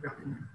gegangen.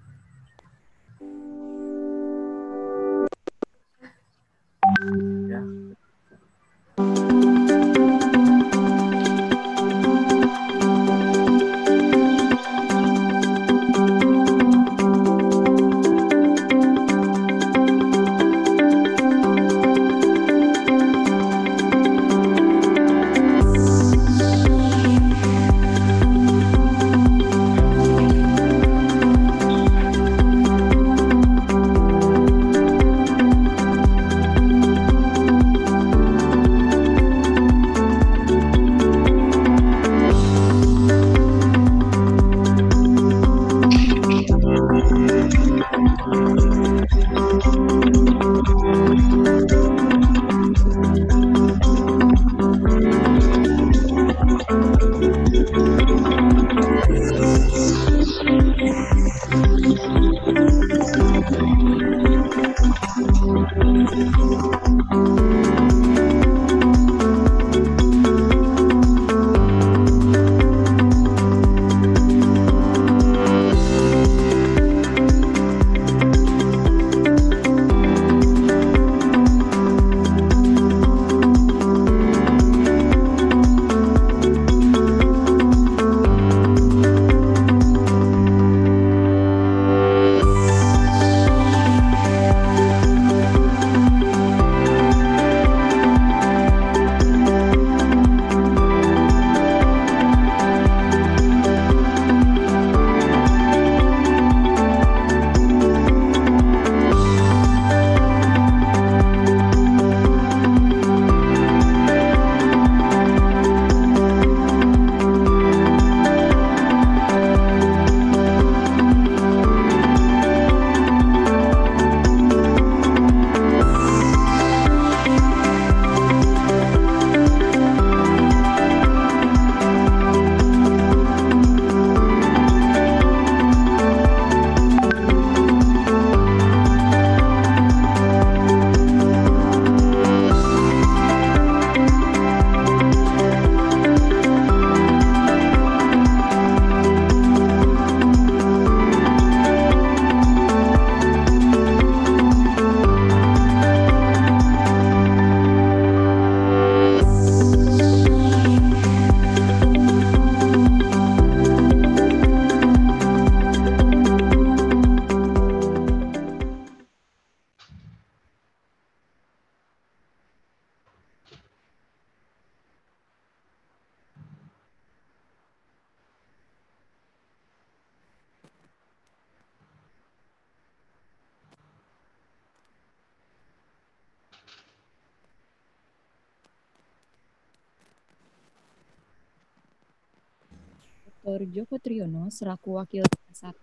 selaku Wakil Dekan 1,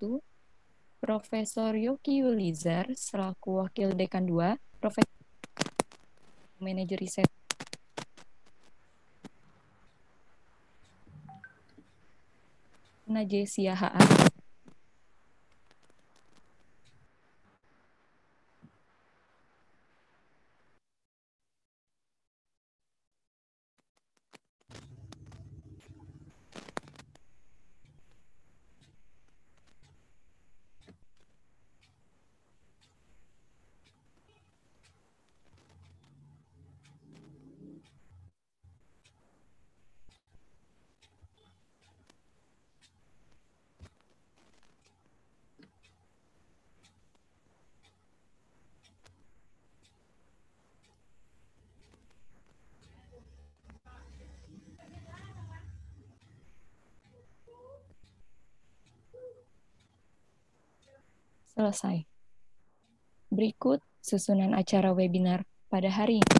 Profesor Yoki Yulizar selaku Wakil Dekan 2, Profesor Manajer Riset Najesia Haan selesai. Berikut susunan acara webinar pada hari ini.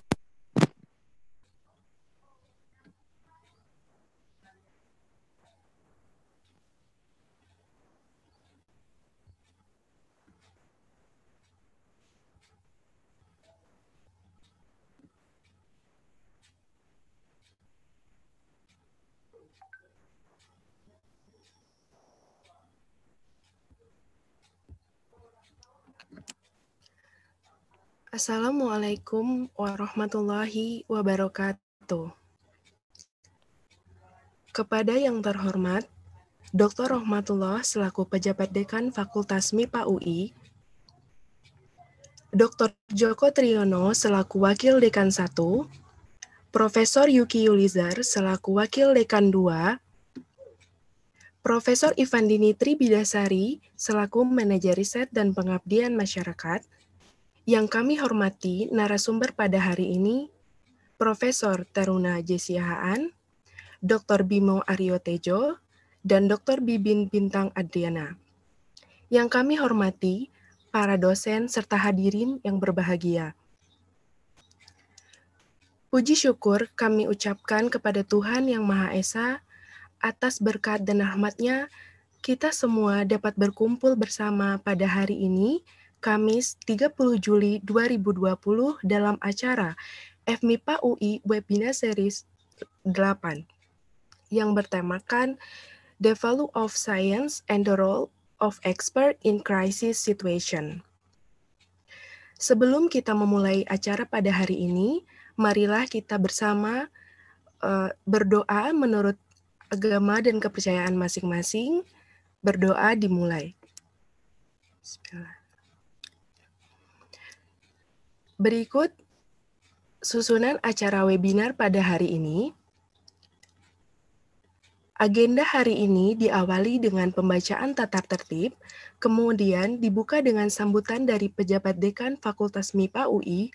Assalamualaikum warahmatullahi wabarakatuh. Kepada yang terhormat, Dr. Rohmatullah selaku pejabat dekan Fakultas MIPA UI, Dr. Joko Triyono selaku Wakil Dekan 1, Profesor Yuki Yulizar selaku Wakil Dekan 2, Profesor Tri Tribidasari selaku Manajer Riset dan Pengabdian Masyarakat, yang kami hormati narasumber pada hari ini, Profesor Teruna Jesiahaan, Dr. Bimo Aryo Tejo, dan Dr. Bibin Bintang Adriana. Yang kami hormati para dosen serta hadirin yang berbahagia. Puji syukur kami ucapkan kepada Tuhan Yang Maha Esa atas berkat dan rahmatnya kita semua dapat berkumpul bersama pada hari ini Kamis 30 Juli 2020 dalam acara FMIPA UI Webinar Series 8 yang bertemakan The Value of Science and the Role of Expert in Crisis Situation. Sebelum kita memulai acara pada hari ini, marilah kita bersama uh, berdoa menurut agama dan kepercayaan masing-masing. Berdoa dimulai. Bismillah. Berikut susunan acara webinar pada hari ini. Agenda hari ini diawali dengan pembacaan tatar tertib, kemudian dibuka dengan sambutan dari pejabat dekan Fakultas MIPA UI,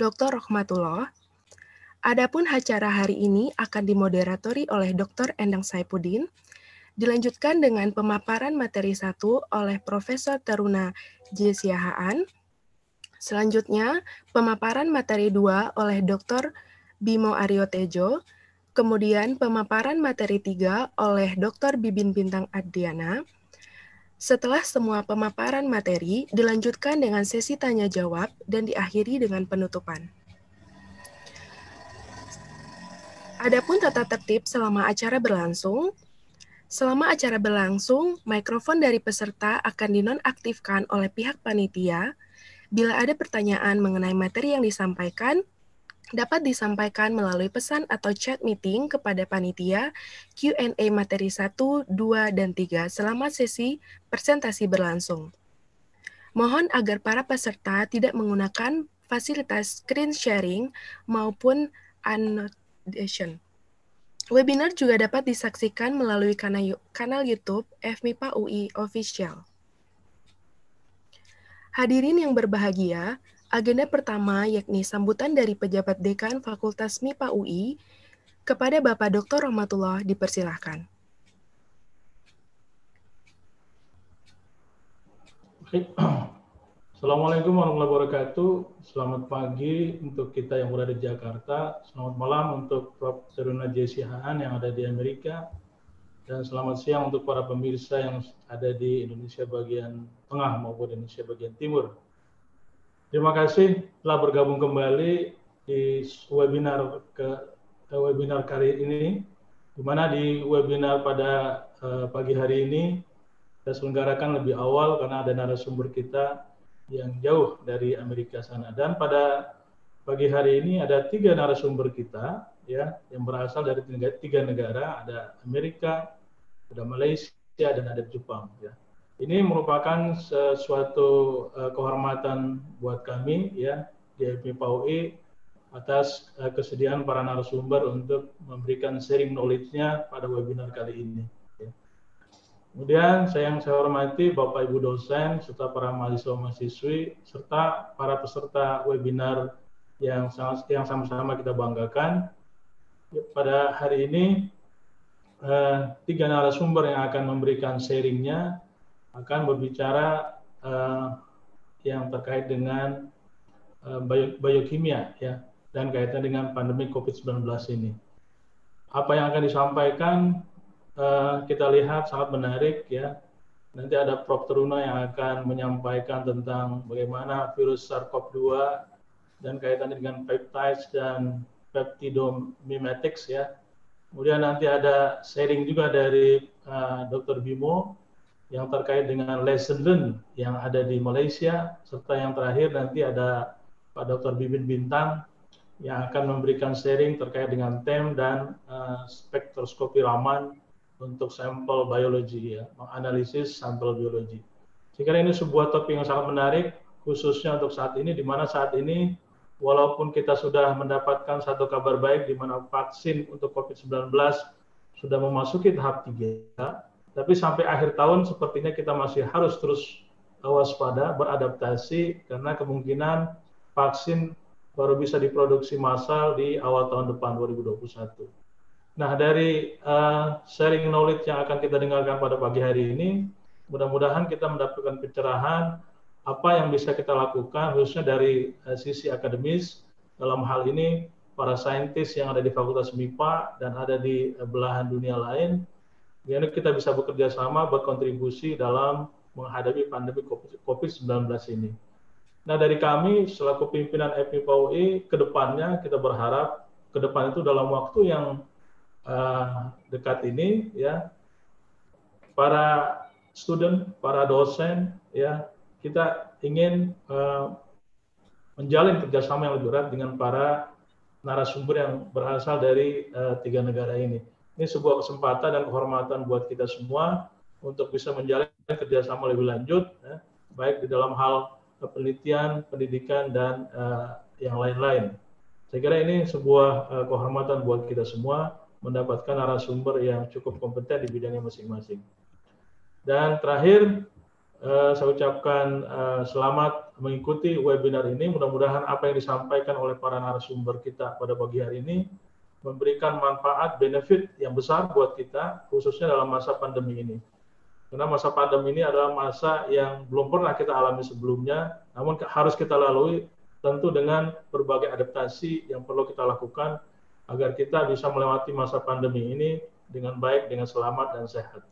Dr. Rohmatullah. Adapun acara hari ini akan dimoderatori oleh Dr. Endang Saipudin, dilanjutkan dengan pemaparan materi satu oleh Profesor Taruna Jesiahaan, Selanjutnya, pemaparan materi 2 oleh Dr. Bimo Aryo Tejo, kemudian pemaparan materi 3 oleh Dr. Bibin Bintang Adriana. Setelah semua pemaparan materi, dilanjutkan dengan sesi tanya-jawab dan diakhiri dengan penutupan. Adapun tata tertib selama acara berlangsung, Selama acara berlangsung, mikrofon dari peserta akan dinonaktifkan oleh pihak panitia Bila ada pertanyaan mengenai materi yang disampaikan, dapat disampaikan melalui pesan atau chat meeting kepada panitia Q&A materi 1, 2, dan 3 selama sesi presentasi berlangsung. Mohon agar para peserta tidak menggunakan fasilitas screen sharing maupun annotation. Webinar juga dapat disaksikan melalui kanal YouTube FMIPA UI Official. Hadirin yang berbahagia, agenda pertama yakni sambutan dari pejabat dekan Fakultas MIPA UI kepada Bapak Dr. Rahmatullah dipersilahkan. Oke. Assalamualaikum warahmatullahi wabarakatuh. Selamat pagi untuk kita yang berada di Jakarta. Selamat malam untuk Prof. Seruna Haan yang ada di Amerika. Dan selamat siang untuk para pemirsa yang ada di Indonesia bagian tengah maupun Indonesia bagian timur. Terima kasih telah bergabung kembali di webinar ke, ke webinar kali ini, di mana di webinar pada uh, pagi hari ini kita selenggarakan lebih awal karena ada narasumber kita yang jauh dari Amerika sana. Dan pada pagi hari ini ada tiga narasumber kita ya yang berasal dari tiga, tiga negara ada Amerika, ada Malaysia dan ada Jepang ya. Ini merupakan sesuatu uh, e, kehormatan buat kami ya di FPPAUI atas uh, kesediaan para narasumber untuk memberikan sharing knowledge-nya pada webinar kali ini. Ya. Kemudian saya yang saya hormati Bapak Ibu dosen serta para mahasiswa mahasiswi serta para peserta webinar yang sama, yang sama-sama kita banggakan. Pada hari ini eh, tiga narasumber yang akan memberikan sharingnya akan berbicara eh, yang terkait dengan eh, bio, biokimia ya dan kaitan dengan pandemi COVID-19 ini. Apa yang akan disampaikan eh, kita lihat sangat menarik ya. Nanti ada Prof. Teruna yang akan menyampaikan tentang bagaimana virus SARS-CoV-2 dan kaitannya dengan peptides dan peptidomimetics ya Kemudian nanti ada sharing juga dari uh, eh, Dr. Bimo yang terkait dengan lesson learn yang ada di Malaysia serta yang terakhir nanti ada Pak Dr. Bibin Bintang yang akan memberikan sharing terkait dengan TEM dan uh, spektroskopi Raman untuk sampel biologi ya, menganalisis sampel biologi. Saya ini sebuah topik yang sangat menarik khususnya untuk saat ini di mana saat ini walaupun kita sudah mendapatkan satu kabar baik di mana vaksin untuk COVID-19 sudah memasuki tahap 3, tapi sampai akhir tahun sepertinya kita masih harus terus waspada, beradaptasi, karena kemungkinan vaksin baru bisa diproduksi massal di awal tahun depan 2021. Nah, dari uh, sharing knowledge yang akan kita dengarkan pada pagi hari ini, mudah-mudahan kita mendapatkan pencerahan apa yang bisa kita lakukan khususnya dari eh, sisi akademis dalam hal ini para saintis yang ada di Fakultas MIPA dan ada di eh, belahan dunia lain, ini kita bisa bekerja sama berkontribusi dalam menghadapi pandemi COVID-19 ini. Nah dari kami selaku pimpinan FMIPA UI ke depannya kita berharap ke depan itu dalam waktu yang uh, dekat ini ya para student, para dosen ya kita ingin uh, menjalin kerjasama yang lebih erat dengan para narasumber yang berasal dari uh, tiga negara ini. Ini sebuah kesempatan dan kehormatan buat kita semua untuk bisa menjalin kerjasama lebih lanjut, ya, baik di dalam hal penelitian, pendidikan, dan uh, yang lain-lain. Saya kira ini sebuah uh, kehormatan buat kita semua mendapatkan narasumber yang cukup kompeten di bidangnya masing-masing. Dan terakhir, Eh, saya ucapkan eh, selamat mengikuti webinar ini. Mudah-mudahan apa yang disampaikan oleh para narasumber kita pada pagi hari ini memberikan manfaat, benefit yang besar buat kita, khususnya dalam masa pandemi ini. Karena masa pandemi ini adalah masa yang belum pernah kita alami sebelumnya, namun harus kita lalui tentu dengan berbagai adaptasi yang perlu kita lakukan agar kita bisa melewati masa pandemi ini dengan baik, dengan selamat, dan sehat.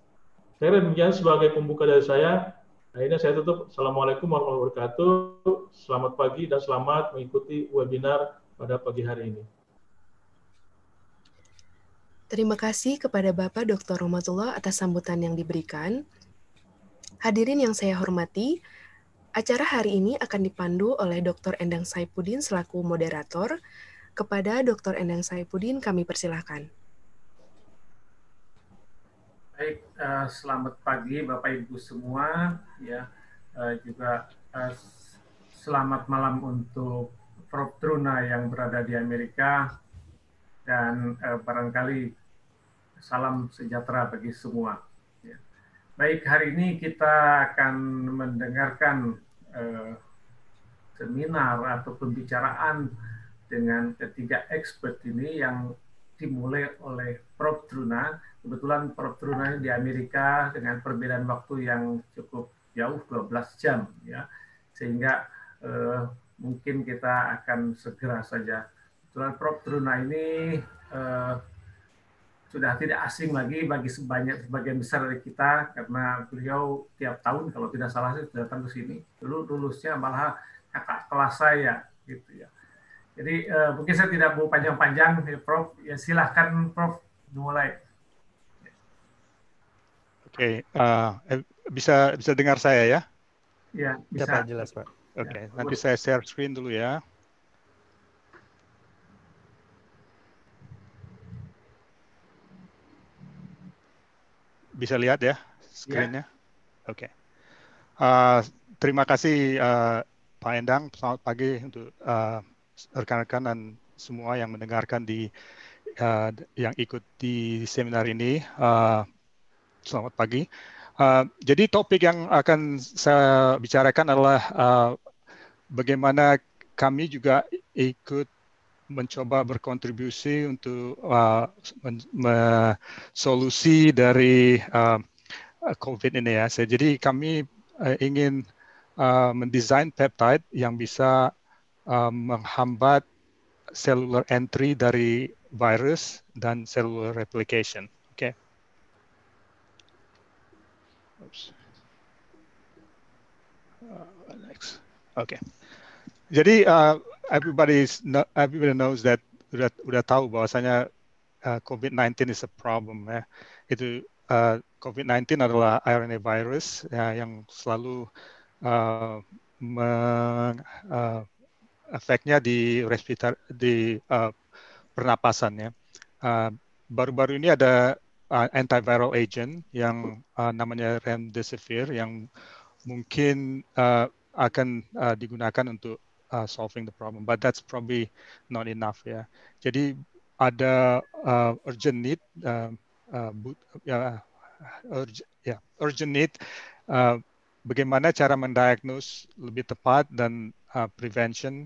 Saya demikian sebagai pembuka dari saya. Akhirnya saya tutup. Assalamualaikum warahmatullahi wabarakatuh. Selamat pagi dan selamat mengikuti webinar pada pagi hari ini. Terima kasih kepada Bapak Dr. Rahmatullah atas sambutan yang diberikan. Hadirin yang saya hormati, acara hari ini akan dipandu oleh Dr. Endang Saipudin selaku moderator. Kepada Dr. Endang Saipudin kami persilahkan. Baik, uh, selamat pagi Bapak Ibu semua, ya uh, juga uh, selamat malam untuk Prof Truna yang berada di Amerika dan uh, barangkali salam sejahtera bagi semua. Ya. Baik, hari ini kita akan mendengarkan uh, seminar atau pembicaraan dengan ketiga expert ini yang dimulai oleh Prof Truna Kebetulan Prof. Truna di Amerika dengan perbedaan waktu yang cukup jauh 12 jam ya. Sehingga eh, mungkin kita akan segera saja. Kebetulan Prof. Truna ini eh, sudah tidak asing lagi bagi sebanyak sebagian besar dari kita karena beliau tiap tahun kalau tidak salah sih datang ke sini dulu lulusnya malah kakak kelas saya gitu ya jadi eh, mungkin saya tidak mau panjang-panjang ya, Prof ya silahkan Prof mulai Oke, okay. uh, eh, eh, bisa bisa dengar saya ya? Ya, bisa. Pak, jelas Pak. Iya, Oke, okay. ya. nanti saya share screen dulu ya. Bisa lihat ya screennya? Ya. Oke. Okay. Uh, eh, terima kasih uh, Pak Endang. Selamat pagi untuk rekan-rekan uh, dan semua yang mendengarkan di uh, yang ikut di seminar ini. Uh, selamat pagi. Uh, jadi topik yang akan saya bicarakan adalah uh, bagaimana kami juga ikut mencoba berkontribusi untuk uh, men, me, solusi dari uh, COVID ini ya. Jadi kami uh, ingin uh, mendesain peptide yang bisa uh, menghambat cellular entry dari virus dan cellular replication. Uh, next. Okay. Jadi uh, everybody everybody knows that udah udah tahu bahwasanya uh, COVID-19 is a problem ya. Itu uh, COVID-19 adalah RNA virus ya, yang selalu uh, meng, uh, efeknya di respirator di uh, pernapasan ya. uh, baru -baru ini ada uh, antiviral agent yang uh, namanya remdesivir yang mungkin uh, akan uh, digunakan untuk uh, solving the problem, but that's probably not enough ya. Jadi ada uh, urgent need, uh, uh, ya yeah, urgent, yeah, urgent need. Uh, bagaimana cara mendiagnose lebih tepat dan uh, prevention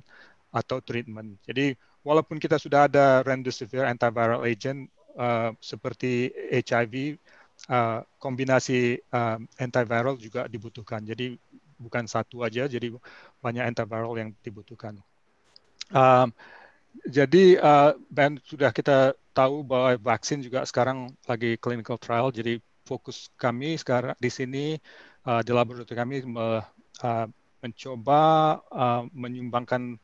atau treatment. Jadi walaupun kita sudah ada remdesivir antiviral agent, uh, seperti HIV uh, eh, kombinasi uh, antiviral juga dibutuhkan. Jadi bukan satu aja, jadi banyak antiviral yang dibutuhkan. Uh, jadi uh, Ben sudah kita tahu bahwa vaksin juga sekarang lagi clinical trial. Jadi fokus kami sekarang di sini uh, di laboratorium kami me, uh, mencoba uh, menyumbangkan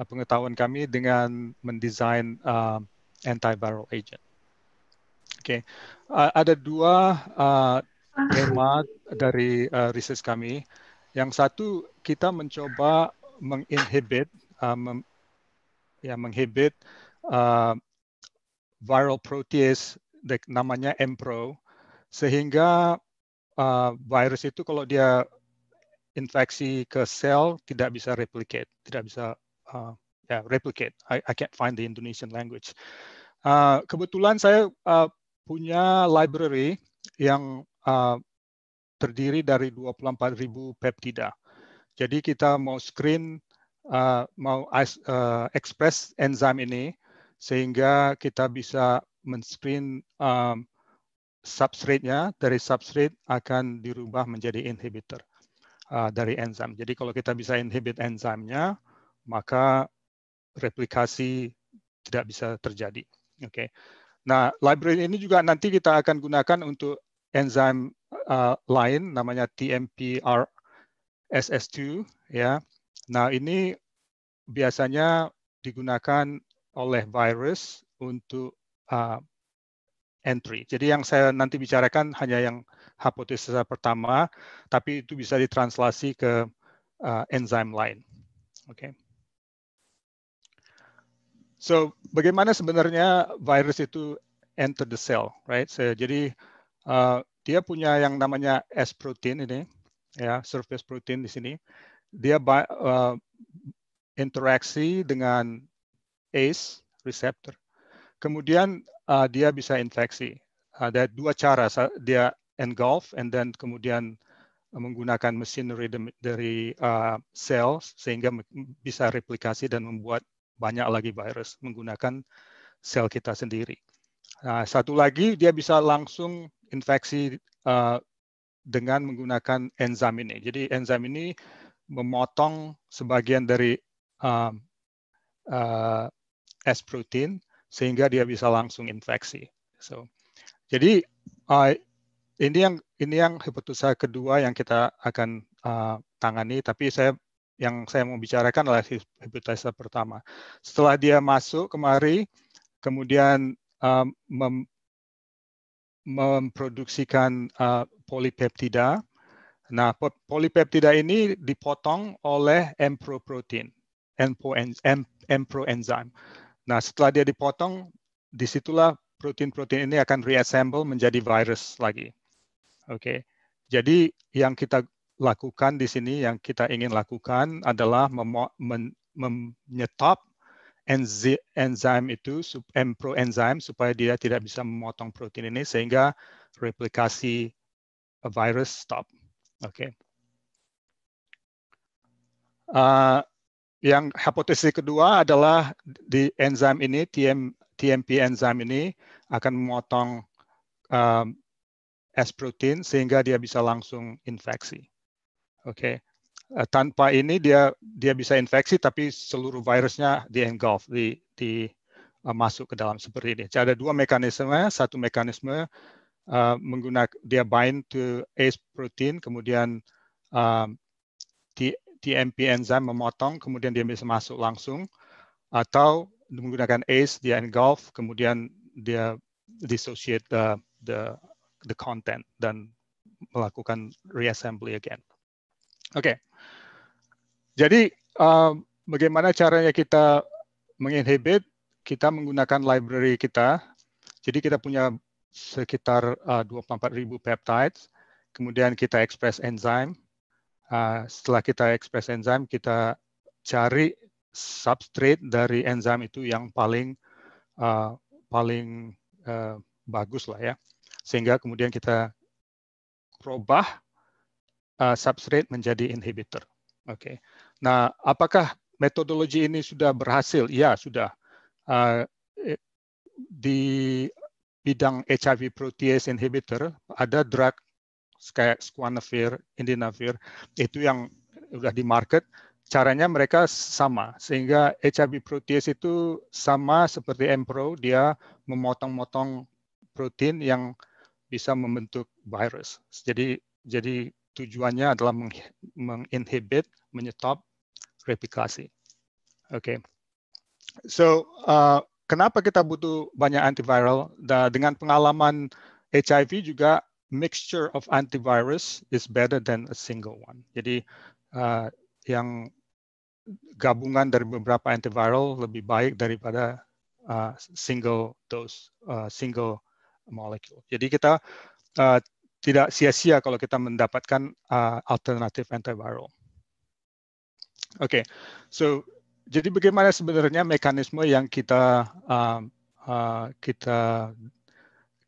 uh, pengetahuan kami dengan mendesain uh, antiviral agent. Oke, okay. uh, ada dua uh, tema dari uh, riset kami. Yang satu kita mencoba menginhibit, uh, mem, ya menghibit uh, viral protease namanya Mpro, sehingga uh, virus itu kalau dia infeksi ke sel tidak bisa replicate, tidak bisa uh, replicate. I, I can't find the Indonesian language. Uh, kebetulan saya uh, punya library yang uh, terdiri dari 24.000 peptida. Jadi kita mau screen, uh, mau uh, express enzim ini sehingga kita bisa men-screen um, substrate-nya, dari substrate akan dirubah menjadi inhibitor uh, dari enzim. Jadi kalau kita bisa inhibit enzimnya, maka replikasi tidak bisa terjadi. Oke. Okay. Nah, library ini juga nanti kita akan gunakan untuk enzim uh, lain namanya TMPR SS2 ya. Nah, ini biasanya digunakan oleh virus untuk uh, entry. Jadi yang saya nanti bicarakan hanya yang hipotesis pertama, tapi itu bisa ditranslasi ke uh, enzim lain. Oke. Okay. So bagaimana sebenarnya virus itu enter the cell, right? So, jadi uh, dia punya yang namanya S protein ini, ya surface protein di sini. Dia uh, interaksi dengan ACE receptor. Kemudian uh, dia bisa infeksi. Ada dua cara dia engulf and then kemudian uh, menggunakan mesin dari, dari uh, sel sehingga bisa replikasi dan membuat banyak lagi virus menggunakan sel kita sendiri. Nah, satu lagi dia bisa langsung infeksi uh, dengan menggunakan enzim ini. Jadi enzim ini memotong sebagian dari uh, uh, S protein sehingga dia bisa langsung infeksi. So, jadi uh, ini yang ini yang hipotesa kedua yang kita akan uh, tangani. Tapi saya yang saya mau bicarakan adalah hepatitis pertama. Setelah dia masuk kemari, kemudian um, mem memproduksikan uh, polipeptida. Nah, polipeptida ini dipotong oleh emproprotein, emproenzim. Nah, setelah dia dipotong, disitulah protein-protein ini akan reassemble menjadi virus lagi. Oke, okay. jadi yang kita lakukan di sini, yang kita ingin lakukan adalah menyetop enzi enzim itu, M proenzim, supaya dia tidak bisa memotong protein ini sehingga replikasi virus stop. Oke. Okay. Uh, yang hipotesis kedua adalah di enzim ini, TM, TMP enzim ini akan memotong um, S protein sehingga dia bisa langsung infeksi. Oke. Okay. Uh, eh, tanpa ini dia dia bisa infeksi tapi seluruh virusnya di engulf di di uh, masuk ke dalam seperti ini. Jadi ada dua mekanisme, satu mekanisme uh, menggunakan dia bind to ACE protein kemudian uh, di TMP enzyme memotong kemudian dia bisa masuk langsung atau menggunakan ACE dia engulf kemudian dia dissociate the the the content dan melakukan reassembly again. Oke. Okay. Jadi uh, bagaimana caranya kita menginhibit? Kita menggunakan library kita. Jadi kita punya sekitar eh, uh, 24.000 peptides. Kemudian kita express enzyme. Uh, setelah kita express enzyme, kita cari substrate dari enzim itu yang paling uh, paling uh, bagus lah ya. Sehingga kemudian kita rubah uh, substrate menjadi inhibitor. Oke. Okay. Nah, apakah metodologi ini sudah berhasil? Ya, sudah. Uh, di bidang HIV protease inhibitor ada drug kayak squanafir, indinafir itu yang sudah di market caranya mereka sama sehingga HIV protease itu sama seperti Mpro dia memotong-motong protein yang bisa membentuk virus. Jadi jadi tujuannya adalah menginhibit, menyetop replikasi. Oke. Okay. So, uh, kenapa kita butuh banyak antiviral? Da, dengan pengalaman HIV juga mixture of antivirus is better than a single one. Jadi uh, yang gabungan dari beberapa antiviral lebih baik daripada uh, single dose, uh, single molecule. Jadi kita uh, tidak sia-sia kalau kita mendapatkan uh, alternatif antiviral. Oke, okay. so jadi bagaimana sebenarnya mekanisme yang kita uh, uh, kita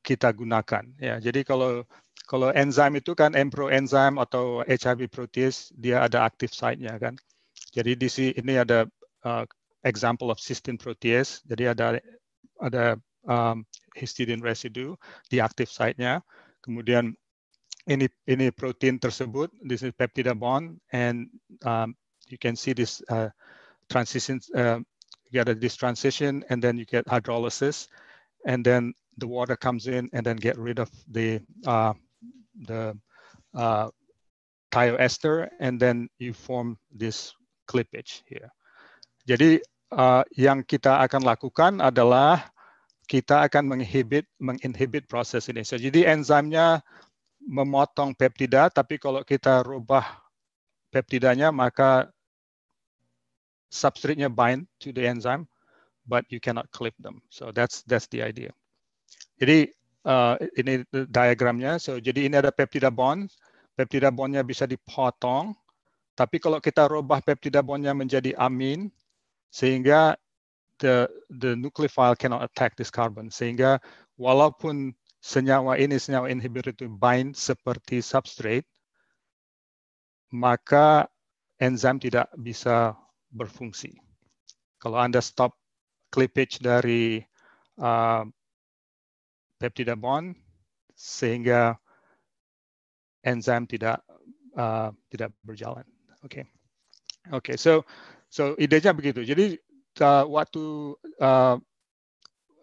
kita gunakan ya. Jadi kalau kalau enzim itu kan M enzim atau HIV protease dia ada aktif site-nya kan. Jadi di sini ini ada uh, example of cystine protease. Jadi ada ada um, histidine residue di aktif site-nya. Kemudian ini ini protein tersebut this is peptide bond and um, you can see this uh, transition uh, you get this transition and then you get hydrolysis and then the water comes in and then get rid of the uh, the uh, thioester and then you form this clippage here. Jadi uh, yang kita akan lakukan adalah kita akan menginhibit menginhibit proses ini. So, jadi enzimnya memotong peptida, tapi kalau kita rubah peptidanya, maka substrate bind to the enzyme, but you cannot clip them. So that's that's the idea. Jadi uh, ini diagramnya. So jadi ini ada peptida bond. Peptida bondnya bisa dipotong. Tapi kalau kita rubah peptida bondnya menjadi amin, sehingga the the nucleophile cannot attack this carbon. Sehingga walaupun senyawa ini, senyawa inhibitor itu bind seperti substrate, maka enzim tidak bisa berfungsi. Kalau Anda stop clippage dari uh, peptida bond, sehingga enzim tidak uh, tidak berjalan. Oke, okay. oke. Okay, so so idenya begitu. Jadi uh, waktu uh,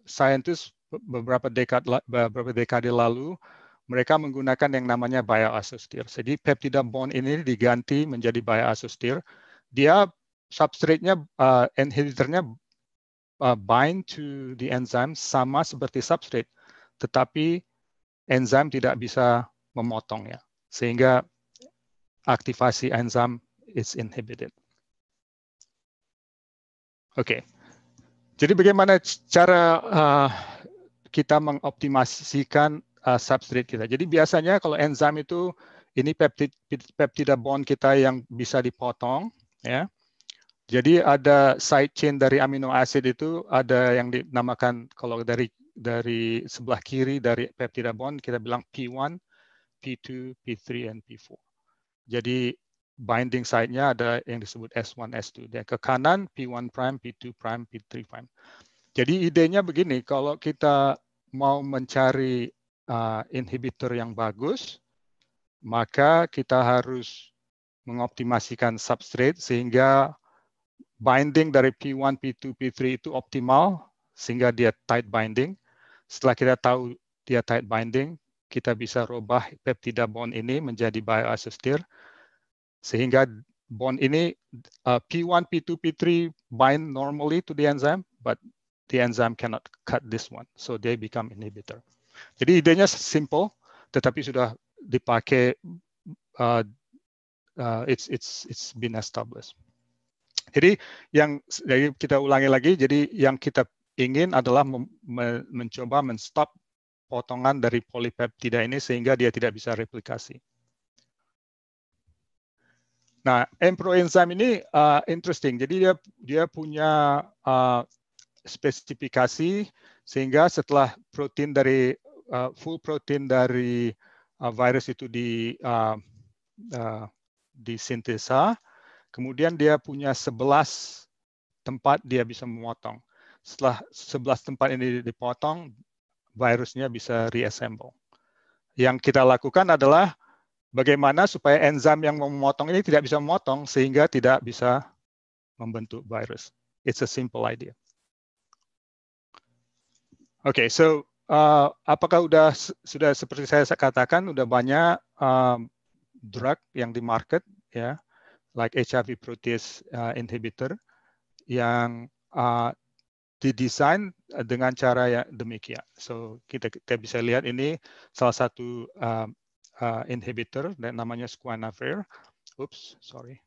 scientist beberapa dekade beberapa dekade lalu mereka menggunakan yang namanya bioassostir. Jadi peptida bond ini diganti menjadi bioassostir. Dia substrate-nya uh, inhibitornya uh, bind to the enzyme sama seperti substrate, tetapi enzyme tidak bisa memotongnya sehingga aktivasi enzim is inhibited. Oke. Okay. Jadi bagaimana cara uh, kita mengoptimasikan uh, substrate kita. Jadi biasanya kalau enzim itu ini peptid, peptida bond kita yang bisa dipotong, ya. Jadi ada side chain dari amino acid itu ada yang dinamakan kalau dari dari sebelah kiri dari peptida bond kita bilang P1, P2, P3, and P4. Jadi binding site-nya ada yang disebut S1, S2. Dan ke kanan P1 prime, P2 prime, P3 prime. Jadi idenya begini, kalau kita mau mencari uh, inhibitor yang bagus, maka kita harus mengoptimasikan substrate sehingga binding dari P1, P2, P3 itu optimal sehingga dia tight binding. Setelah kita tahu dia tight binding, kita bisa rubah peptida bond ini menjadi bioassistir sehingga bond ini uh, P1, P2, P3 bind normally to the enzyme, but the enzyme cannot cut this one. So they become inhibitor. Jadi idenya simple, tetapi sudah dipakai, uh, uh, it's it's it's been established. Jadi yang jadi kita ulangi lagi, jadi yang kita ingin adalah me mencoba menstop potongan dari polipeptida ini sehingga dia tidak bisa replikasi. Nah, M-proenzyme ini uh, interesting. Jadi dia dia punya uh, spesifikasi sehingga setelah protein dari uh, full protein dari uh, virus itu di uh, uh, disintesa, kemudian dia punya 11 tempat dia bisa memotong. Setelah 11 tempat ini dipotong, virusnya bisa reassemble. Yang kita lakukan adalah bagaimana supaya enzim yang memotong ini tidak bisa memotong sehingga tidak bisa membentuk virus. It's a simple idea. Oke, okay, so uh, apakah sudah sudah seperti saya katakan sudah banyak um, drug yang di market ya, yeah, like HIV protease uh, inhibitor yang uh, didesain uh, dengan cara yang demikian. So kita kita bisa lihat ini salah satu um, uh, inhibitor dan namanya squanafir. Oops, sorry.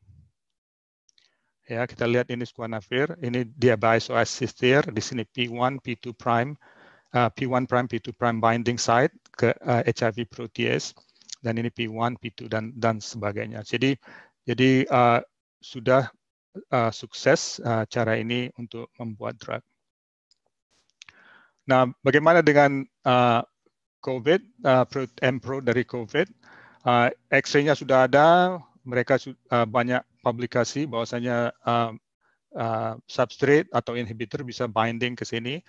Ya, kita lihat ini squanafir, ini dia bisoasistir di sini P1, P2 prime, Uh, P1 prime P2 prime binding site ke uh, HIV protease dan ini P1 P2 dan dan sebagainya. Jadi jadi uh, sudah uh, sukses uh, cara ini untuk membuat drug. Nah, bagaimana dengan uh, COVID, uh, pro dari COVID? Uh, X-ray-nya sudah ada, mereka su uh, banyak publikasi bahwasanya uh, uh, substrate atau inhibitor bisa binding ke sini.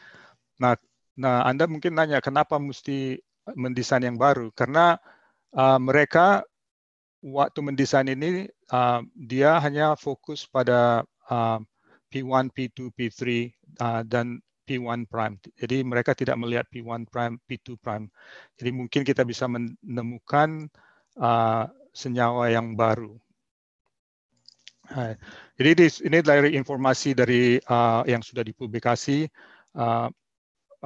Nah, Nah, Anda mungkin nanya kenapa mesti mendesain yang baru? Karena uh, mereka waktu mendesain ini uh, dia hanya fokus pada uh, P1, P2, P3 uh, dan P1 prime. Jadi mereka tidak melihat P1 prime, P2 prime. Jadi mungkin kita bisa menemukan uh, senyawa yang baru. Jadi ini dari informasi dari uh, yang sudah dipublikasi. Uh,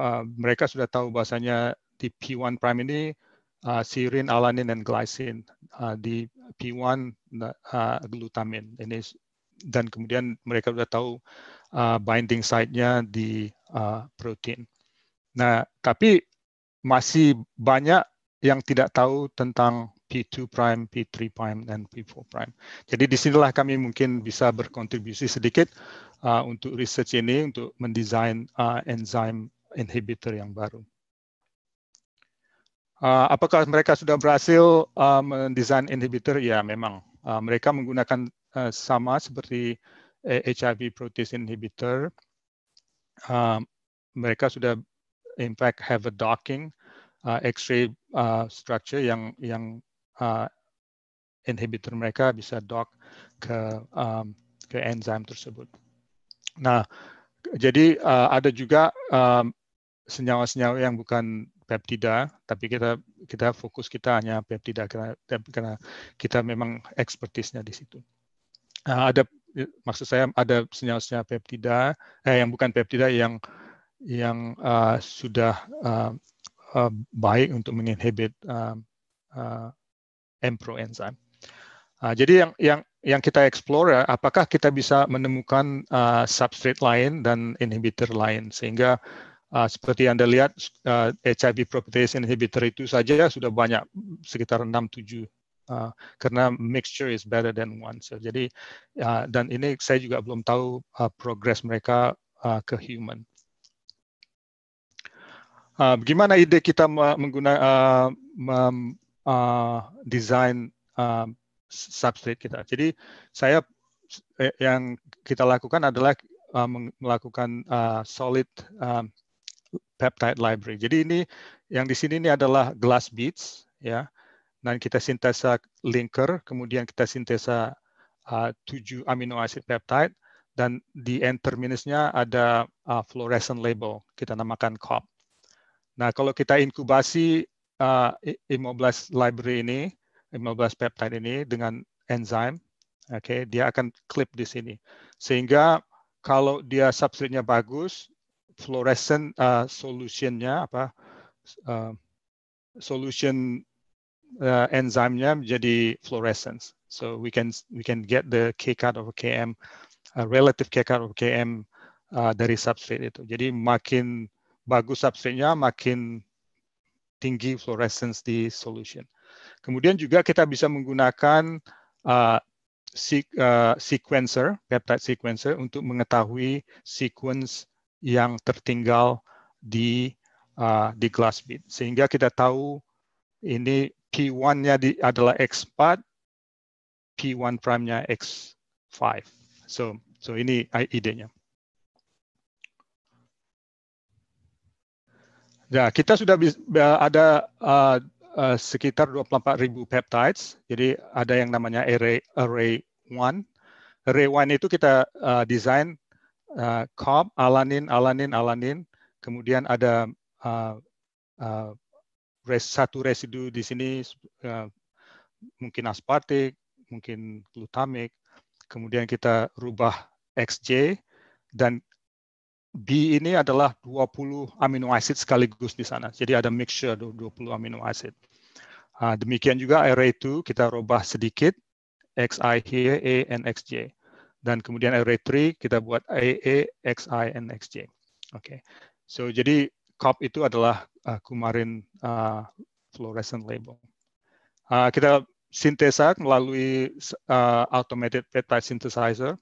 Eh, mereka sudah tahu bahasanya di P1 prime ini uh, eh, serine, alanin, dan glycine. Uh, di P1 uh, glutamin ini dan kemudian mereka sudah tahu uh, binding site-nya di uh, protein. Nah, tapi masih banyak yang tidak tahu tentang P2 prime, P3 prime, dan P4 prime. Jadi disinilah kami mungkin bisa berkontribusi sedikit uh, untuk research ini untuk mendesain uh, enzyme inhibitor yang baru. Uh, apakah mereka sudah berhasil uh, mendesain inhibitor? Ya, memang. Uh, mereka menggunakan uh, sama seperti HIV eh, protease inhibitor. Uh, mereka sudah in fact have a docking uh, X-ray uh, structure yang yang uh, inhibitor mereka bisa dock ke um, ke enzim tersebut. Nah, jadi uh, ada juga uh, senyawa-senyawa yang bukan peptida, tapi kita kita fokus kita hanya peptida karena karena kita memang ekspertisnya di situ. Uh, ada maksud saya ada senyawa-senyawa peptida eh, yang bukan peptida yang yang uh, sudah uh, uh, baik untuk menginhibit uh, uh, Mpro enzim. Uh, jadi yang yang yang kita explore ya, apakah kita bisa menemukan uh, substrate lain dan inhibitor lain sehingga Uh, seperti Anda lihat, uh, ah, HIV protease inhibitor itu saja sudah banyak, sekitar 6-7 Uh, ah, karena mixture is better than one. So, jadi uh, dan ini saya juga belum tahu uh, progres mereka uh, ke human. Uh, bagaimana ide kita menggunakan uh, uh, desain uh, substrate kita? Jadi saya eh, yang kita lakukan adalah uh, melakukan uh, solid uh, peptide library. Jadi ini yang di sini ini adalah glass beads ya. Dan kita sintesa linker, kemudian kita sintesa uh, 7 amino acid peptide dan di end terminusnya ada uh, fluorescent label kita namakan COP. Nah, kalau kita inkubasi uh, library ini, 15 peptide ini dengan enzim, oke, okay, dia akan clip di sini. Sehingga kalau dia substrate-nya bagus, fluorescent uh, solutionnya apa uh, solution uh, enzymnya menjadi fluorescence. So we can we can get the K cut of Km, uh, relative K cut of Km uh, dari substrate itu. Jadi makin bagus substrate-nya, makin tinggi fluorescence di solution. Kemudian juga kita bisa menggunakan uh, uh sequencer, peptide sequencer untuk mengetahui sequence yang tertinggal di uh, di glass bead. Sehingga kita tahu ini P1-nya adalah X4, P1 prime-nya X5. So, so ini idenya. Ya, kita sudah ada uh, uh, sekitar 24.000 peptides. Jadi ada yang namanya array array 1. Array 1 itu kita uh, desain uh, eh, COP, alanin, alanin, alanin, kemudian ada uh, uh, res, satu residu di sini uh, mungkin aspartik, mungkin glutamik, kemudian kita rubah XJ dan B ini adalah 20 amino acid sekaligus di sana. Jadi ada mixture 20 amino acid. demikian juga array 2 kita rubah sedikit XI here A and XJ dan kemudian array3 kita buat AA, XI, and XJ. Oke, okay. so jadi COP itu adalah uh, kumarin uh, fluorescent label. Uh, kita sintesa melalui uh, automated peptide synthesizer.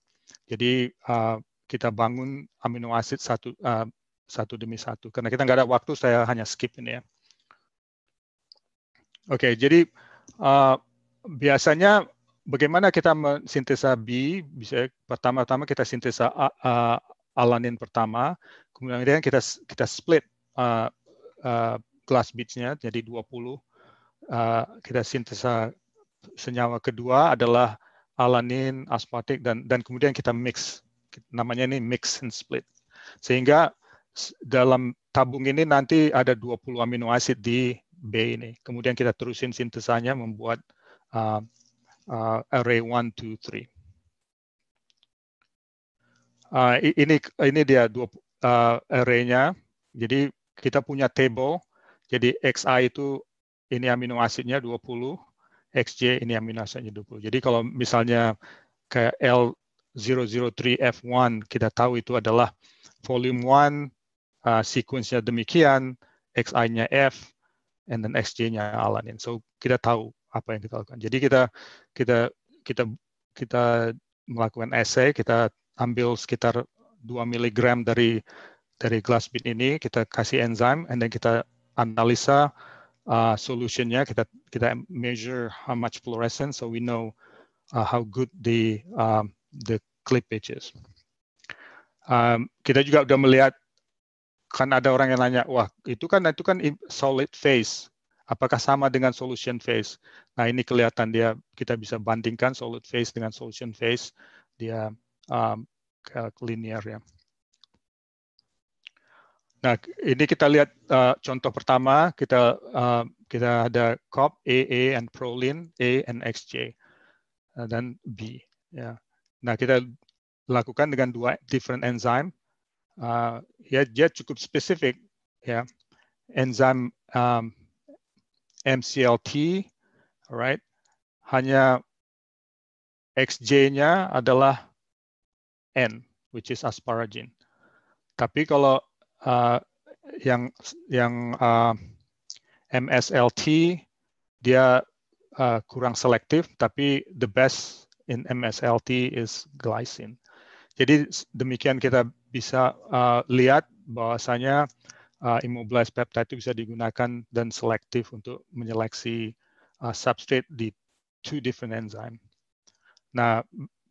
Jadi uh, kita bangun amino acid satu uh, satu demi satu. Karena kita nggak ada waktu, saya hanya skip ini ya. Oke, okay, jadi uh, biasanya bagaimana kita sintesa B? Bisa pertama-tama kita sintesa A, A, alanin pertama, kemudian kita kita split uh, uh, glass jadi 20. Uh, kita sintesa senyawa kedua adalah alanin, aspartik dan dan kemudian kita mix. Namanya ini mix and split. Sehingga dalam tabung ini nanti ada 20 amino acid di B ini. Kemudian kita terusin sintesanya membuat uh, uh, array 1, 2, 3. Uh, ini ini dia dua uh, arraynya. Jadi kita punya table. Jadi XI itu ini amino asidnya 20, XJ ini amino asidnya 20. Jadi kalau misalnya ke L003F1 kita tahu itu adalah volume 1 uh, sequence-nya demikian, XI-nya F, and then XJ-nya alanin. So kita tahu apa yang kita lakukan. Jadi kita kita kita kita melakukan essay. kita ambil sekitar 2 mg dari dari glass bead ini, kita kasih enzim, and then kita analisa uh, solutionnya, kita kita measure how much fluorescence, so we know uh, how good the uh, the clippage is. Um, kita juga udah melihat kan ada orang yang nanya, wah itu kan itu kan solid phase Apakah sama dengan solution phase? Nah ini kelihatan dia kita bisa bandingkan solid phase dengan solution phase dia um, linear ya. Nah ini kita lihat uh, contoh pertama kita uh, kita ada COP AA and proline A and XJ J uh, dan B ya. Nah kita lakukan dengan dua different enzyme uh, ya dia cukup spesifik ya enzyme um, MCLT, alright, hanya XJ-nya adalah N, which is asparagine. Tapi kalau uh, yang yang uh, MSLT dia uh, kurang selektif, tapi the best in MSLT is glycine. Jadi demikian kita bisa uh, lihat bahwasanya uh, immobilized peptide itu bisa digunakan dan selektif untuk menyeleksi uh, substrate di two different enzyme. Nah,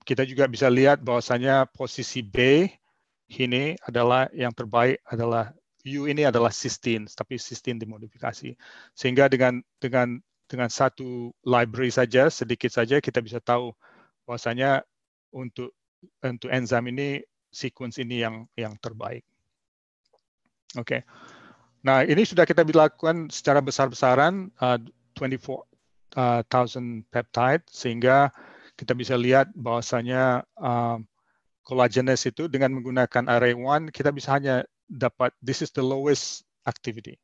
kita juga bisa lihat bahwasanya posisi B ini adalah yang terbaik adalah U ini adalah sistine, tapi sistine dimodifikasi. Sehingga dengan dengan dengan satu library saja sedikit saja kita bisa tahu bahwasanya untuk untuk enzim ini sequence ini yang yang terbaik. Oke. Okay. Nah, ini sudah kita lakukan secara besar-besaran uh, 24,000 uh, peptide sehingga kita bisa lihat bahwasanya uh, collagenase itu dengan menggunakan array one kita bisa hanya dapat this is the lowest activity.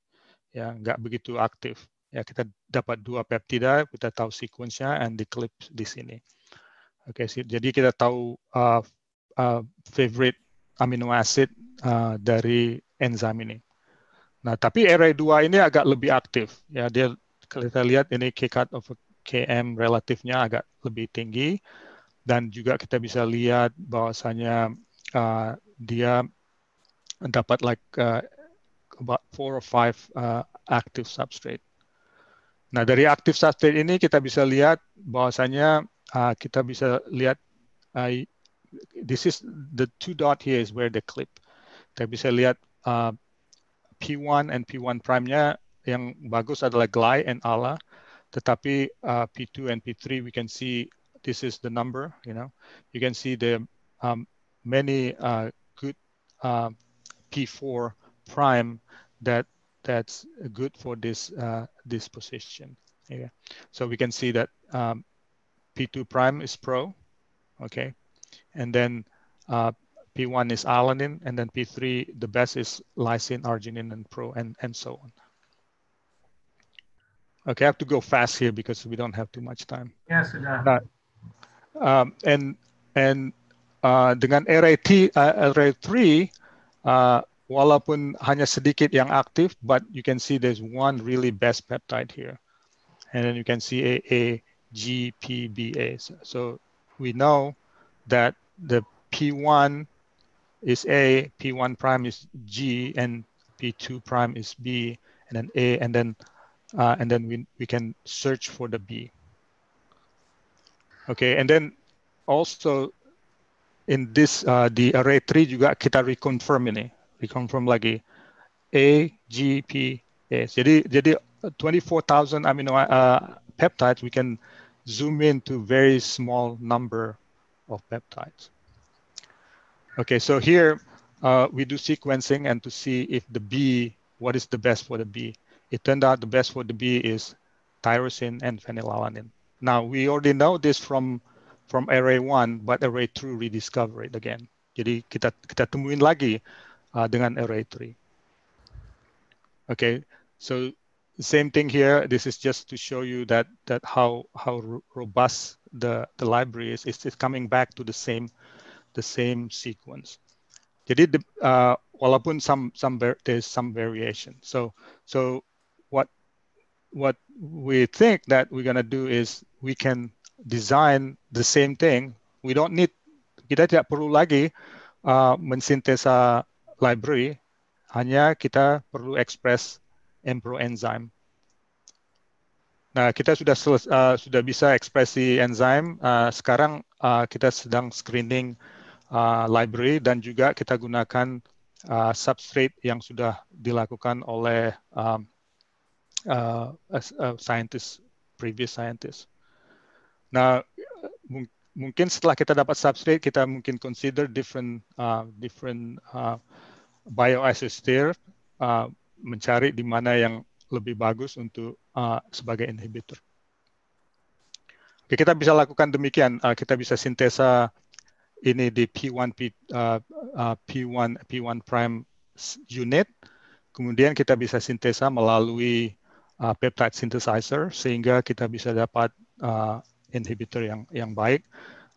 Ya, nggak begitu aktif. Ya, kita dapat dua peptida, kita tahu sequence-nya and the clip di sini. Oke, okay, jadi kita tahu uh, uh, favorite amino acid uh, dari enzim ini. Nah, tapi RA2 ini agak lebih aktif. Ya, dia kalau kita lihat ini Kcat of Km relatifnya agak lebih tinggi dan juga kita bisa lihat bahwasanya uh, dia dapat like uh, about four or five uh, active substrate. Nah, dari active substrate ini kita bisa lihat bahwasanya uh, kita bisa lihat uh, this is the two dot here is where the clip. Kita bisa lihat Uh, P1 and P1 prime-nya yang bagus adalah Gly and Ala, tetapi uh, P2 and P3 we can see this is the number. You know, you can see the um, many uh, good uh, P4 prime that that's good for this uh, this position. Yeah. So we can see that um, P2 prime is pro, okay, and then uh, P1 is alanine, and then P3, the best is lysine, arginine, and pro, and, and so on. Okay, I have to go fast here because we don't have too much time. Yes, sudah. Um, and and uh, dengan RAT uh, RA3, uh, walaupun hanya sedikit yang aktif, but you can see there's one really best peptide here, and then you can see AAGPBA. So, so we know that the P1 is A, P1 prime is G, and P2 prime is B, and then A, and then uh, and then we, we can search for the B. Okay, and then also in this uh, array 3 juga kita reconfirm ini, reconfirm lagi A, G, P, A. Jadi jadi 24,000 amino uh, peptides we can zoom in to very small number of peptides. Okay, so here uh, we do sequencing and to see if the B, what is the best for the B. It turned out the best for the B is tyrosine and phenylalanine. Now we already know this from from array one, but array two rediscovered it again. Jadi kita kita temuin lagi uh, dengan array three. Okay, so same thing here. This is just to show you that that how how robust the the library is. It's, it's coming back to the same the same sequence. Jadi the, uh, walaupun some some there's some variation. So so what what we think that we're gonna do is we can design the same thing. We don't need kita tidak perlu lagi uh, mensintesa library, hanya kita perlu express Empro enzyme. Nah, kita sudah uh, sudah bisa ekspresi enzyme. Uh, sekarang uh, kita sedang screening Uh, library dan juga kita gunakan uh, substrate yang sudah dilakukan oleh um, uh, uh, scientist previous scientist. Nah, mungkin setelah kita dapat substrate kita mungkin consider different uh, different uh, bioisosteer uh, mencari di mana yang lebih bagus untuk uh, sebagai inhibitor. Oke, kita bisa lakukan demikian. Uh, kita bisa sintesa ini di P1 P, uh, P1 uh, P1 prime unit kemudian kita bisa sintesa melalui uh, peptide synthesizer sehingga kita bisa dapat uh, inhibitor yang yang baik.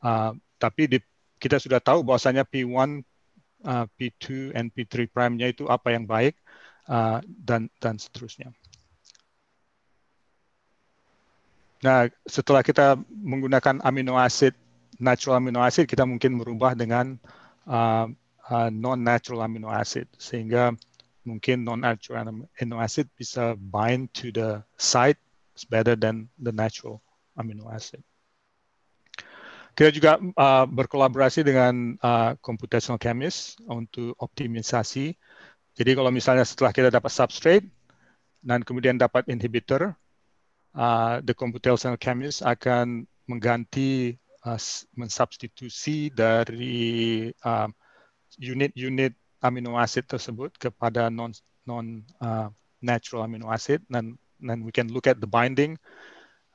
Uh, tapi di, kita sudah tahu bahwasanya P1, uh, P2, dan P3 prime-nya itu apa yang baik uh, dan dan seterusnya. Nah, setelah kita menggunakan amino acid natural amino acid kita mungkin merubah dengan uh, uh, non natural amino acid sehingga mungkin non natural amino acid bisa bind to the site is better than the natural amino acid. Kita juga uh, berkolaborasi dengan uh, computational chemist untuk optimisasi. Jadi kalau misalnya setelah kita dapat substrate dan kemudian dapat inhibitor, uh, the computational chemist akan mengganti mensubstitusi dari unit-unit um, uh, amino acid tersebut kepada non non uh, natural amino acid dan then we can look at the binding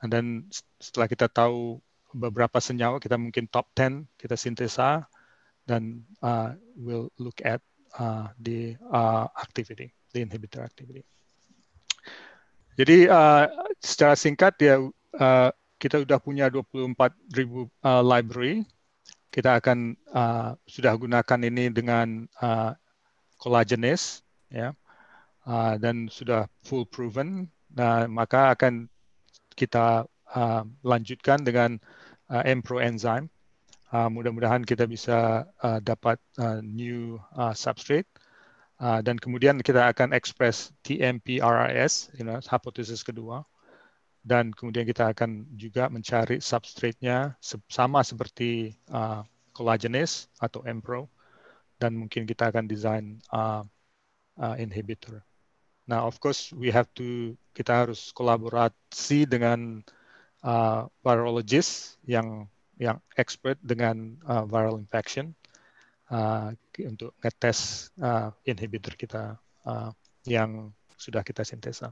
and then setelah kita tahu beberapa senyawa kita mungkin top 10 kita sintesa dan uh, we'll look at uh, the uh, activity the inhibitor activity jadi uh, secara singkat ya uh, kita sudah punya 24.000 ribu uh, library. Kita akan uh, sudah gunakan ini dengan uh, collagenase, ya, uh, dan sudah full proven. Nah, maka akan kita uh, lanjutkan dengan uh, Mpro enzyme. Uh, mudah-mudahan kita bisa uh, dapat uh, new uh, substrate. Uh, dan kemudian kita akan ekspres TMPRRS, you know, hipotesis kedua dan kemudian kita akan juga mencari substrate sama seperti uh, collagenase atau MPRO dan mungkin kita akan desain uh, uh, inhibitor. Nah, of course we have to kita harus kolaborasi dengan uh, virologis yang yang expert dengan uh, viral infection uh, untuk ngetes uh, inhibitor kita uh, yang sudah kita sintesa.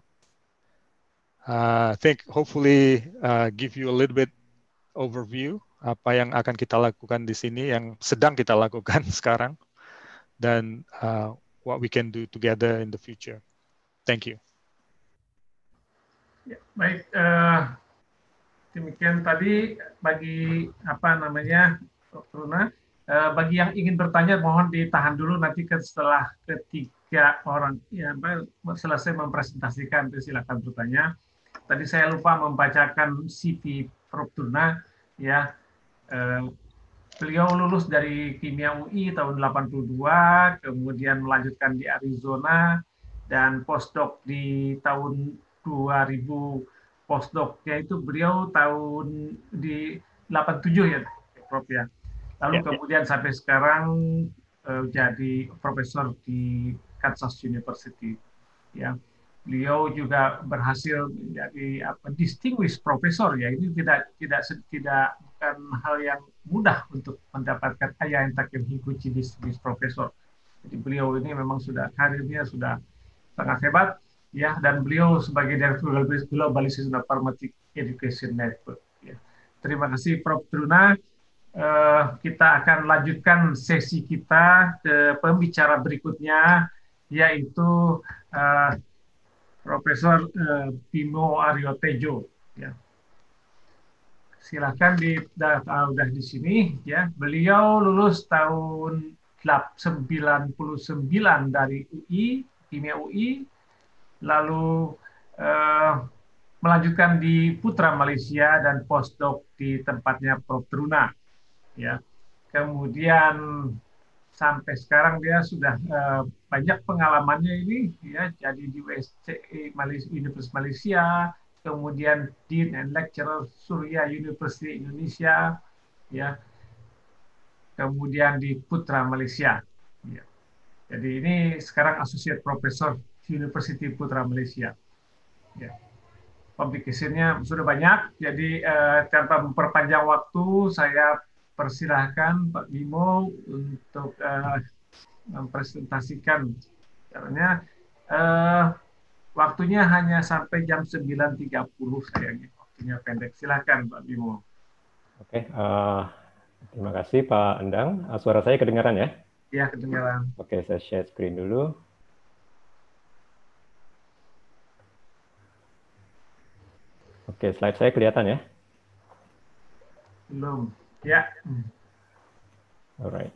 Uh, I think hopefully uh, give you a little bit overview apa yang akan kita lakukan di sini, yang sedang kita lakukan sekarang, dan uh, what we can do together in the future. Thank you. Ya, baik, uh, demikian tadi bagi apa namanya, Runa. Uh, bagi yang ingin bertanya, mohon ditahan dulu nanti ke setelah ketiga orang ya, selesai mempresentasikan, silakan bertanya. Tadi saya lupa membacakan CV Prof. Durna ya. Eh, beliau lulus dari Kimia UI tahun 82, kemudian melanjutkan di Arizona, dan postdoc di tahun 2000 postdoc yaitu beliau tahun di 87 ya Prof ya. Lalu ya, ya. kemudian ya. sampai sekarang eh, jadi profesor di Kansas University ya beliau juga berhasil menjadi apa distinguished profesor ya ini tidak tidak tidak bukan hal yang mudah untuk mendapatkan ayah yang takim hikuchi distinguished profesor jadi beliau ini memang sudah karirnya sudah sangat hebat ya dan beliau sebagai direktur globalization of pharmaceutical education network ya. terima kasih Prof Truna uh, kita akan lanjutkan sesi kita ke pembicara berikutnya yaitu uh, Profesor eh, Timo Aryo Tejo. Ya. Silahkan di dah, udah di sini ya. Beliau lulus tahun 99 dari UI, Kimia UI, lalu eh, melanjutkan di Putra Malaysia dan postdoc di tempatnya Prof Truna. Ya. Kemudian sampai sekarang dia sudah uh, banyak pengalamannya ini ya jadi di USC Malaysia, Universitas Malaysia kemudian Dean and Lecturer Surya University Indonesia ya kemudian di Putra Malaysia ya. jadi ini sekarang Associate Professor University Putra Malaysia ya sudah banyak jadi uh, tanpa memperpanjang waktu saya persilahkan Pak Bimo untuk uh, mempresentasikan. Caranya uh, waktunya hanya sampai jam 9.30 sayangnya. Waktunya pendek. Silahkan Pak Bimo. Oke, uh, terima kasih Pak Endang. Uh, suara saya kedengaran ya? Iya, kedengaran. Oke, saya share screen dulu. Oke, slide saya kelihatan ya? Belum. Ya. All right.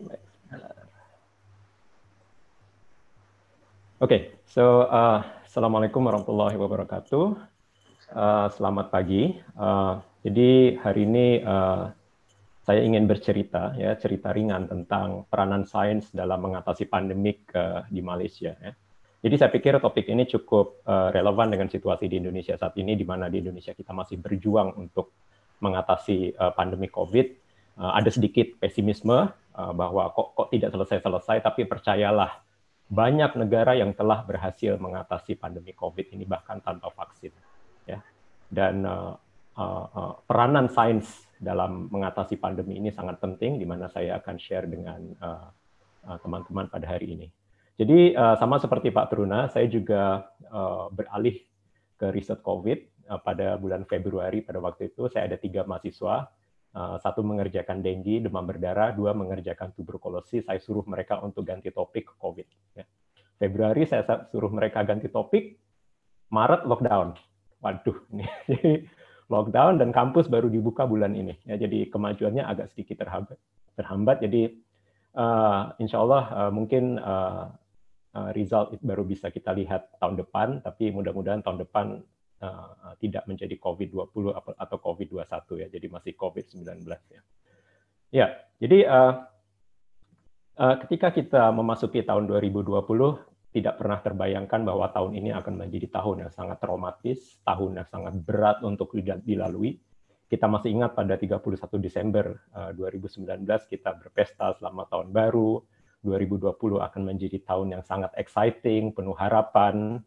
Okay, so uh, Assalamualaikum warahmatullahi wabarakatuh. Uh, selamat pagi. Uh, jadi hari ini uh, saya ingin bercerita ya cerita ringan tentang peranan sains dalam mengatasi pandemik uh, di Malaysia. Ya. Jadi saya pikir topik ini cukup uh, relevan dengan situasi di Indonesia saat ini, di mana di Indonesia kita masih berjuang untuk mengatasi uh, pandemi COVID Eh, ada sedikit pesimisme eh, bahwa kok kok tidak selesai-selesai tapi percayalah banyak negara yang telah berhasil mengatasi pandemi Covid ini bahkan tanpa vaksin ya. Dan uh, uh, peranan sains dalam mengatasi pandemi ini sangat penting di mana saya akan share dengan teman-teman uh, pada hari ini. Jadi uh, sama seperti Pak Truna, saya juga uh, beralih ke riset COVID pada bulan Februari pada waktu itu saya ada tiga mahasiswa Eh, satu mengerjakan denggi demam berdarah, dua mengerjakan tuberkulosis. Saya suruh mereka untuk ganti topik ke COVID. Ya. Februari saya suruh mereka ganti topik, Maret lockdown. Waduh, ini jadi lockdown dan kampus baru dibuka bulan ini. Ya, jadi kemajuannya agak sedikit terhambat. terhambat jadi uh, insya Allah uh, mungkin uh, result baru bisa kita lihat tahun depan. Tapi mudah-mudahan tahun depan Eh, tidak menjadi COVID-20 atau COVID-21 ya, jadi masih COVID-19 ya. Ya, jadi uh, uh, ketika kita memasuki tahun 2020 tidak pernah terbayangkan bahwa tahun ini akan menjadi tahun yang sangat traumatis, tahun yang sangat berat untuk dilalui. Kita masih ingat pada 31 Desember uh, 2019 kita berpesta selama tahun baru, 2020 akan menjadi tahun yang sangat exciting, penuh harapan.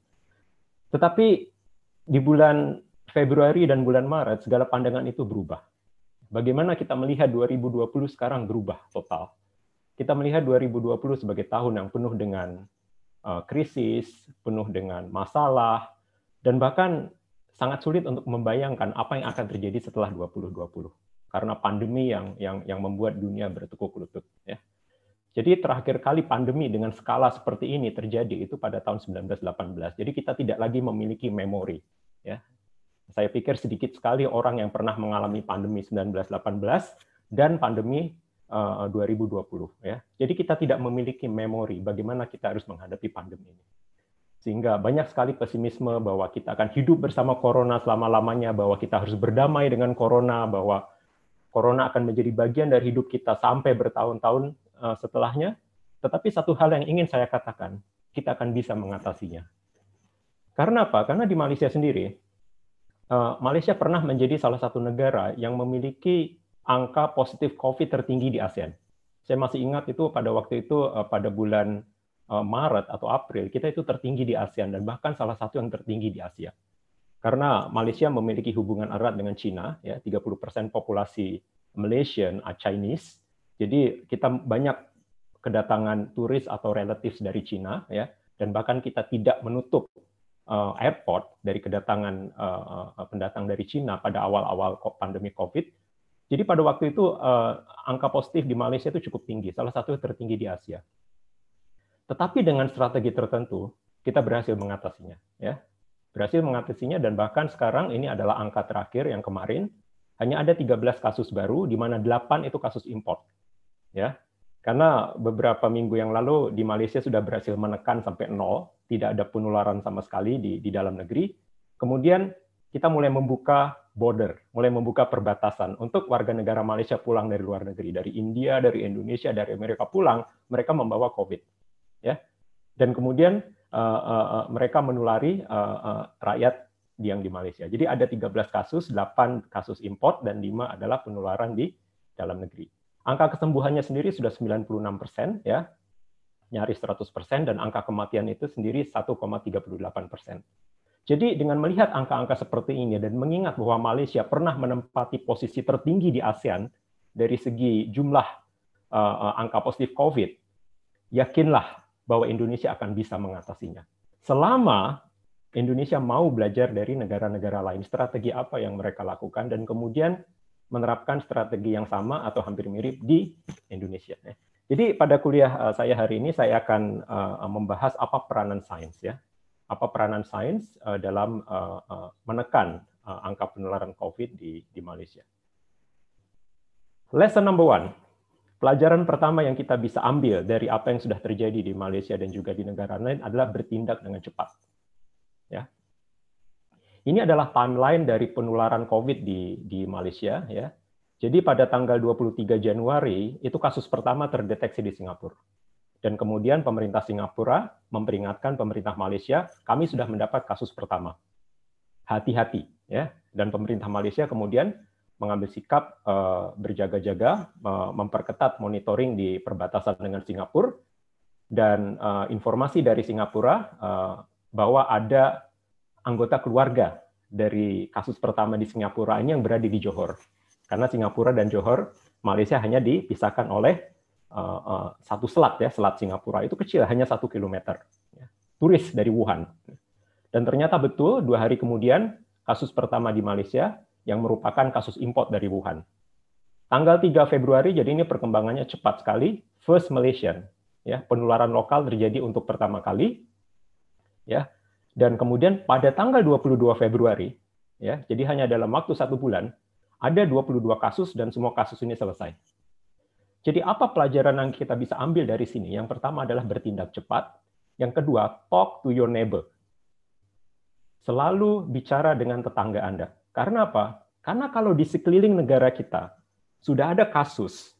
Tetapi di bulan Februari dan bulan Maret segala pandangan itu berubah. Bagaimana kita melihat 2020 sekarang berubah total. Kita melihat 2020 sebagai tahun yang penuh dengan eh, krisis, penuh dengan masalah, dan bahkan sangat sulit untuk membayangkan apa yang akan terjadi setelah 2020 karena pandemi yang yang yang membuat dunia bertekuk lutut ya. Jadi terakhir kali pandemi dengan skala seperti ini terjadi itu pada tahun 1918. Jadi kita tidak lagi memiliki memori. Ya. Saya pikir sedikit sekali orang yang pernah mengalami pandemi 1918 dan pandemi eh, uh, 2020. Ya. Jadi kita tidak memiliki memori bagaimana kita harus menghadapi pandemi ini. Sehingga banyak sekali pesimisme bahwa kita akan hidup bersama corona selama-lamanya, bahwa kita harus berdamai dengan corona, bahwa corona akan menjadi bagian dari hidup kita sampai bertahun-tahun Eh, setelahnya, tetapi satu hal yang ingin saya katakan, kita akan bisa mengatasinya. Karena apa? Karena di Malaysia sendiri, eh, Malaysia pernah menjadi salah satu negara yang memiliki angka positif COVID tertinggi di ASEAN. Saya masih ingat itu pada waktu itu eh, pada bulan Maret atau April kita itu tertinggi di ASEAN dan bahkan salah satu yang tertinggi di Asia. Karena Malaysia memiliki hubungan erat dengan Cina, ya 30% populasi Malaysian are Chinese, jadi kita banyak kedatangan turis atau relatives dari Cina ya dan bahkan kita tidak menutup uh, airport dari kedatangan uh, pendatang dari Cina pada awal-awal pandemi Covid. Jadi pada waktu itu uh, angka positif di Malaysia itu cukup tinggi, salah satu tertinggi di Asia. Tetapi dengan strategi tertentu kita berhasil mengatasinya, ya berhasil mengatasinya dan bahkan sekarang ini adalah angka terakhir yang kemarin hanya ada 13 kasus baru di mana 8 itu kasus import ya karena beberapa minggu yang lalu di Malaysia sudah berhasil menekan sampai nol, tidak ada penularan sama sekali di, di dalam negeri. Kemudian kita mulai membuka border, mulai membuka perbatasan untuk warga negara Malaysia pulang dari luar negeri, dari India, dari Indonesia, dari Amerika pulang, mereka membawa COVID, ya. Dan kemudian uh, uh, uh, mereka menulari uh, uh, rakyat yang di Malaysia. Jadi ada 13 kasus, 8 kasus import dan 5 adalah penularan di dalam negeri. Angka kesembuhannya sendiri sudah 96 persen, ya, nyaris 100 persen, dan angka kematian itu sendiri 1,38 persen. Jadi dengan melihat angka-angka seperti ini dan mengingat bahwa Malaysia pernah menempati posisi tertinggi di ASEAN dari segi jumlah uh, angka positif COVID, yakinlah bahwa Indonesia akan bisa mengatasinya. Selama Indonesia mau belajar dari negara-negara lain, strategi apa yang mereka lakukan, dan kemudian menerapkan strategi yang sama atau hampir mirip di Indonesia. Ya. Jadi pada kuliah eh, saya hari ini saya akan eh, membahas apa peranan sains ya, apa peranan sains eh, dalam menekan angka penularan COVID di, di Malaysia. Lesson number one, pelajaran pertama yang kita bisa ambil dari apa yang sudah terjadi di Malaysia dan juga di negara lain adalah bertindak dengan cepat ini adalah timeline dari penularan COVID di, di Malaysia. ya. Jadi pada tanggal 23 Januari, itu kasus pertama terdeteksi di Singapura. Dan kemudian pemerintah Singapura memperingatkan pemerintah Malaysia, kami sudah mendapat kasus pertama. Hati-hati. ya. Dan pemerintah Malaysia kemudian mengambil sikap uh, berjaga-jaga, uh, memperketat monitoring di perbatasan dengan Singapura, dan uh, informasi dari Singapura uh, bahwa ada anggota keluarga dari kasus pertama di Singapura ini yang berada di Johor. Karena Singapura dan Johor, Malaysia hanya dipisahkan oleh uh, uh, satu selat ya, selat Singapura itu kecil hanya satu kilometer. Ya. Turis dari Wuhan. Dan ternyata betul dua hari kemudian kasus pertama di Malaysia yang merupakan kasus import dari Wuhan. Tanggal 3 Februari, jadi ini perkembangannya cepat sekali. First Malaysian, ya penularan lokal terjadi untuk pertama kali. Ya, dan kemudian pada tanggal 22 Februari, ya, jadi hanya dalam waktu satu bulan, ada 22 kasus dan semua kasus ini selesai. Jadi apa pelajaran yang kita bisa ambil dari sini? Yang pertama adalah bertindak cepat. Yang kedua, talk to your neighbor. Selalu bicara dengan tetangga Anda. Karena apa? Karena kalau di sekeliling negara kita sudah ada kasus,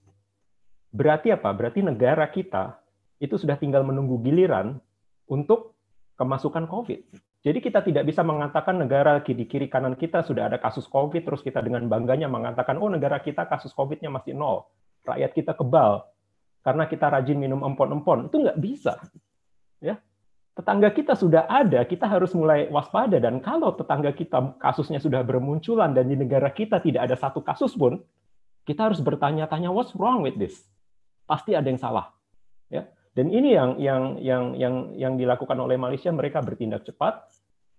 berarti apa? Berarti negara kita itu sudah tinggal menunggu giliran untuk kemasukan COVID. Jadi kita tidak bisa mengatakan negara di kiri kanan kita sudah ada kasus COVID, terus kita dengan bangganya mengatakan, oh negara kita kasus COVID-nya masih nol, rakyat kita kebal, karena kita rajin minum empon-empon. Itu nggak bisa. ya Tetangga kita sudah ada, kita harus mulai waspada. Dan kalau tetangga kita kasusnya sudah bermunculan dan di negara kita tidak ada satu kasus pun, kita harus bertanya-tanya, what's wrong with this? Pasti ada yang salah dan ini yang yang yang yang yang dilakukan oleh Malaysia, mereka bertindak cepat,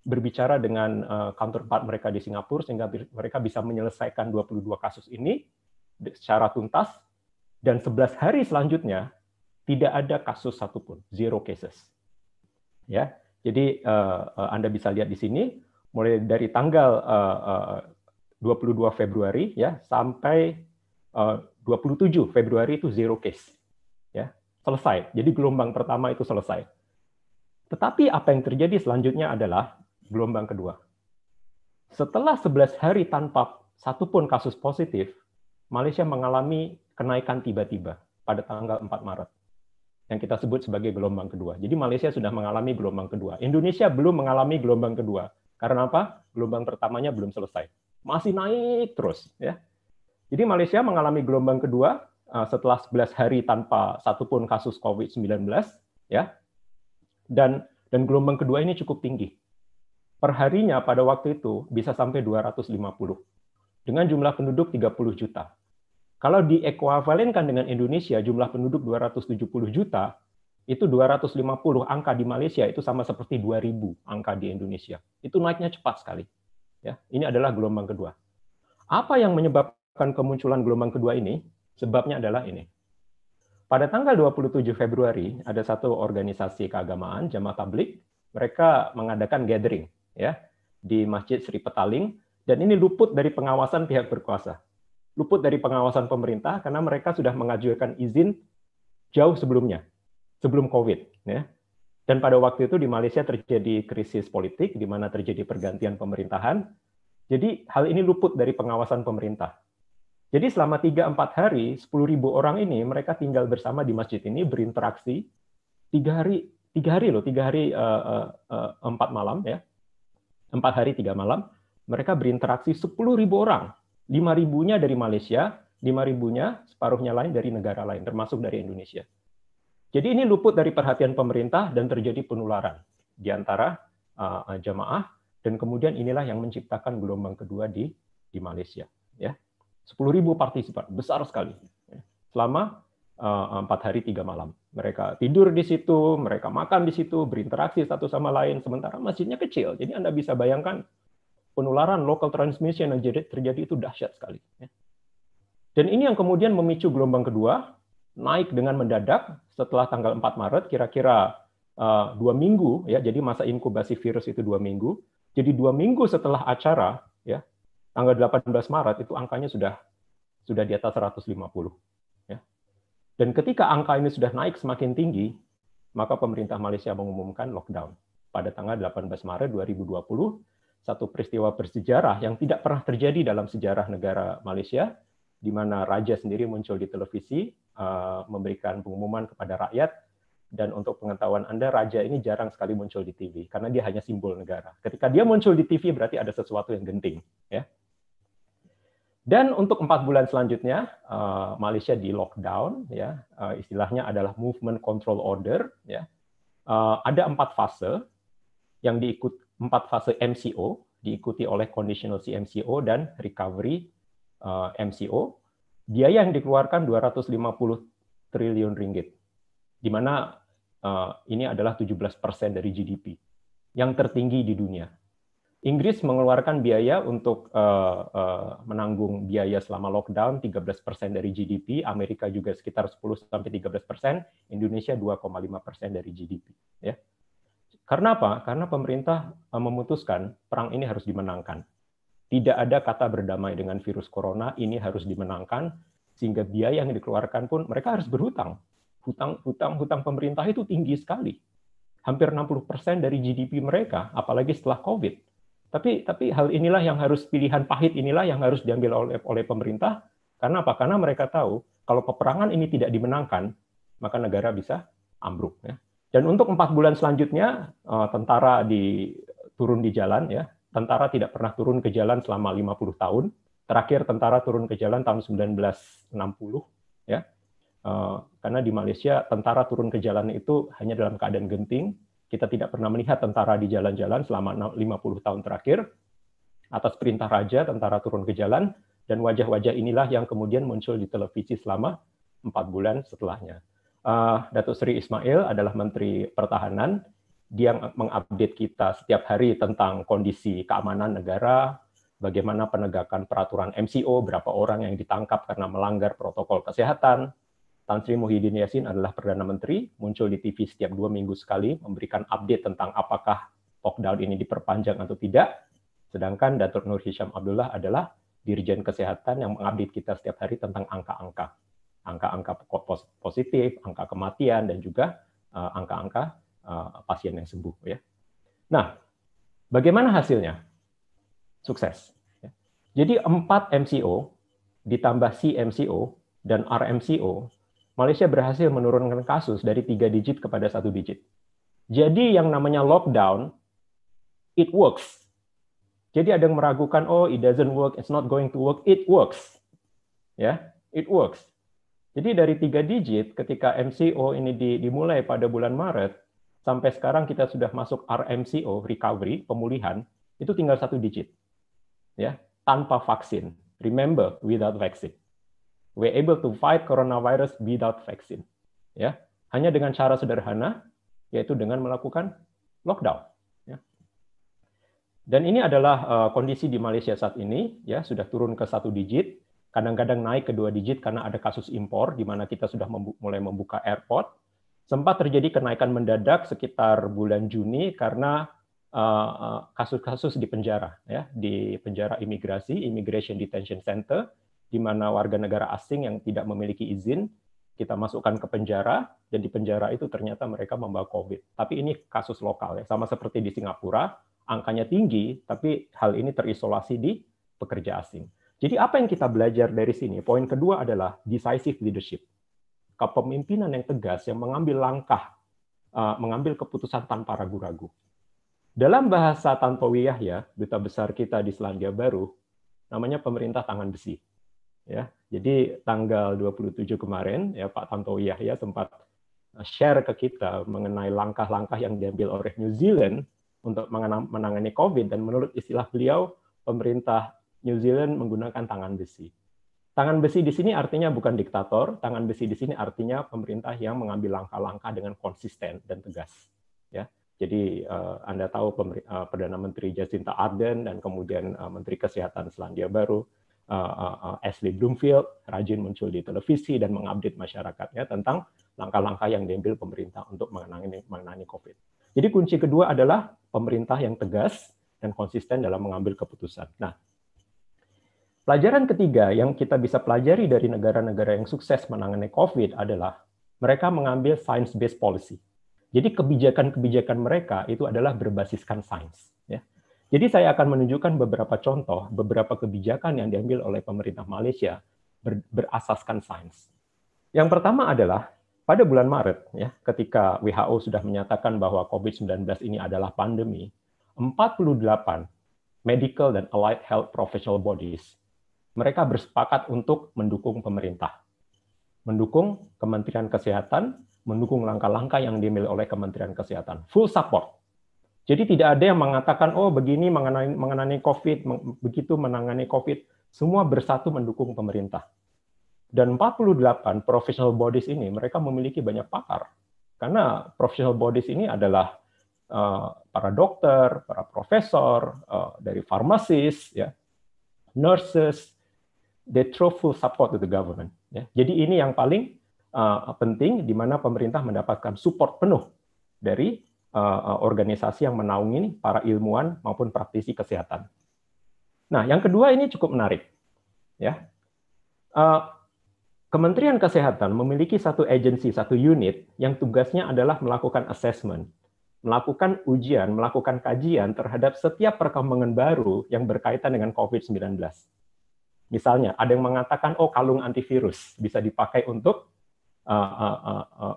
berbicara dengan eh, counterpart mereka di Singapura sehingga mereka bisa menyelesaikan 22 kasus ini secara tuntas dan 11 hari selanjutnya tidak ada kasus satupun, zero cases. Ya. Jadi eh, eh, Anda bisa lihat di sini mulai dari tanggal 22 Februari ya sampai 27 Februari itu zero case selesai. Jadi gelombang pertama itu selesai. Tetapi apa yang terjadi selanjutnya adalah gelombang kedua. Setelah 11 hari tanpa satupun kasus positif, Malaysia mengalami kenaikan tiba-tiba pada tanggal 4 Maret yang kita sebut sebagai gelombang kedua. Jadi Malaysia sudah mengalami gelombang kedua. Indonesia belum mengalami gelombang kedua. Karena apa? Gelombang pertamanya belum selesai. Masih naik terus ya. Jadi Malaysia mengalami gelombang kedua Eh, setelah 11 hari tanpa satupun kasus COVID-19 ya. Dan dan gelombang kedua ini cukup tinggi. Perharinya pada waktu itu bisa sampai 250 dengan jumlah penduduk 30 juta. Kalau diekuivalenkan dengan Indonesia jumlah penduduk 270 juta, itu 250 angka di Malaysia itu sama seperti 2000 angka di Indonesia. Itu naiknya cepat sekali. Ya, ini adalah gelombang kedua. Apa yang menyebabkan kemunculan gelombang kedua ini? Sebabnya adalah ini. Pada tanggal 27 Februari, ada satu organisasi keagamaan, jamaah tablik, mereka mengadakan gathering ya di Masjid Sri Petaling, dan ini luput dari pengawasan pihak berkuasa. Luput dari pengawasan pemerintah karena mereka sudah mengajukan izin jauh sebelumnya, sebelum COVID. Ya. Dan pada waktu itu di Malaysia terjadi krisis politik, di mana terjadi pergantian pemerintahan. Jadi hal ini luput dari pengawasan pemerintah. Jadi selama 3-4 hari, 10.000 orang ini mereka tinggal bersama di masjid ini berinteraksi tiga hari tiga hari loh tiga hari uh, uh, uh, empat malam ya empat hari tiga malam mereka berinteraksi 10.000 orang 5.000-nya dari Malaysia 5.000-nya separuhnya lain dari negara lain termasuk dari Indonesia jadi ini luput dari perhatian pemerintah dan terjadi penularan di antara uh, jamaah dan kemudian inilah yang menciptakan gelombang kedua di di Malaysia ya 10.000 partisipan, besar sekali. Selama eh, empat hari tiga malam. Mereka tidur di situ, mereka makan di situ, berinteraksi satu sama lain. Sementara masjidnya kecil, jadi Anda bisa bayangkan penularan local transmission yang terjadi itu dahsyat sekali. Dan ini yang kemudian memicu gelombang kedua, naik dengan mendadak setelah tanggal 4 Maret, kira-kira eh, dua minggu, ya, jadi masa inkubasi virus itu dua minggu. Jadi dua minggu setelah acara, ya, tanggal 18 Maret itu angkanya sudah sudah di atas 150. Ya. Dan ketika angka ini sudah naik semakin tinggi, maka pemerintah Malaysia mengumumkan lockdown pada tanggal 18 Maret 2020, satu peristiwa bersejarah yang tidak pernah terjadi dalam sejarah negara Malaysia, di mana raja sendiri muncul di televisi, eh, memberikan pengumuman kepada rakyat, dan untuk pengetahuan Anda, raja ini jarang sekali muncul di TV karena dia hanya simbol negara. Ketika dia muncul di TV berarti ada sesuatu yang genting, ya. Dan untuk empat bulan selanjutnya, eh, Malaysia di lockdown, ya eh, istilahnya adalah movement control order. Ya. Eh, ada empat fase yang diikut empat fase MCO diikuti oleh conditional CMCO dan recovery MCO. Biaya yang dikeluarkan 250 triliun ringgit, di mana ini adalah 17 persen dari GDP yang tertinggi di dunia. Inggris mengeluarkan biaya untuk uh, uh, menanggung biaya selama lockdown 13% dari GDP, Amerika juga sekitar 10 sampai 13%, Indonesia 2,5% dari GDP, ya. Karena apa? Karena pemerintah eh, memutuskan perang ini harus dimenangkan. Tidak ada kata berdamai dengan virus corona, ini harus dimenangkan sehingga biaya yang dikeluarkan pun mereka harus berhutang. Hutang hutang hutang pemerintah itu tinggi sekali. Hampir 60% dari GDP mereka apalagi setelah Covid tapi tapi hal inilah yang harus pilihan pahit inilah yang harus diambil oleh oleh pemerintah karena apa? Karena mereka tahu kalau peperangan ini tidak dimenangkan, maka negara bisa ambruk. Ya. Dan untuk empat bulan selanjutnya, eh, tentara di, turun di jalan. ya Tentara tidak pernah turun ke jalan selama 50 tahun. Terakhir tentara turun ke jalan tahun 1960. ya eh, Karena di Malaysia, tentara turun ke jalan itu hanya dalam keadaan genting, kita tidak pernah melihat tentara di jalan-jalan selama 50 tahun terakhir. Atas perintah raja, tentara turun ke jalan, dan wajah-wajah inilah yang kemudian muncul di televisi selama empat bulan setelahnya. Uh, Datuk Sri Ismail adalah Menteri Pertahanan. Dia yang mengupdate kita setiap hari tentang kondisi keamanan negara, bagaimana penegakan peraturan MCO, berapa orang yang ditangkap karena melanggar protokol kesehatan, Tan Sri Muhyiddin Yassin adalah Perdana Menteri, muncul di TV setiap dua minggu sekali, memberikan update tentang apakah lockdown ini diperpanjang atau tidak. Sedangkan Datuk Nur Hisham Abdullah adalah Dirjen Kesehatan yang mengupdate kita setiap hari tentang angka-angka. Angka-angka positif, angka kematian, dan juga eh, angka-angka eh, pasien yang sembuh. Ya. Nah, bagaimana hasilnya? Sukses. Ya. Jadi empat MCO ditambah CMCO dan RMCO Malaysia berhasil menurunkan kasus dari tiga digit kepada satu digit. Jadi yang namanya lockdown, it works. Jadi ada yang meragukan, oh it doesn't work, it's not going to work, it works. Ya, yeah, it works. Jadi dari tiga digit ketika MCO ini dimulai pada bulan Maret, sampai sekarang kita sudah masuk RMCO, recovery, pemulihan, itu tinggal satu digit. Ya, tanpa vaksin. Remember, without vaccine. We able to fight coronavirus without vaccine. Ya, hanya dengan cara sederhana, yaitu dengan melakukan lockdown. Ya. Dan ini adalah uh, kondisi di Malaysia saat ini, ya sudah turun ke satu digit, kadang-kadang naik ke dua digit karena ada kasus impor di mana kita sudah membu mulai membuka airport. Sempat terjadi kenaikan mendadak sekitar bulan Juni karena uh, uh, kasus-kasus uh, di penjara, ya di penjara imigrasi, Immigration Detention Center di mana warga negara asing yang tidak memiliki izin kita masukkan ke penjara dan di penjara itu ternyata mereka membawa COVID. Tapi ini kasus lokal ya, sama seperti di Singapura, angkanya tinggi, tapi hal ini terisolasi di pekerja asing. Jadi apa yang kita belajar dari sini? Poin kedua adalah decisive leadership. Kepemimpinan yang tegas yang mengambil langkah, eh, mengambil keputusan tanpa ragu-ragu. Dalam bahasa Tantowi ya duta besar kita di Selandia Baru, namanya pemerintah tangan besi ya. Jadi tanggal 27 kemarin ya Pak Tanto Yahya sempat share ke kita mengenai langkah-langkah yang diambil oleh New Zealand untuk menangani COVID dan menurut istilah beliau pemerintah New Zealand menggunakan tangan besi. Tangan besi di sini artinya bukan diktator, tangan besi di sini artinya pemerintah yang mengambil langkah-langkah dengan konsisten dan tegas. Ya, jadi eh, Anda tahu eh, perdana menteri Jacinta Ardern dan kemudian eh, menteri kesehatan Selandia Baru uh, eh, eh, eh, Ashley Bloomfield rajin muncul di televisi dan mengupdate masyarakatnya tentang langkah-langkah yang diambil pemerintah untuk menangani, menangani COVID. Jadi kunci kedua adalah pemerintah yang tegas dan konsisten dalam mengambil keputusan. Nah, pelajaran ketiga yang kita bisa pelajari dari negara-negara yang sukses menangani COVID adalah mereka mengambil science-based policy. Jadi kebijakan-kebijakan mereka itu adalah berbasiskan sains. Ya. Jadi saya akan menunjukkan beberapa contoh, beberapa kebijakan yang diambil oleh pemerintah Malaysia ber, berasaskan sains. Yang pertama adalah pada bulan Maret ya, ketika WHO sudah menyatakan bahwa COVID-19 ini adalah pandemi, 48 medical dan allied health professional bodies mereka bersepakat untuk mendukung pemerintah. Mendukung Kementerian Kesehatan, mendukung langkah-langkah yang diambil oleh Kementerian Kesehatan. Full support jadi tidak ada yang mengatakan oh begini mengenai mengenai Covid, begitu menangani Covid. Semua bersatu mendukung pemerintah. Dan 48 professional bodies ini mereka memiliki banyak pakar. Karena professional bodies ini adalah uh, para dokter, para profesor, uh, dari farmasis, ya, nurses, they throw full support to the government. Ya. Jadi ini yang paling uh, penting di mana pemerintah mendapatkan support penuh dari Eh, eh, organisasi yang menaungi para ilmuwan maupun praktisi kesehatan. Nah, yang kedua ini cukup menarik, ya. Eh, Kementerian Kesehatan memiliki satu agensi, satu unit yang tugasnya adalah melakukan assessment, melakukan ujian, melakukan kajian terhadap setiap perkembangan baru yang berkaitan dengan COVID-19. Misalnya, ada yang mengatakan, oh kalung antivirus bisa dipakai untuk uh, uh, uh,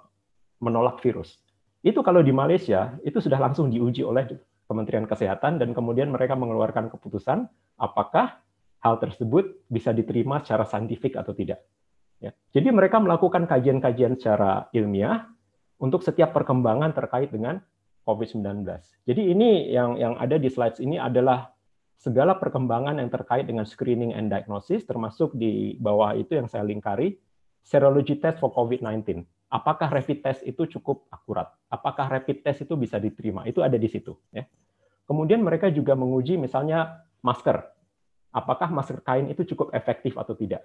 menolak virus. Itu kalau di Malaysia, itu sudah langsung diuji oleh Kementerian Kesehatan dan kemudian mereka mengeluarkan keputusan apakah hal tersebut bisa diterima secara saintifik atau tidak. Ya. Jadi mereka melakukan kajian-kajian secara ilmiah untuk setiap perkembangan terkait dengan COVID-19. Jadi ini yang yang ada di slides ini adalah segala perkembangan yang terkait dengan screening and diagnosis, termasuk di bawah itu yang saya lingkari, serology test for COVID-19 apakah rapid test itu cukup akurat, apakah rapid test itu bisa diterima, itu ada di situ. Ya. Kemudian mereka juga menguji misalnya masker, apakah masker kain itu cukup efektif atau tidak.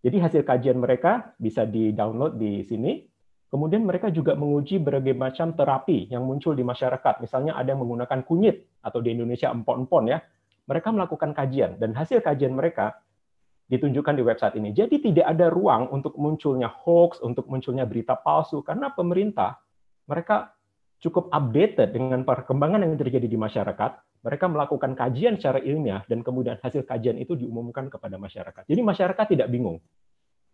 Jadi hasil kajian mereka bisa di-download di sini. Kemudian mereka juga menguji berbagai macam terapi yang muncul di masyarakat. Misalnya ada yang menggunakan kunyit atau di Indonesia empon-empon ya. Mereka melakukan kajian dan hasil kajian mereka ditunjukkan di website ini. Jadi tidak ada ruang untuk munculnya hoax, untuk munculnya berita palsu karena pemerintah mereka cukup updated dengan perkembangan yang terjadi di masyarakat, mereka melakukan kajian secara ilmiah dan kemudian hasil kajian itu diumumkan kepada masyarakat. Jadi masyarakat tidak bingung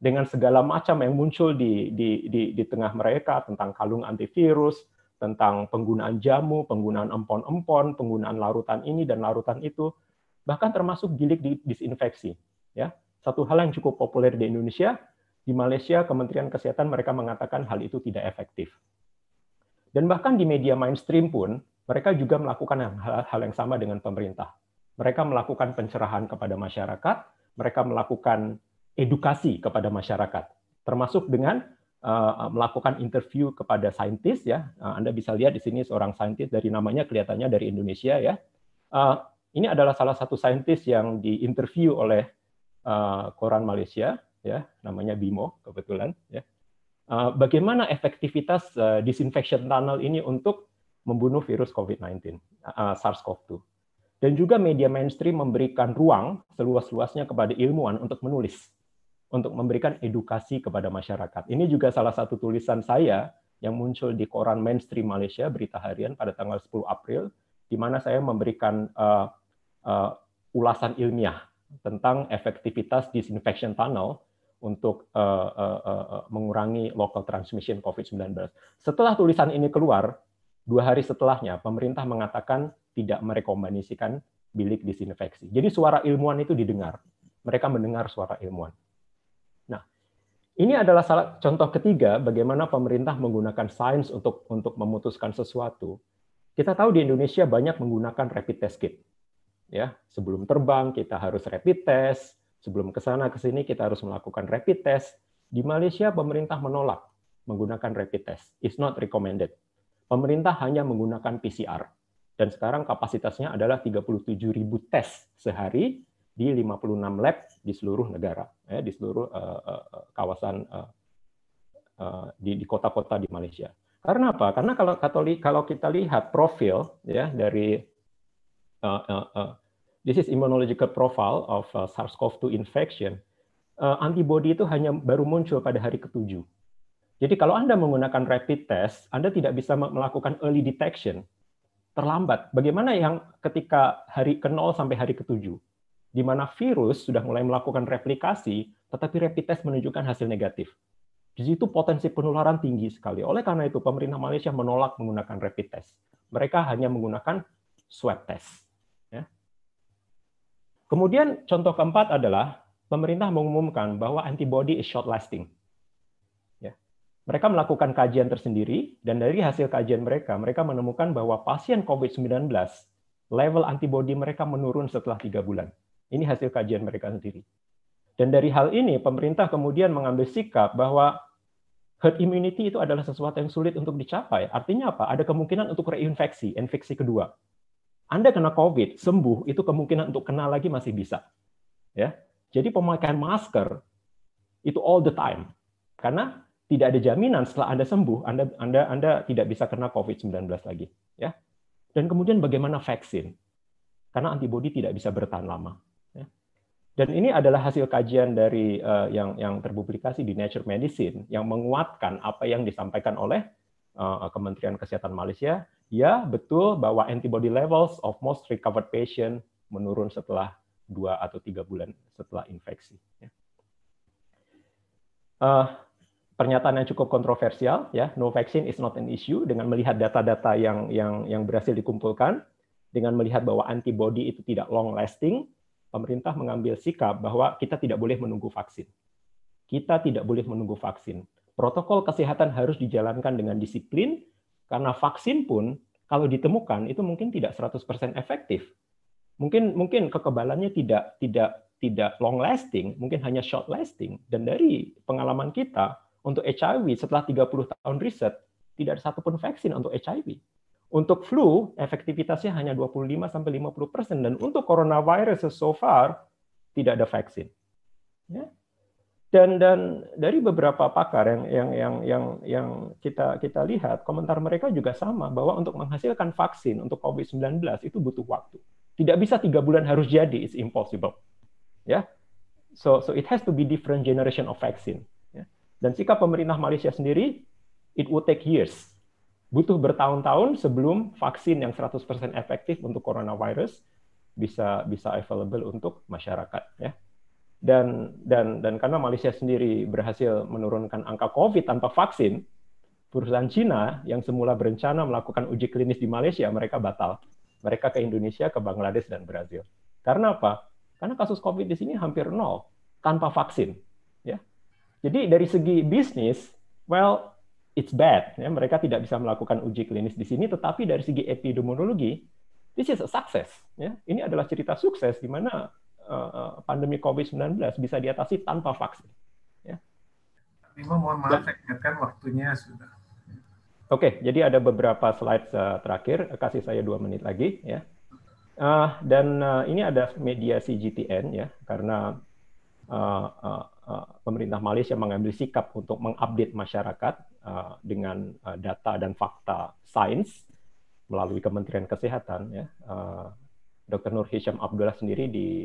dengan segala macam yang muncul di di di, di tengah mereka tentang kalung antivirus, tentang penggunaan jamu, penggunaan empon-empon, penggunaan larutan ini dan larutan itu, bahkan termasuk bilik di disinfeksi. Ya, satu hal yang cukup populer di Indonesia, di Malaysia Kementerian Kesehatan mereka mengatakan hal itu tidak efektif. Dan bahkan di media mainstream pun mereka juga melakukan hal-hal yang sama dengan pemerintah. Mereka melakukan pencerahan kepada masyarakat, mereka melakukan edukasi kepada masyarakat, termasuk dengan eh, melakukan interview kepada saintis ya. Eh, Anda bisa lihat di sini seorang saintis dari namanya kelihatannya dari Indonesia ya. Eh, ini adalah salah satu saintis yang diinterview oleh Eh, koran Malaysia, ya namanya BIMO kebetulan. Ya. Eh, bagaimana efektivitas uh, disinfection tunnel ini untuk membunuh virus COVID-19, SARS-CoV-2. Dan juga media mainstream memberikan ruang seluas-luasnya kepada ilmuwan untuk menulis, untuk memberikan edukasi kepada masyarakat. Ini juga salah satu tulisan saya yang muncul di koran mainstream Malaysia, Berita Harian, pada tanggal 10 April, di mana saya memberikan uh, uh, ulasan ilmiah tentang efektivitas disinfection tunnel untuk uh, uh, uh, mengurangi local transmission COVID-19. Setelah tulisan ini keluar, dua hari setelahnya pemerintah mengatakan tidak merekomendasikan bilik disinfeksi. Jadi suara ilmuwan itu didengar. Mereka mendengar suara ilmuwan. Nah, ini adalah salah contoh ketiga bagaimana pemerintah menggunakan sains untuk untuk memutuskan sesuatu. Kita tahu di Indonesia banyak menggunakan rapid test kit ya sebelum terbang kita harus rapid test sebelum ke sana ke sini kita harus melakukan rapid test di Malaysia pemerintah menolak menggunakan rapid test is not recommended pemerintah hanya menggunakan PCR dan sekarang kapasitasnya adalah 37.000 tes sehari di 56 lab di seluruh negara ya, di seluruh uh, uh, kawasan uh, uh, di kota-kota di, Malaysia karena apa? Karena kalau kalau kita lihat profil ya dari uh, uh, uh, this is immunological profile of uh, SARS-CoV-2 infection, uh, antibody itu hanya baru muncul pada hari ketujuh. Jadi kalau Anda menggunakan rapid test, Anda tidak bisa melakukan early detection, terlambat. Bagaimana yang ketika hari ke-0 sampai hari ke-7, di mana virus sudah mulai melakukan replikasi, tetapi rapid test menunjukkan hasil negatif. Di situ potensi penularan tinggi sekali. Oleh karena itu, pemerintah Malaysia menolak menggunakan rapid test. Mereka hanya menggunakan swab test Kemudian contoh keempat adalah pemerintah mengumumkan bahwa antibody is short lasting. Ya. Mereka melakukan kajian tersendiri dan dari hasil kajian mereka, mereka menemukan bahwa pasien COVID-19 level antibody mereka menurun setelah tiga bulan. Ini hasil kajian mereka sendiri. Dan dari hal ini, pemerintah kemudian mengambil sikap bahwa herd immunity itu adalah sesuatu yang sulit untuk dicapai. Artinya apa? Ada kemungkinan untuk reinfeksi, infeksi kedua. Anda kena COVID, sembuh, itu kemungkinan untuk kena lagi masih bisa. Ya. Jadi pemakaian masker itu all the time. Karena tidak ada jaminan setelah Anda sembuh, Anda Anda Anda tidak bisa kena COVID-19 lagi, ya. Dan kemudian bagaimana vaksin? Karena antibodi tidak bisa bertahan lama. Ya. Dan ini adalah hasil kajian dari uh, yang yang terpublikasi di Nature Medicine yang menguatkan apa yang disampaikan oleh uh, Kementerian Kesehatan Malaysia ya betul bahwa antibody levels of most recovered patient menurun setelah dua atau tiga bulan setelah infeksi. Uh, pernyataan yang cukup kontroversial, ya, no vaccine is not an issue. Dengan melihat data-data yang yang yang berhasil dikumpulkan, dengan melihat bahwa antibody itu tidak long lasting, pemerintah mengambil sikap bahwa kita tidak boleh menunggu vaksin. Kita tidak boleh menunggu vaksin. Protokol kesehatan harus dijalankan dengan disiplin karena vaksin pun kalau ditemukan itu mungkin tidak 100% efektif. Mungkin mungkin kekebalannya tidak tidak tidak long lasting, mungkin hanya short lasting. Dan dari pengalaman kita untuk HIV setelah 30 tahun riset, tidak ada satupun vaksin untuk HIV. Untuk flu, efektivitasnya hanya 25 sampai 50 persen dan untuk coronavirus so far tidak ada vaksin. Ya dan dan dari beberapa pakar yang yang yang yang yang kita kita lihat komentar mereka juga sama bahwa untuk menghasilkan vaksin untuk COVID-19 itu butuh waktu. Tidak bisa tiga bulan harus jadi, it's impossible. Ya. Yeah. So so it has to be different generation of vaccine. Yeah. Dan sikap pemerintah Malaysia sendiri it would take years. Butuh bertahun-tahun sebelum vaksin yang 100% efektif untuk coronavirus bisa bisa available untuk masyarakat ya. Yeah dan dan dan karena Malaysia sendiri berhasil menurunkan angka COVID tanpa vaksin, perusahaan Cina yang semula berencana melakukan uji klinis di Malaysia mereka batal. Mereka ke Indonesia, ke Bangladesh dan Brazil. Karena apa? Karena kasus COVID di sini hampir nol tanpa vaksin, ya. Jadi dari segi bisnis, well it's bad ya mereka tidak bisa melakukan uji klinis di sini tetapi dari segi epidemiologi this is a success ya ini adalah cerita sukses di mana Eh, eh, pandemi COVID-19 bisa diatasi tanpa vaksin. Ya. mohon maaf, saya ingatkan waktunya sudah. Oke, okay, jadi ada beberapa slide eh, terakhir, kasih saya dua menit lagi ya. Uh, dan uh, ini ada media CGTN, ya, karena uh, uh, uh, pemerintah Malaysia mengambil sikap untuk mengupdate masyarakat uh, dengan uh, data dan fakta sains melalui Kementerian Kesehatan ya. Uh, Dr. Nur Hisham Abdullah sendiri di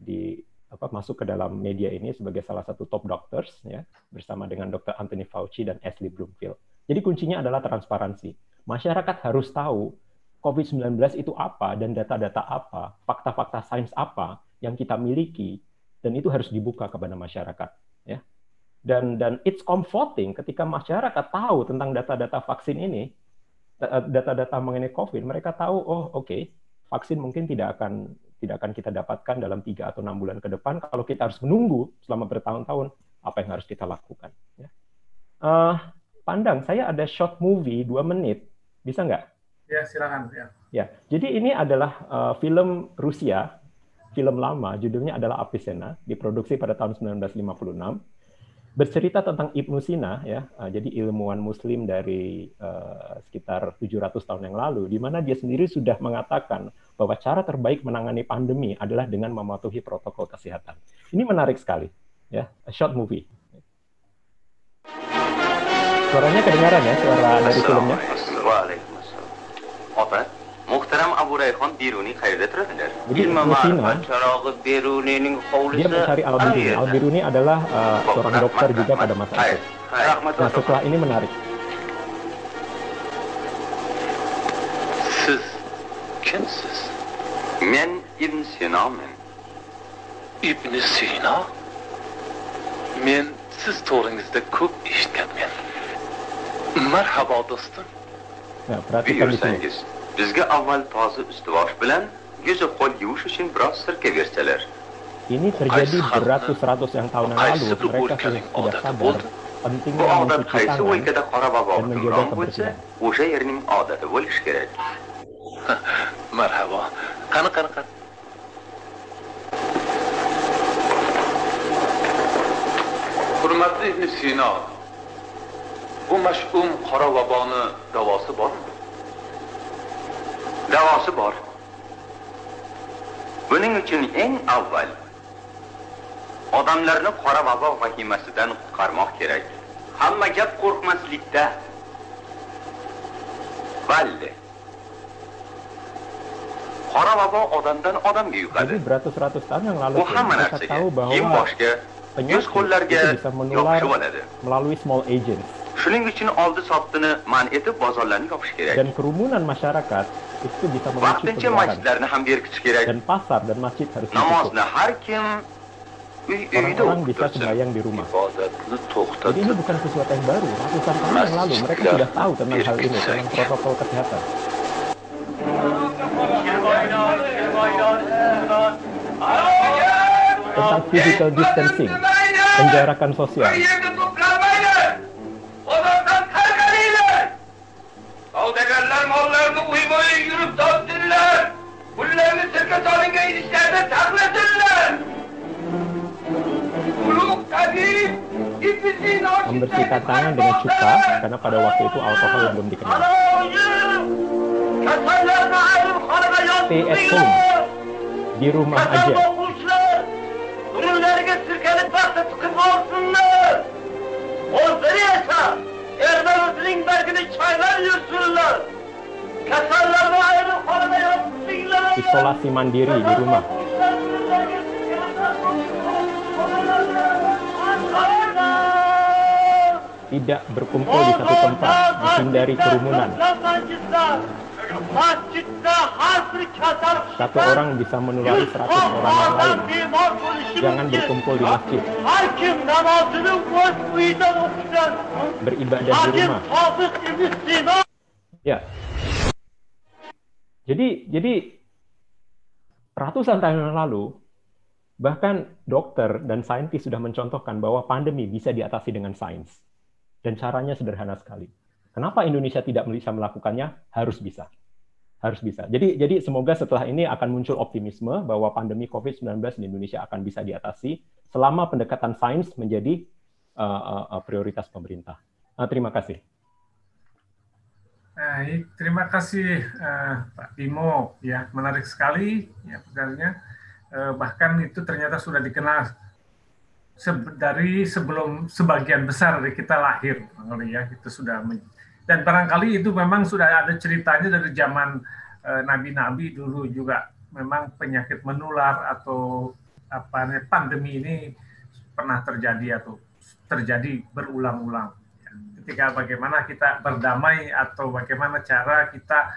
di apa masuk ke dalam media ini sebagai salah satu top doctors ya bersama dengan Dr. Anthony Fauci dan Ashley Bloomfield. Jadi kuncinya adalah transparansi. Masyarakat harus tahu COVID-19 itu apa dan data-data apa, fakta-fakta sains apa yang kita miliki dan itu harus dibuka kepada masyarakat ya. Dan dan it's comforting ketika masyarakat tahu tentang data-data vaksin ini, eh, data-data mengenai COVID, mereka tahu oh oke, okay, vaksin mungkin tidak akan tidak akan kita dapatkan dalam tiga atau enam bulan ke depan kalau kita harus menunggu selama bertahun-tahun apa yang harus kita lakukan. Ya. Uh, pandang, saya ada short movie dua menit, bisa nggak? Ya silakan. Ya. ya, jadi ini adalah uh, film Rusia, film lama, judulnya adalah Apisena, diproduksi pada tahun 1956 bercerita tentang Ibnu Sina ya, uh, jadi ilmuwan Muslim dari uh, sekitar 700 tahun yang lalu, di mana dia sendiri sudah mengatakan bahwa cara terbaik menangani pandemi adalah dengan mematuhi protokol kesehatan. Ini menarik sekali ya, A short movie. Suaranya kedengaran ya, suara dari filmnya. Burayxon Beruniy qayerda turadilar? Ilmu ma'rifat charog'i Beruniyning hovlisi. Dia Al-Biruni. al adalah uh, seorang dokter juga pada masa itu. Nah, setelah ini menarik. Siz kimsiz? Men Ibn Sina men. Ibn Sina? Men siz to'g'ringizda ko'p eshitganman. Marhabo do'stim. Ya, pratikamiz. bizga avval toza ustivosh bilan yuz qo'l yuvish uchun biroz sirka bersalar ini terjadi beratus ratus yang tahun yang lalu mereka sudah tidak sadar pentingnya mencuci tangan dan menjaga kebersihan o'sha yerning odati bo'lishi kerak marhabo qani qani hurmatli ibn sino bu mash'um qora vaboni davosi bormi davosi bor buning uchun eng avval odamlarni qora vabo vahimasidan qutqarmoq kerak hamma gap qo'rqmaslikda balli qora vabo odamdan odamga yuqadi bu hamma narsaga kiyim boshga yuz qo'llarga yopishib oladi Shuning uchun oldi sotdini man etib bozorlarni yopish kerak. Dan kerumunan masyarakat itu bisa memicu Vaqtincha masjidlarni ham berkitish kerak. Dan pasar dan masjid harus ditutup. har kim Orang-orang bisa sembahyang di rumah. Jadi ini bukan sesuatu yang baru. Ratusan tahun yang lalu mereka sudah tahu tentang hal ini, tentang protokol kesehatan. Tentang physical distancing, penjarakan sosial, mollarni uyma uy yurib topdinglar pullarni sirka solingan idishlarda saqladinglar ulug' tabib Membersih tangan dengan cuka karena pada waktu itu alkohol belum dikenal. Stay at home, di rumah aja. Ürünlerine sirkelip çaylar yutsunlar. Isolasi mandiri di rumah. Tidak berkumpul di satu tempat, menghindari kerumunan. Satu orang bisa menulari seratus orang yang lain. Jangan berkumpul di masjid. Beribadah di rumah. Ya, jadi jadi ratusan tahun yang lalu bahkan dokter dan saintis sudah mencontohkan bahwa pandemi bisa diatasi dengan sains dan caranya sederhana sekali. Kenapa Indonesia tidak bisa melakukannya? Harus bisa. Harus bisa. Jadi jadi semoga setelah ini akan muncul optimisme bahwa pandemi COVID-19 di Indonesia akan bisa diatasi selama pendekatan sains menjadi uh, uh, prioritas pemerintah. Uh, terima kasih. Baik, terima kasih uh, Pak Timo, Ya, menarik sekali ya sebenarnya Uh, eh, bahkan itu ternyata sudah dikenal se dari sebelum sebagian besar dari kita lahir, ya itu sudah dan barangkali itu memang sudah ada ceritanya dari zaman eh, nabi-nabi uh, dulu juga memang penyakit menular atau apa pandemi ini pernah terjadi atau terjadi berulang-ulang ketika bagaimana kita berdamai atau bagaimana cara kita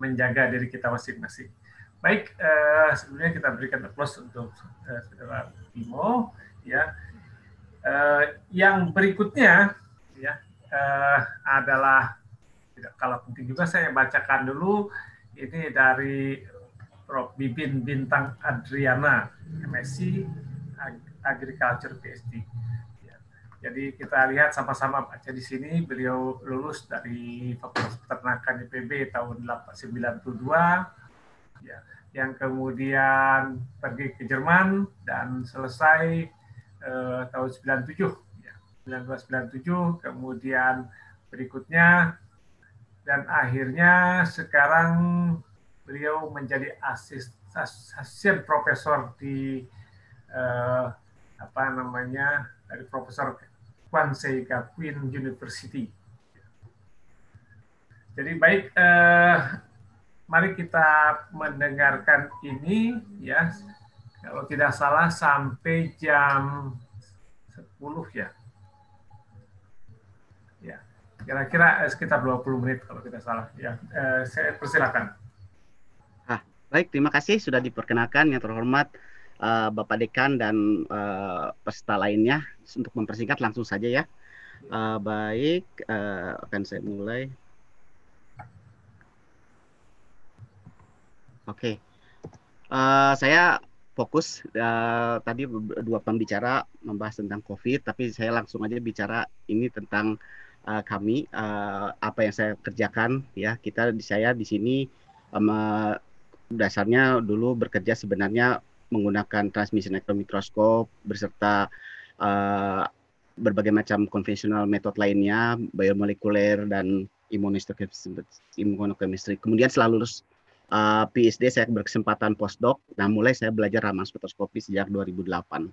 menjaga diri kita masing-masing. Baik, uh, sebelumnya kita berikan aplaus untuk uh, saudara Bimo. Ya, uh, yang berikutnya ya uh, adalah tidak kalah penting juga saya bacakan dulu ini dari Prof. Bibin Bintang Adriana, MSc Agriculture PhD. Jadi kita lihat sama-sama baca di sini, beliau lulus dari Fakultas Peternakan IPB tahun 1992, ya, yang kemudian pergi ke Jerman dan selesai eh, tahun 97, ya, 1997, kemudian berikutnya dan akhirnya sekarang beliau menjadi asisten asisten profesor di eh, apa namanya dari profesor Kwansei Queen University. Jadi baik, eh, mari kita mendengarkan ini ya. Kalau tidak salah sampai jam 10 ya. Ya, kira-kira eh, sekitar 20 menit kalau tidak salah. Ya, eh, saya persilakan. Ah, baik, terima kasih sudah diperkenalkan yang terhormat uh, Bapak Dekan dan uh, peserta lainnya untuk mempersingkat langsung saja ya. Uh, baik, uh, akan saya mulai. Oke, okay. uh, saya fokus uh, tadi dua pembicara membahas tentang COVID, tapi saya langsung aja bicara ini tentang uh, kami uh, apa yang saya kerjakan ya kita saya di sini um, dasarnya dulu bekerja sebenarnya menggunakan transmisi elektromikroskop berserta uh, berbagai macam konvensional metode lainnya, biomolekuler dan imunochemistry. Kemudian selalu lulus uh, eh, PhD saya berkesempatan postdoc. dan nah, mulai saya belajar raman spektroskopi sejak 2008. Uh, eh,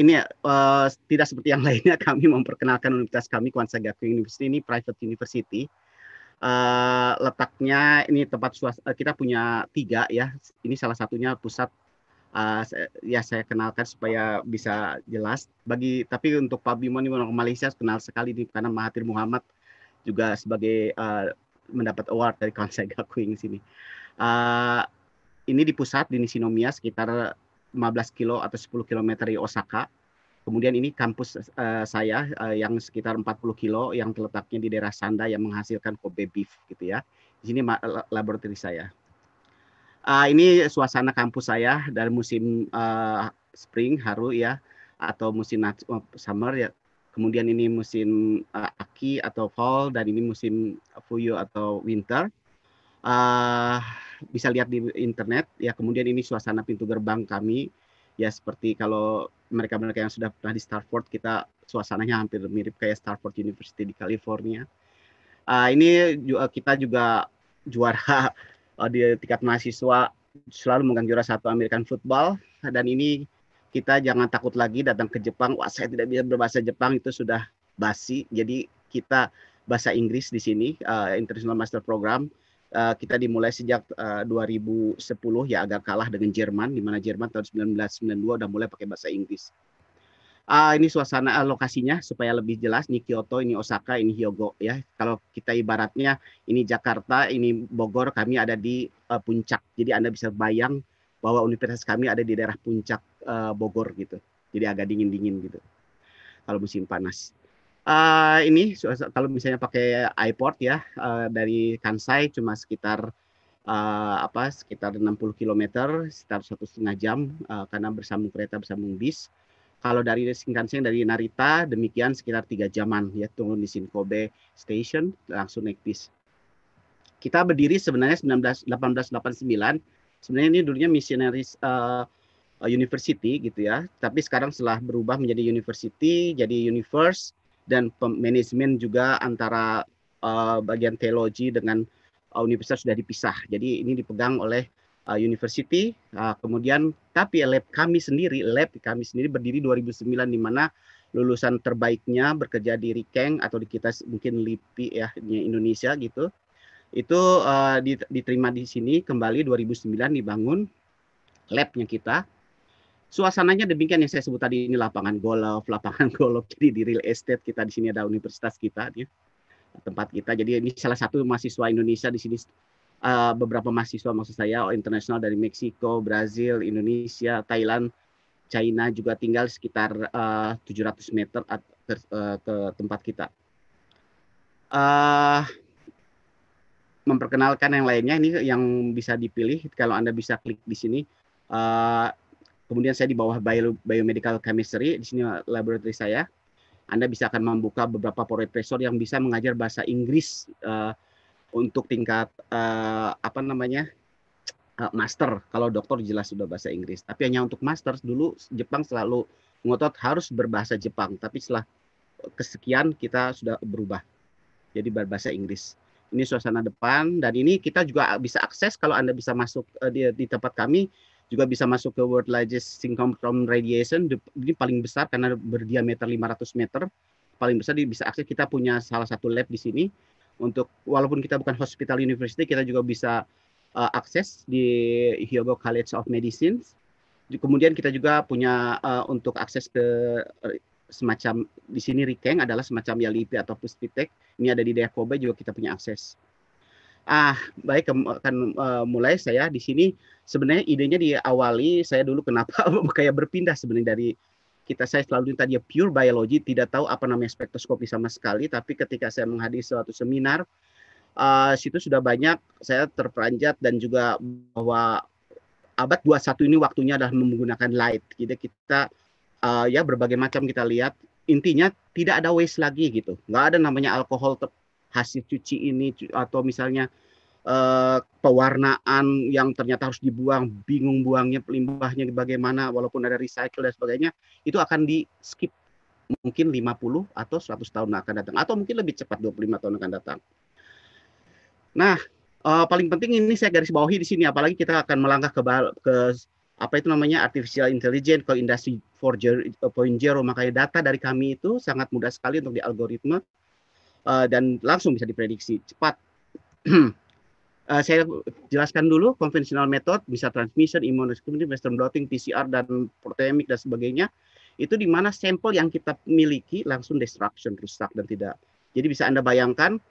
ini uh, tidak seperti yang lainnya kami memperkenalkan universitas kami Kwansa Gakui University ini private university Uh, letaknya ini tempat suas eh, kita punya tiga ya. Ini salah satunya pusat uh, ya saya kenalkan supaya bisa jelas. Bagi tapi untuk Pak Bimo ini orang Malaysia kenal sekali di karena Mahathir Muhammad juga sebagai uh, mendapat award dari Konsep Gakuing sini. Uh, ini di pusat di Nishinomiya sekitar 15 kilo atau 10 km dari Osaka. Kemudian ini kampus uh, saya uh, yang sekitar 40 kilo yang terletaknya di daerah Sanda yang menghasilkan Kobe beef gitu ya. Di sini laboratorium saya. Uh, ini suasana kampus saya dari musim uh, spring haru ya atau musim oh, summer ya. Kemudian ini musim uh, aki atau fall dan ini musim fuyu atau winter. Uh, bisa lihat di internet ya. Kemudian ini suasana pintu gerbang kami ya seperti kalau mereka-mereka yang sudah pernah di Stanford kita suasananya hampir mirip kayak Stanford University di California. Uh, ini juga, eh, kita juga juara uh, di tingkat mahasiswa selalu menggang juara satu American Football dan ini kita jangan takut lagi datang ke Jepang. Wah saya tidak bisa berbahasa Jepang itu sudah basi. Jadi kita bahasa Inggris di sini uh, International Master Program Eh, kita dimulai sejak eh, uh, 2010 ya agak kalah dengan Jerman di mana Jerman tahun 1992 udah mulai pakai bahasa Inggris. Uh, ini suasana uh, lokasinya supaya lebih jelas ini Kyoto, ini Osaka, ini Hyogo ya. Kalau kita ibaratnya ini Jakarta, ini Bogor, kami ada di uh, puncak. Jadi Anda bisa bayang bahwa universitas kami ada di daerah puncak uh, Bogor gitu. Jadi agak dingin-dingin gitu kalau musim panas uh, ini kalau misalnya pakai iPod ya uh, dari Kansai cuma sekitar uh, apa sekitar 60 km sekitar satu setengah jam uh, karena bersambung kereta bersambung bis. Kalau dari Shinkansen dari Narita demikian sekitar tiga jaman ya turun di Shinkobe Station langsung naik bis. Kita berdiri sebenarnya 19, 1889 sebenarnya ini dulunya missionaries uh, university gitu ya tapi sekarang setelah berubah menjadi university jadi universe dan manajemen juga antara uh, bagian teologi dengan uh, universitas sudah dipisah. Jadi ini dipegang oleh uh, university. Uh, kemudian tapi lab kami sendiri, lab kami sendiri berdiri 2009 di mana lulusan terbaiknya bekerja di Rikeng atau di kita mungkin LIPI ya Indonesia gitu. Itu uh, diterima di sini kembali 2009 dibangun labnya kita suasananya demikian yang saya sebut tadi ini lapangan golf, lapangan golf. Jadi di real estate kita di sini ada universitas kita ya. Tempat kita. Jadi ini salah satu mahasiswa Indonesia di sini uh, beberapa mahasiswa maksud saya oh, internasional dari Meksiko, Brazil, Indonesia, Thailand, China juga tinggal sekitar eh, uh, 700 meter at, uh, ke tempat kita. Uh, memperkenalkan yang lainnya ini yang bisa dipilih kalau anda bisa klik di sini uh, Kemudian saya di bawah bio, biomedical chemistry, di sini laboratori saya. Anda bisa akan membuka beberapa profesor yang bisa mengajar bahasa Inggris uh, untuk tingkat uh, apa namanya uh, master. Kalau dokter jelas sudah bahasa Inggris, tapi hanya untuk master dulu Jepang selalu ngotot harus berbahasa Jepang, tapi setelah kesekian kita sudah berubah jadi berbahasa Inggris. Ini suasana depan dan ini kita juga bisa akses kalau Anda bisa masuk uh, di, di tempat kami juga bisa masuk ke World Largest Synchrotron Radiation ini paling besar karena berdiameter 500 meter paling besar di, bisa akses kita punya salah satu lab di sini untuk walaupun kita bukan hospital university kita juga bisa uh, akses di Hyogo College of Medicine kemudian kita juga punya uh, untuk akses ke uh, semacam di sini Rikeng adalah semacam Yalipi atau Puspitek ini ada di daerah juga kita punya akses Ah, baik akan uh, mulai saya di sini sebenarnya idenya diawali saya dulu kenapa kayak berpindah sebenarnya dari kita saya selalu tadi pure biology tidak tahu apa namanya spektroskopi sama sekali tapi ketika saya menghadiri suatu seminar uh, situ sudah banyak saya terperanjat dan juga bahwa abad 21 ini waktunya adalah menggunakan light. Jadi kita uh, ya berbagai macam kita lihat intinya tidak ada waste lagi gitu. Nggak ada namanya alkohol hasil cuci ini atau misalnya eh, pewarnaan yang ternyata harus dibuang, bingung buangnya, limbahnya bagaimana, walaupun ada recycle dan sebagainya, itu akan di skip mungkin 50 atau 100 tahun akan datang atau mungkin lebih cepat 25 tahun akan datang. Nah, eh, paling penting ini saya garis bawahi di sini apalagi kita akan melangkah ke ke apa itu namanya artificial intelligence ke industri 4.0 eh, makanya data dari kami itu sangat mudah sekali untuk di algoritma uh, dan langsung bisa diprediksi cepat. Uh, saya jelaskan dulu konvensional method bisa transmission, immunohistochemistry, western blotting, PCR dan proteomic dan sebagainya. Itu di mana sampel yang kita miliki langsung destruction, rusak dan tidak. Jadi bisa Anda bayangkan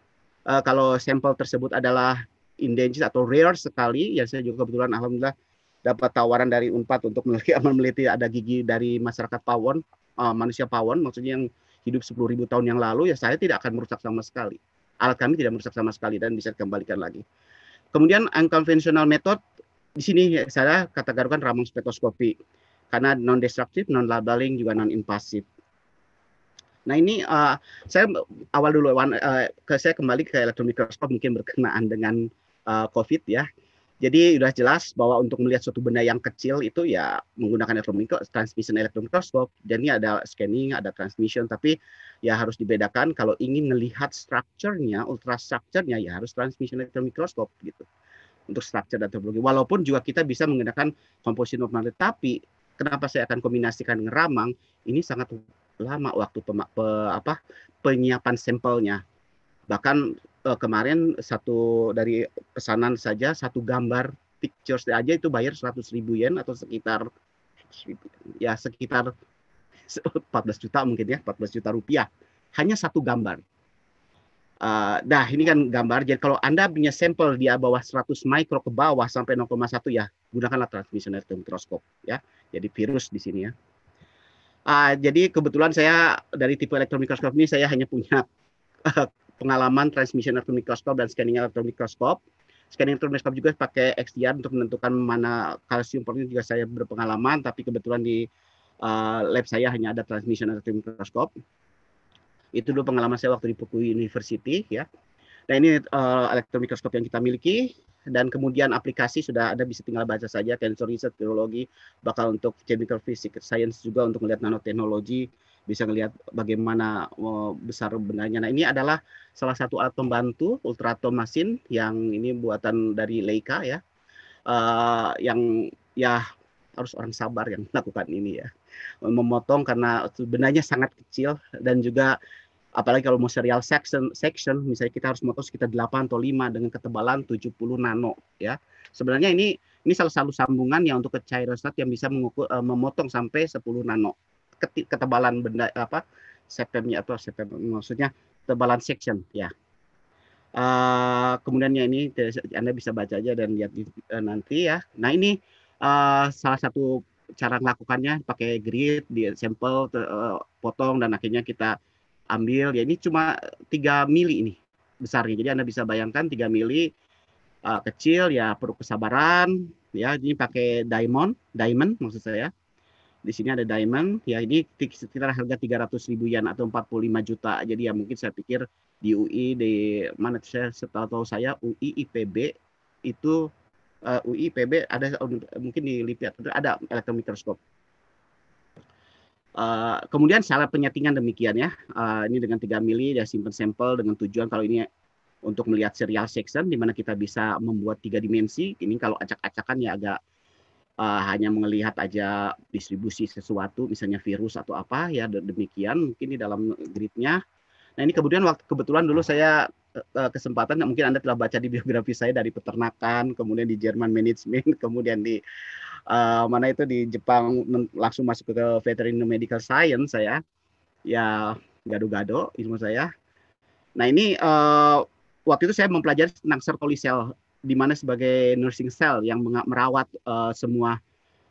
uh, kalau sampel tersebut adalah endangered atau rare sekali, Yang saya juga kebetulan alhamdulillah dapat tawaran dari Unpad untuk meneliti ada gigi dari masyarakat Pawon, uh, manusia Pawon, maksudnya yang hidup 10.000 tahun yang lalu ya saya tidak akan merusak sama sekali. Alat kami tidak merusak sama sekali dan bisa dikembalikan lagi. Kemudian unconventional method di sini saya katakan ramang spektroskopi karena non destructive, non labeling juga non invasive. Nah ini uh, saya awal dulu uh, saya kembali ke elektron mikroskop mungkin berkenaan dengan uh, COVID ya jadi sudah jelas bahwa untuk melihat suatu benda yang kecil itu ya menggunakan elektromikros, transmission electron Dan ini ada scanning, ada transmission, tapi ya harus dibedakan kalau ingin melihat strukturnya, ultrastrukturnya ya harus transmission elektron mikroskop gitu. Untuk structure dan topologi. Walaupun juga kita bisa menggunakan komposisi normal, tapi kenapa saya akan kombinasikan dengan ramang? Ini sangat lama waktu pe, apa penyiapan sampelnya bahkan uh, kemarin satu dari pesanan saja satu gambar pictures aja itu bayar 100 ribu yen atau sekitar ya sekitar 14 juta mungkin ya 14 juta rupiah hanya satu gambar. Uh, nah ini kan gambar jadi kalau anda punya sampel di bawah 100 mikro ke bawah sampai 0,1 ya gunakanlah transmissioner mikroskop ya jadi virus di sini ya. Uh, jadi kebetulan saya dari tipe elektron mikroskop ini saya hanya punya uh, pengalaman transmission electron microscope dan scanning electron microscope. Scanning electron microscope juga pakai XDR untuk menentukan mana kalsium protein juga saya berpengalaman, tapi kebetulan di uh, lab saya hanya ada transmission electron microscope. Itu dulu pengalaman saya waktu di Pukui University ya. Nah ini uh, eh, electron microscope yang kita miliki dan kemudian aplikasi sudah ada bisa tinggal baca saja cancer research biologi bakal untuk chemical physics science juga untuk melihat nanoteknologi bisa melihat bagaimana eh, besar benarnya. Nah ini adalah salah satu alat pembantu ultratom mesin yang ini buatan dari Leica ya, uh, yang ya harus orang sabar yang melakukan ini ya, memotong karena benarnya sangat kecil dan juga apalagi kalau mau serial section section misalnya kita harus motong sekitar 8 atau 5 dengan ketebalan 70 nano ya. Sebenarnya ini ini salah satu sambungan yang untuk ke cairan yang bisa mengukur, eh, memotong sampai 10 nano ketebalan benda apa septemnya atau septem maksudnya tebalan section ya. Uh, kemudiannya ini Anda bisa baca aja dan lihat di, uh, nanti ya. Nah ini uh, salah satu cara melakukannya pakai grid, di sampel, uh, potong dan akhirnya kita ambil. Ya ini cuma 3 mili ini besarnya. Jadi Anda bisa bayangkan 3 mili uh, kecil ya perlu kesabaran ya. Ini pakai diamond, diamond maksud saya di sini ada diamond ya ini sekitar harga 300 ribu yen atau 45 juta jadi ya mungkin saya pikir di UI di mana saya setahu saya UI IPB itu uh, eh, UI IPB ada oh, mungkin di LIPI ada elektromikroskop Uh, kemudian salah penyetingan demikian ya. Uh, ini dengan 3 mili dia simpan sampel dengan tujuan kalau ini untuk melihat serial section di mana kita bisa membuat tiga dimensi. Ini kalau acak-acakan ya agak uh, hanya melihat aja distribusi sesuatu, misalnya virus atau apa, ya demikian mungkin di dalam gridnya. Nah ini kemudian waktu kebetulan dulu saya uh, kesempatan nah, mungkin anda telah baca di biografi saya dari peternakan, kemudian di Jerman manajemen, kemudian di uh, mana itu di Jepang langsung masuk ke veterinary medical science saya, ya gado-gado ilmu saya. Nah ini uh, waktu itu saya mempelajari tentang sertolisel di mana sebagai nursing cell yang merawat uh, semua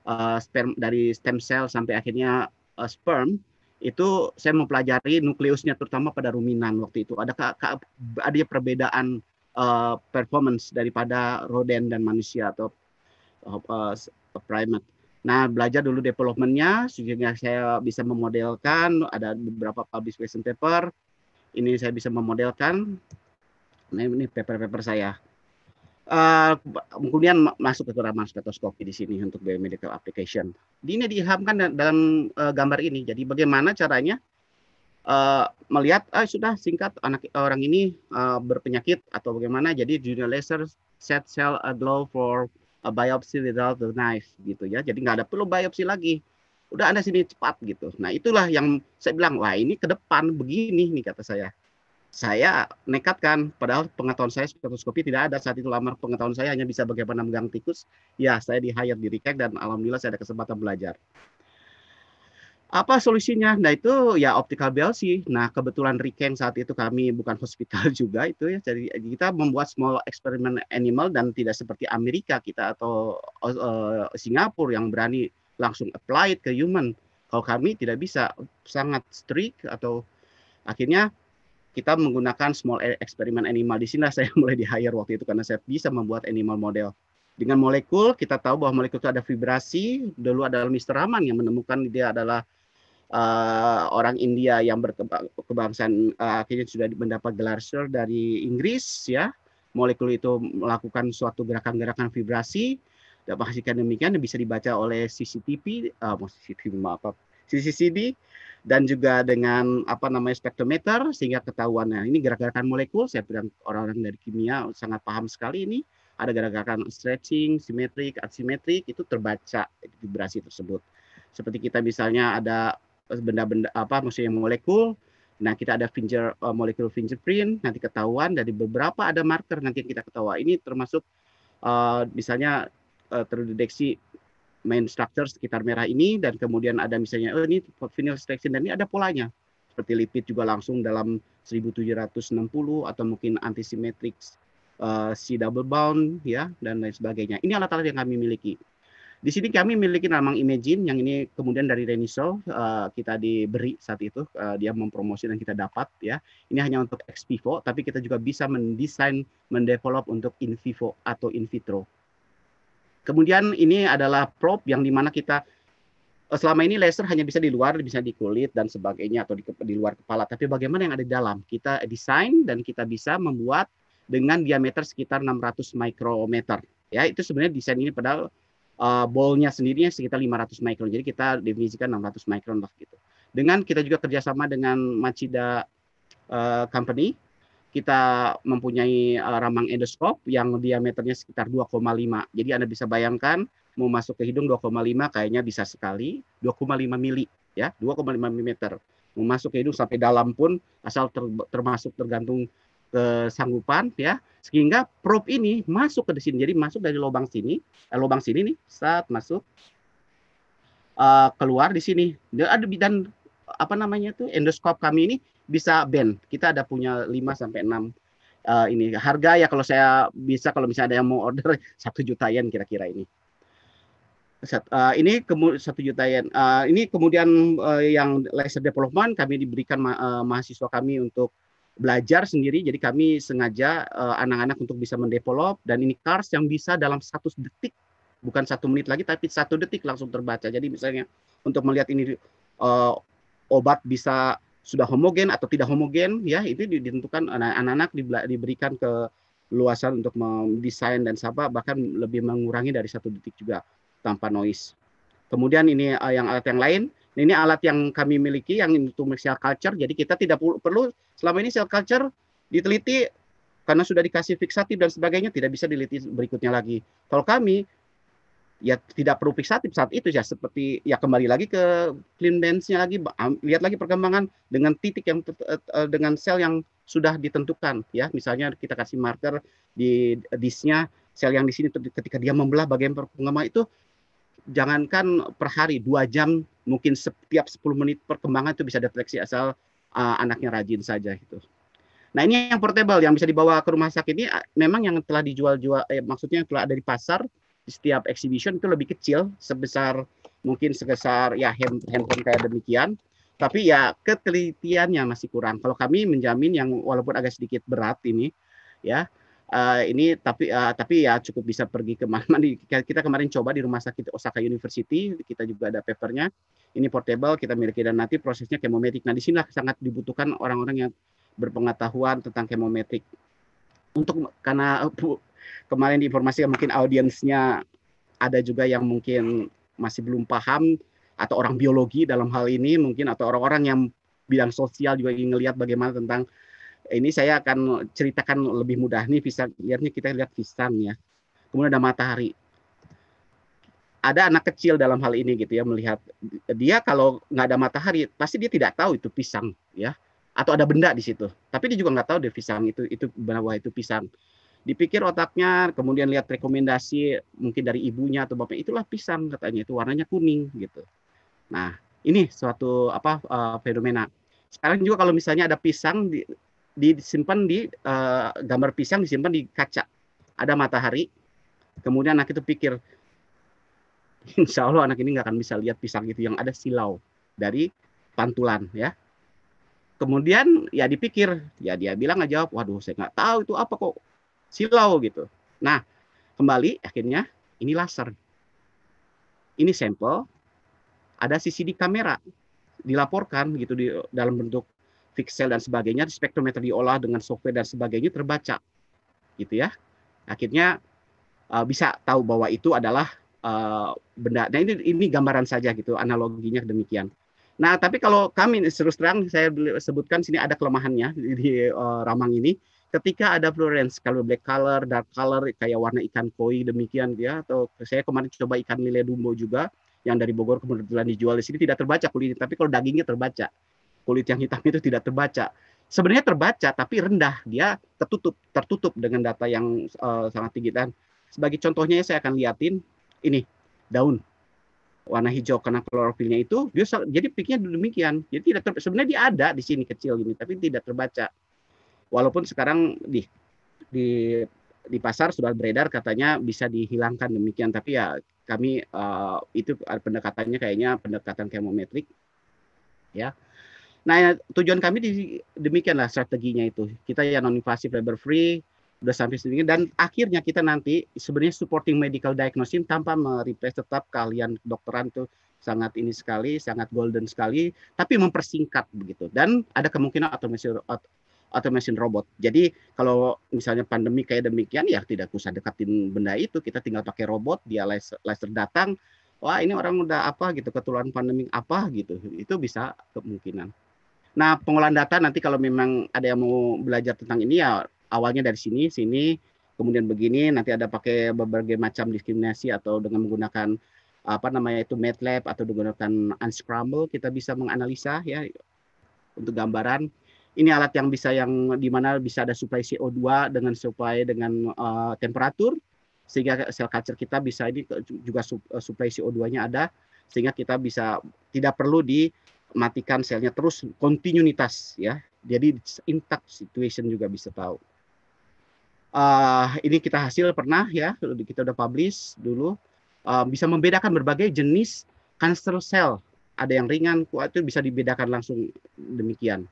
uh, sperm dari stem cell sampai akhirnya uh, sperm itu saya mempelajari nukleusnya terutama pada ruminan waktu itu ada ada perbedaan uh, performance daripada rodent dan manusia atau uh, primate. Nah belajar dulu developmentnya sehingga saya bisa memodelkan ada beberapa publication paper ini saya bisa memodelkan. Nah, ini paper-paper saya. Uh, kemudian masuk ke ramah stetoskopi di sini untuk biomedical application. Ini dihamkan dalam uh, gambar ini. Jadi bagaimana caranya uh, melihat ah, sudah singkat anak orang ini uh, berpenyakit atau bagaimana? Jadi junior laser set cell a glow for a biopsy without the knife gitu ya. Jadi nggak ada perlu biopsi lagi. Udah ada sini cepat gitu. Nah itulah yang saya bilang wah ini ke depan begini nih kata saya saya nekatkan padahal pengetahuan saya spektroskopi tidak ada saat itu lamar pengetahuan saya hanya bisa bagaimana megang tikus ya saya di hire di Rikek dan alhamdulillah saya ada kesempatan belajar apa solusinya nah itu ya optical BLC nah kebetulan Rikeng saat itu kami bukan hospital juga itu ya jadi kita membuat small experiment animal dan tidak seperti Amerika kita atau uh, Singapura yang berani langsung apply ke human kalau kami tidak bisa sangat strict atau akhirnya kita menggunakan small e- experiment animal di sini saya mulai di hire waktu itu karena saya bisa membuat animal model dengan molekul kita tahu bahwa molekul itu ada vibrasi dulu adalah Mr. Raman yang menemukan dia adalah uh, orang India yang berkebangsaan uh, eh, akhirnya sudah mendapat gelar Sir dari Inggris ya molekul itu melakukan suatu gerakan-gerakan vibrasi dan menghasilkan demikian bisa dibaca oleh CCTV uh, eh, CCTV maaf CCCD dan juga dengan apa namanya spektrometer sehingga ketahuan nah, ini gerak-gerakan molekul saya bilang orang-orang dari kimia sangat paham sekali ini ada gerak-gerakan stretching, simetrik, asimetrik itu terbaca vibrasi tersebut. Seperti kita misalnya ada benda-benda apa maksudnya molekul Nah, kita ada finger uh, eh, molecular fingerprint nanti ketahuan dari beberapa ada marker nanti kita ketahuan Ini termasuk uh, misalnya uh, terdeteksi main structure sekitar merah ini dan kemudian ada misalnya oh ini vinyl selection dan ini ada polanya seperti lipid juga langsung dalam 1760 atau mungkin antisimetrik uh, eh, C double bound ya dan lain sebagainya. Ini alat-alat yang kami miliki. Di sini kami miliki nama imaging yang ini kemudian dari Renisol uh, kita diberi saat itu uh, dia mempromosi dan kita dapat ya. Ini hanya untuk ex vivo tapi kita juga bisa mendesain, mendevelop untuk in vivo atau in vitro Kemudian ini adalah probe yang dimana kita eh, selama ini laser hanya bisa di luar, bisa di kulit dan sebagainya atau di, di luar kepala. Tapi bagaimana yang ada di dalam? Kita desain dan kita bisa membuat dengan diameter sekitar 600 mikrometer. Ya, itu sebenarnya desain ini padahal uh, eh, bolnya sendirinya sekitar 500 mikron. Jadi kita definisikan 600 mikron lah gitu. Dengan kita juga kerjasama dengan Machida uh, Company kita mempunyai eh, ramang endoskop yang diameternya sekitar 2,5. Jadi Anda bisa bayangkan mau masuk ke hidung 2,5 kayaknya bisa sekali 2,5 mili ya, 2,5 mm. Mau masuk ke hidung sampai dalam pun asal ter, termasuk tergantung kesanggupan ya. Sehingga probe ini masuk ke sini. Jadi masuk dari lubang sini, eh, lubang sini nih, saat masuk uh, keluar di sini. Dan apa namanya tuh endoskop kami ini bisa band. Kita ada punya 5 sampai 6 uh, eh, ini harga ya kalau saya bisa kalau misalnya ada yang mau order satu juta yen kira-kira ini uh, ini satu juta yen uh, ini kemudian uh, yang laser development kami diberikan ma uh, mahasiswa kami untuk belajar sendiri jadi kami sengaja anak-anak uh, untuk bisa mendevelop dan ini cars yang bisa dalam satu detik bukan satu menit lagi tapi satu detik langsung terbaca jadi misalnya untuk melihat ini uh, obat bisa sudah homogen atau tidak homogen ya itu ditentukan anak-anak diberikan ke luasan untuk mendesain dan sapa bahkan lebih mengurangi dari satu detik juga tanpa noise. Kemudian ini uh, yang alat yang lain, ini alat yang kami miliki yang untuk cell culture. Jadi kita tidak perlu selama ini sel culture diteliti karena sudah dikasih fiksatif dan sebagainya tidak bisa diteliti berikutnya lagi. Kalau kami ya tidak perlu fiksatif saat itu ya seperti ya kembali lagi ke clean dance-nya lagi lihat lagi perkembangan dengan titik yang eh, eh, dengan sel yang sudah ditentukan ya misalnya kita kasih marker di disnya sel yang di sini ketika dia membelah bagian perkembangan itu jangankan per hari dua jam mungkin setiap 10 menit perkembangan itu bisa deteksi asal uh, anaknya rajin saja itu Nah ini yang portable yang bisa dibawa ke rumah sakit ini memang yang telah dijual-jual eh, maksudnya yang telah ada di pasar setiap exhibition itu lebih kecil sebesar mungkin sebesar ya handphone kayak demikian tapi ya ketelitiannya masih kurang kalau kami menjamin yang walaupun agak sedikit berat ini ya uh, ini tapi uh, tapi ya cukup bisa pergi ke mana kita kemarin coba di rumah sakit Osaka University kita juga ada papernya ini portable kita miliki dan nanti prosesnya kemometik nah di sinilah sangat dibutuhkan orang-orang yang berpengetahuan tentang kemometik untuk karena kemarin diinformasikan mungkin audiensnya ada juga yang mungkin masih belum paham atau orang biologi dalam hal ini mungkin atau orang-orang yang bidang sosial juga ingin melihat bagaimana tentang ini saya akan ceritakan lebih mudah nih bisa lihatnya kita lihat pisang ya kemudian ada matahari ada anak kecil dalam hal ini gitu ya melihat dia kalau nggak ada matahari pasti dia tidak tahu itu pisang ya atau ada benda di situ tapi dia juga nggak tahu deh pisang itu itu bahwa itu pisang dipikir otaknya kemudian lihat rekomendasi mungkin dari ibunya atau bapaknya itulah pisang katanya itu warnanya kuning gitu nah ini suatu apa uh, fenomena sekarang juga kalau misalnya ada pisang di, disimpan di uh, gambar pisang disimpan di kaca ada matahari kemudian anak itu pikir insya Allah anak ini nggak akan bisa lihat pisang itu yang ada silau dari pantulan ya kemudian ya dipikir ya dia bilang nggak jawab waduh saya nggak tahu itu apa kok silau gitu. Nah, kembali akhirnya ini laser. Ini sampel ada CCD kamera dilaporkan gitu di dalam bentuk pixel dan sebagainya, di spektrometer diolah dengan software dan sebagainya terbaca. Gitu ya. Akhirnya uh, bisa tahu bahwa itu adalah uh, benda. Nah, ini ini gambaran saja gitu analoginya demikian. Nah, tapi kalau kami terus terang saya sebutkan sini ada kelemahannya di, di uh, Ramang ini ketika ada fluorescence kalau black color, dark color kayak warna ikan koi demikian ya atau saya kemarin coba ikan lele dumbo juga yang dari Bogor kebetulan dijual di sini tidak terbaca kulitnya tapi kalau dagingnya terbaca kulit yang hitam itu tidak terbaca sebenarnya terbaca tapi rendah dia tertutup tertutup dengan data yang uh, sangat tinggi dan sebagai contohnya saya akan liatin ini daun warna hijau karena klorofilnya itu dia jadi pikirnya demikian jadi tidak sebenarnya dia ada di sini kecil ini tapi tidak terbaca walaupun sekarang di di di pasar sudah beredar katanya bisa dihilangkan demikian tapi ya kami uh, itu pendekatannya kayaknya pendekatan kemometrik ya nah ya, tujuan kami di, demikianlah strateginya itu kita ya non invasive labor free sudah sampai sedikit dan akhirnya kita nanti sebenarnya supporting medical diagnosis tanpa mereplace tetap kalian dokteran tuh sangat ini sekali sangat golden sekali tapi mempersingkat begitu dan ada kemungkinan automasi automation robot. Jadi kalau misalnya pandemi kayak demikian ya tidak usah dekatin benda itu, kita tinggal pakai robot, dia laser, laser datang, wah ini orang udah apa gitu, ketularan pandemi apa gitu. Itu bisa kemungkinan. Nah, pengolahan data nanti kalau memang ada yang mau belajar tentang ini ya awalnya dari sini, sini, kemudian begini, nanti ada pakai berbagai macam diskriminasi atau dengan menggunakan apa namanya itu MATLAB atau menggunakan Unscramble kita bisa menganalisa ya untuk gambaran ini alat yang bisa yang di mana bisa ada supply CO2 dengan supply dengan uh, temperatur sehingga sel culture kita bisa ini juga eh, supply CO2-nya ada sehingga kita bisa tidak perlu dimatikan selnya terus kontinuitas ya jadi intact situation juga bisa tahu uh, ini kita hasil pernah ya kita udah publish dulu uh, bisa membedakan berbagai jenis cancer cell ada yang ringan kuat itu bisa dibedakan langsung demikian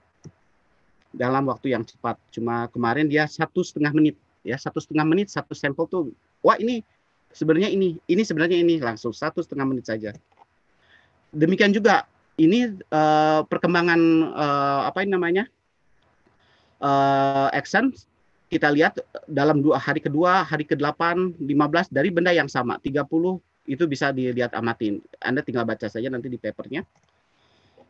dalam waktu yang cepat. Cuma kemarin dia satu setengah menit, ya satu setengah menit satu sampel tuh, wah ini sebenarnya ini, ini sebenarnya ini langsung satu setengah menit saja. Demikian juga ini uh, perkembangan uh, apa namanya uh, action kita lihat dalam dua hari kedua, hari ke delapan lima belas dari benda yang sama, tiga puluh itu bisa dilihat amatin. Anda tinggal baca saja nanti di papernya.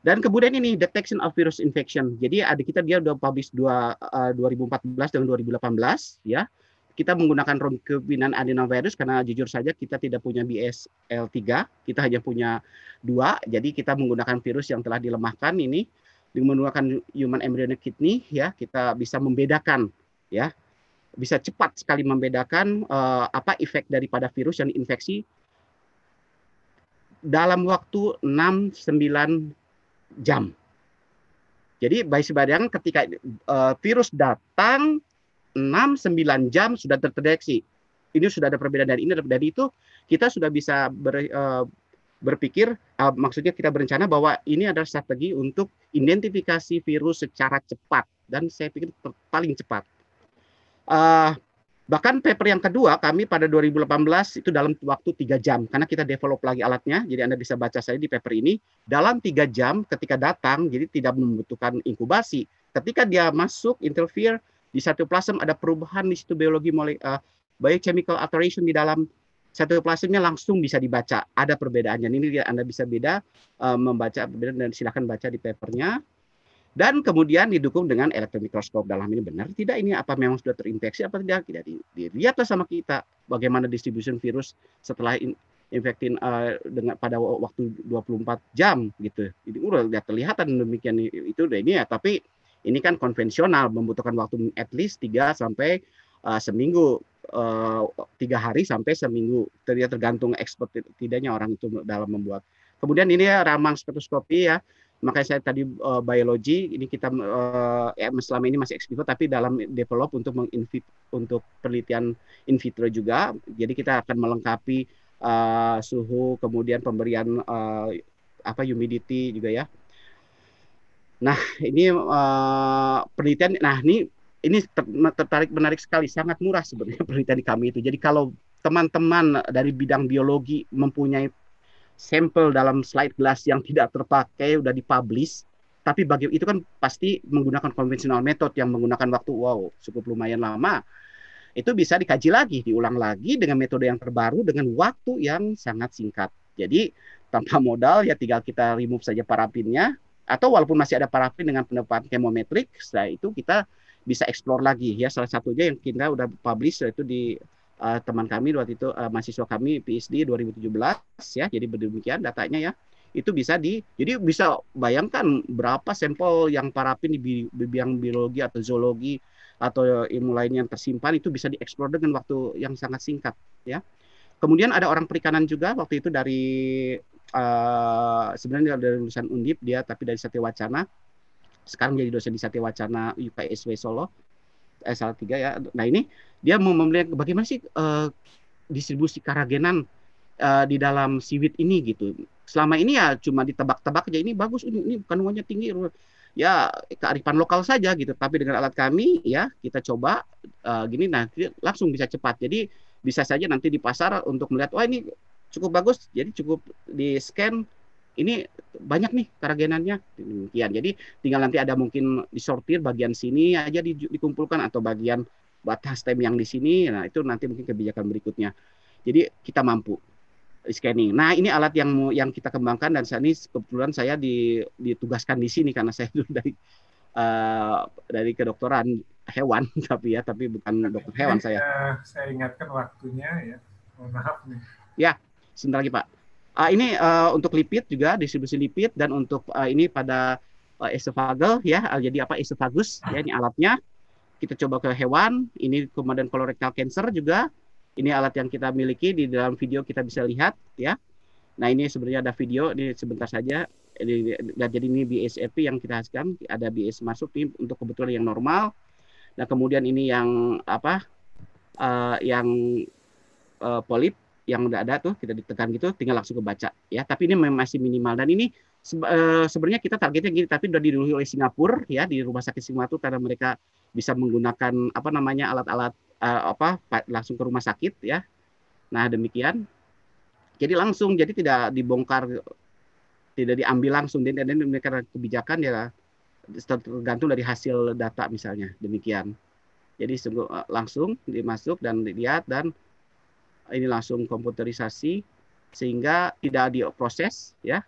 Dan kemudian ini detection of virus infection. Jadi ada kita dia udah publish dua, uh, eh, 2014 dan 2018 ya. Kita menggunakan rekombinan adenovirus karena jujur saja kita tidak punya BSL3, kita hanya punya dua. Jadi kita menggunakan virus yang telah dilemahkan ini menggunakan human embryonic kidney ya, kita bisa membedakan ya. Bisa cepat sekali membedakan uh, apa efek daripada virus yang diinfeksi dalam waktu 6 9 jam. Jadi bayi sebadang ketika uh, virus datang 6-9 jam sudah terdeteksi. Ini sudah ada perbedaan dari ini dari itu kita sudah bisa ber, uh, berpikir uh, maksudnya kita berencana bahwa ini adalah strategi untuk identifikasi virus secara cepat dan saya pikir paling cepat. Uh, Bahkan paper yang kedua kami pada 2018 itu dalam waktu tiga jam karena kita develop lagi alatnya. Jadi Anda bisa baca saya di paper ini dalam tiga jam ketika datang jadi tidak membutuhkan inkubasi. Ketika dia masuk interfere di satu plasma ada perubahan di situ biologi mole, uh, eh, biochemical alteration di dalam satu cytoplasmnya langsung bisa dibaca. Ada perbedaannya. Ini Anda bisa beda uh, membaca dan silakan baca di papernya dan kemudian didukung dengan elektron mikroskop dalam ini benar tidak ini apa memang sudah terinfeksi apa tidak tidak dilihatlah sama kita bagaimana distribution virus setelah in, infektin uh, dengan pada waktu 24 jam gitu jadi udah, lihat kelihatan demikian itu udah ini ya tapi ini kan konvensional membutuhkan waktu at least 3 sampai uh, seminggu eh, tiga uh, hari sampai seminggu tergantung expert tidaknya orang itu dalam membuat kemudian ini ya, ramang spektroskopi ya makanya saya tadi uh, biologi ini kita uh, ya selama ini masih ex tapi dalam develop untuk menginvit untuk penelitian in vitro juga jadi kita akan melengkapi uh, suhu kemudian pemberian uh, apa humidity juga ya nah ini uh, penelitian nah ini ini tertarik menarik sekali sangat murah sebenarnya penelitian di kami itu jadi kalau teman-teman dari bidang biologi mempunyai sampel dalam slide glass yang tidak terpakai udah dipublish tapi bagi itu kan pasti menggunakan konvensional metode yang menggunakan waktu wow cukup lumayan lama itu bisa dikaji lagi diulang lagi dengan metode yang terbaru dengan waktu yang sangat singkat jadi tanpa modal ya tinggal kita remove saja parafinnya atau walaupun masih ada parafin dengan penerapan kemometrik setelah itu kita bisa explore lagi ya salah satunya yang kita udah publish itu di uh, teman kami waktu itu uh, mahasiswa kami PhD 2017 ya jadi demikian datanya ya itu bisa di jadi bisa bayangkan berapa sampel yang parafin di bidang biologi atau zoologi atau ilmu lain yang tersimpan itu bisa dieksplor dengan waktu yang sangat singkat ya kemudian ada orang perikanan juga waktu itu dari uh, sebenarnya dari lulusan Undip dia tapi dari Satya Wacana sekarang jadi dosen di Satya Wacana UKSW Solo eh, salah tiga ya. Nah ini dia mau melihat bagaimana sih uh, distribusi karagenan uh, di dalam siwit ini gitu. Selama ini ya cuma ditebak-tebak aja ini bagus ini ini kandungannya tinggi ya kearifan lokal saja gitu. Tapi dengan alat kami ya kita coba uh, gini nanti langsung bisa cepat. Jadi bisa saja nanti di pasar untuk melihat wah ini cukup bagus jadi cukup di scan ini banyak nih keragenannya demikian. Jadi tinggal nanti ada mungkin disortir bagian sini aja di, dikumpulkan atau bagian batas stem yang di sini. Nah, itu nanti mungkin kebijakan berikutnya. Jadi kita mampu scanning. Nah, ini alat yang yang kita kembangkan dan saat ini kebetulan saya di, ditugaskan di sini karena saya dulu dari uh, dari kedokteran hewan tapi ya tapi bukan dokter hewan saya. Saya ingatkan waktunya ya. maaf nih. Ya, sebentar lagi Pak. Uh, ini uh, untuk lipid juga distribusi lipid dan untuk uh, ini pada uh, eh, esophagus ya, uh, jadi apa esophagus ya ini alatnya. Kita coba ke hewan. Ini kemudian colorectal cancer juga. Ini alat yang kita miliki di dalam video kita bisa lihat ya. Nah ini sebenarnya ada video ini sebentar saja. Ini, jadi ini BSFP yang kita hasilkan ada BS masuk ini untuk kebetulan yang normal. Nah kemudian ini yang apa uh, yang uh, polip yang udah ada tuh kita ditekan gitu tinggal langsung kebaca ya tapi ini masih minimal dan ini eh, sebenarnya kita targetnya gini tapi udah diduluhi oleh Singapura ya di rumah sakit Singapura tuh karena mereka bisa menggunakan apa namanya alat-alat uh, apa langsung ke rumah sakit ya nah demikian jadi langsung jadi tidak dibongkar tidak diambil langsung dan dan mereka kebijakan ya tergantung dari hasil data misalnya demikian jadi eh, langsung dimasuk dan dilihat dan ini langsung komputerisasi sehingga tidak diproses ya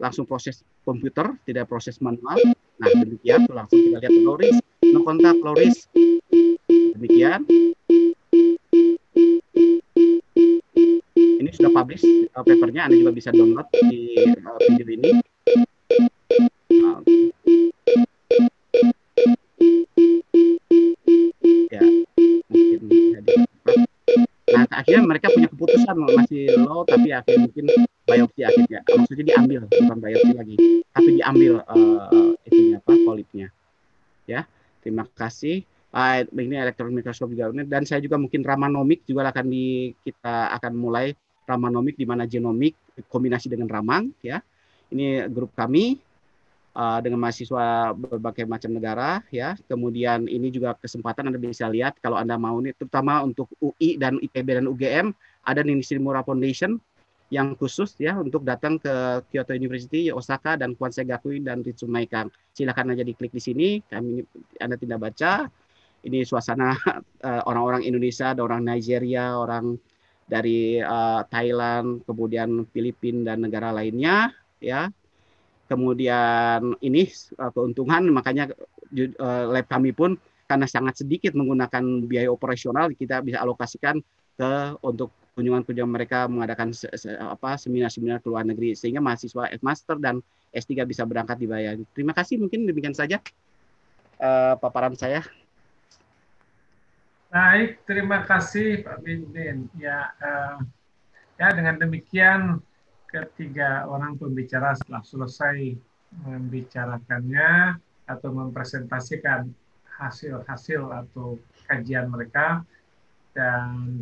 langsung proses komputer tidak proses manual nah demikian langsung kita lihat loris no kontak loris demikian ini sudah publish uh, papernya Anda juga bisa download di uh, video ini akhirnya mereka punya keputusan masih low tapi akhirnya mungkin biopsi akhirnya maksudnya diambil bukan biopsi lagi tapi diambil uh, eh, itu apa polipnya ya terima kasih uh, ini elektron mikroskop dan saya juga mungkin ramanomik juga akan di kita akan mulai ramanomik di mana genomik kombinasi dengan ramang ya ini grup kami uh, dengan mahasiswa berbagai macam negara ya. Kemudian ini juga kesempatan Anda bisa lihat kalau Anda mau ini terutama untuk UI dan IPB dan UGM ada Nini Mura Foundation yang khusus ya untuk datang ke Kyoto University, Osaka dan Kwansei dan Ritsumeikan. Silakan aja diklik di sini, kami Anda tidak baca. Ini suasana uh, orang-orang Indonesia, ada orang Nigeria, orang dari uh, Thailand, kemudian Filipina dan negara lainnya ya kemudian ini uh, keuntungan makanya uh, lab kami pun karena sangat sedikit menggunakan biaya operasional kita bisa alokasikan ke untuk kunjungan-kunjungan mereka mengadakan se, se, apa seminar-seminar ke luar negeri sehingga mahasiswa master dan S3 bisa berangkat dibayar. Terima kasih mungkin demikian saja uh, paparan saya. Baik, terima kasih Pak Bindin. Ya, uh, ya dengan demikian ketiga orang pembicara setelah selesai membicarakannya atau mempresentasikan hasil-hasil atau kajian mereka dan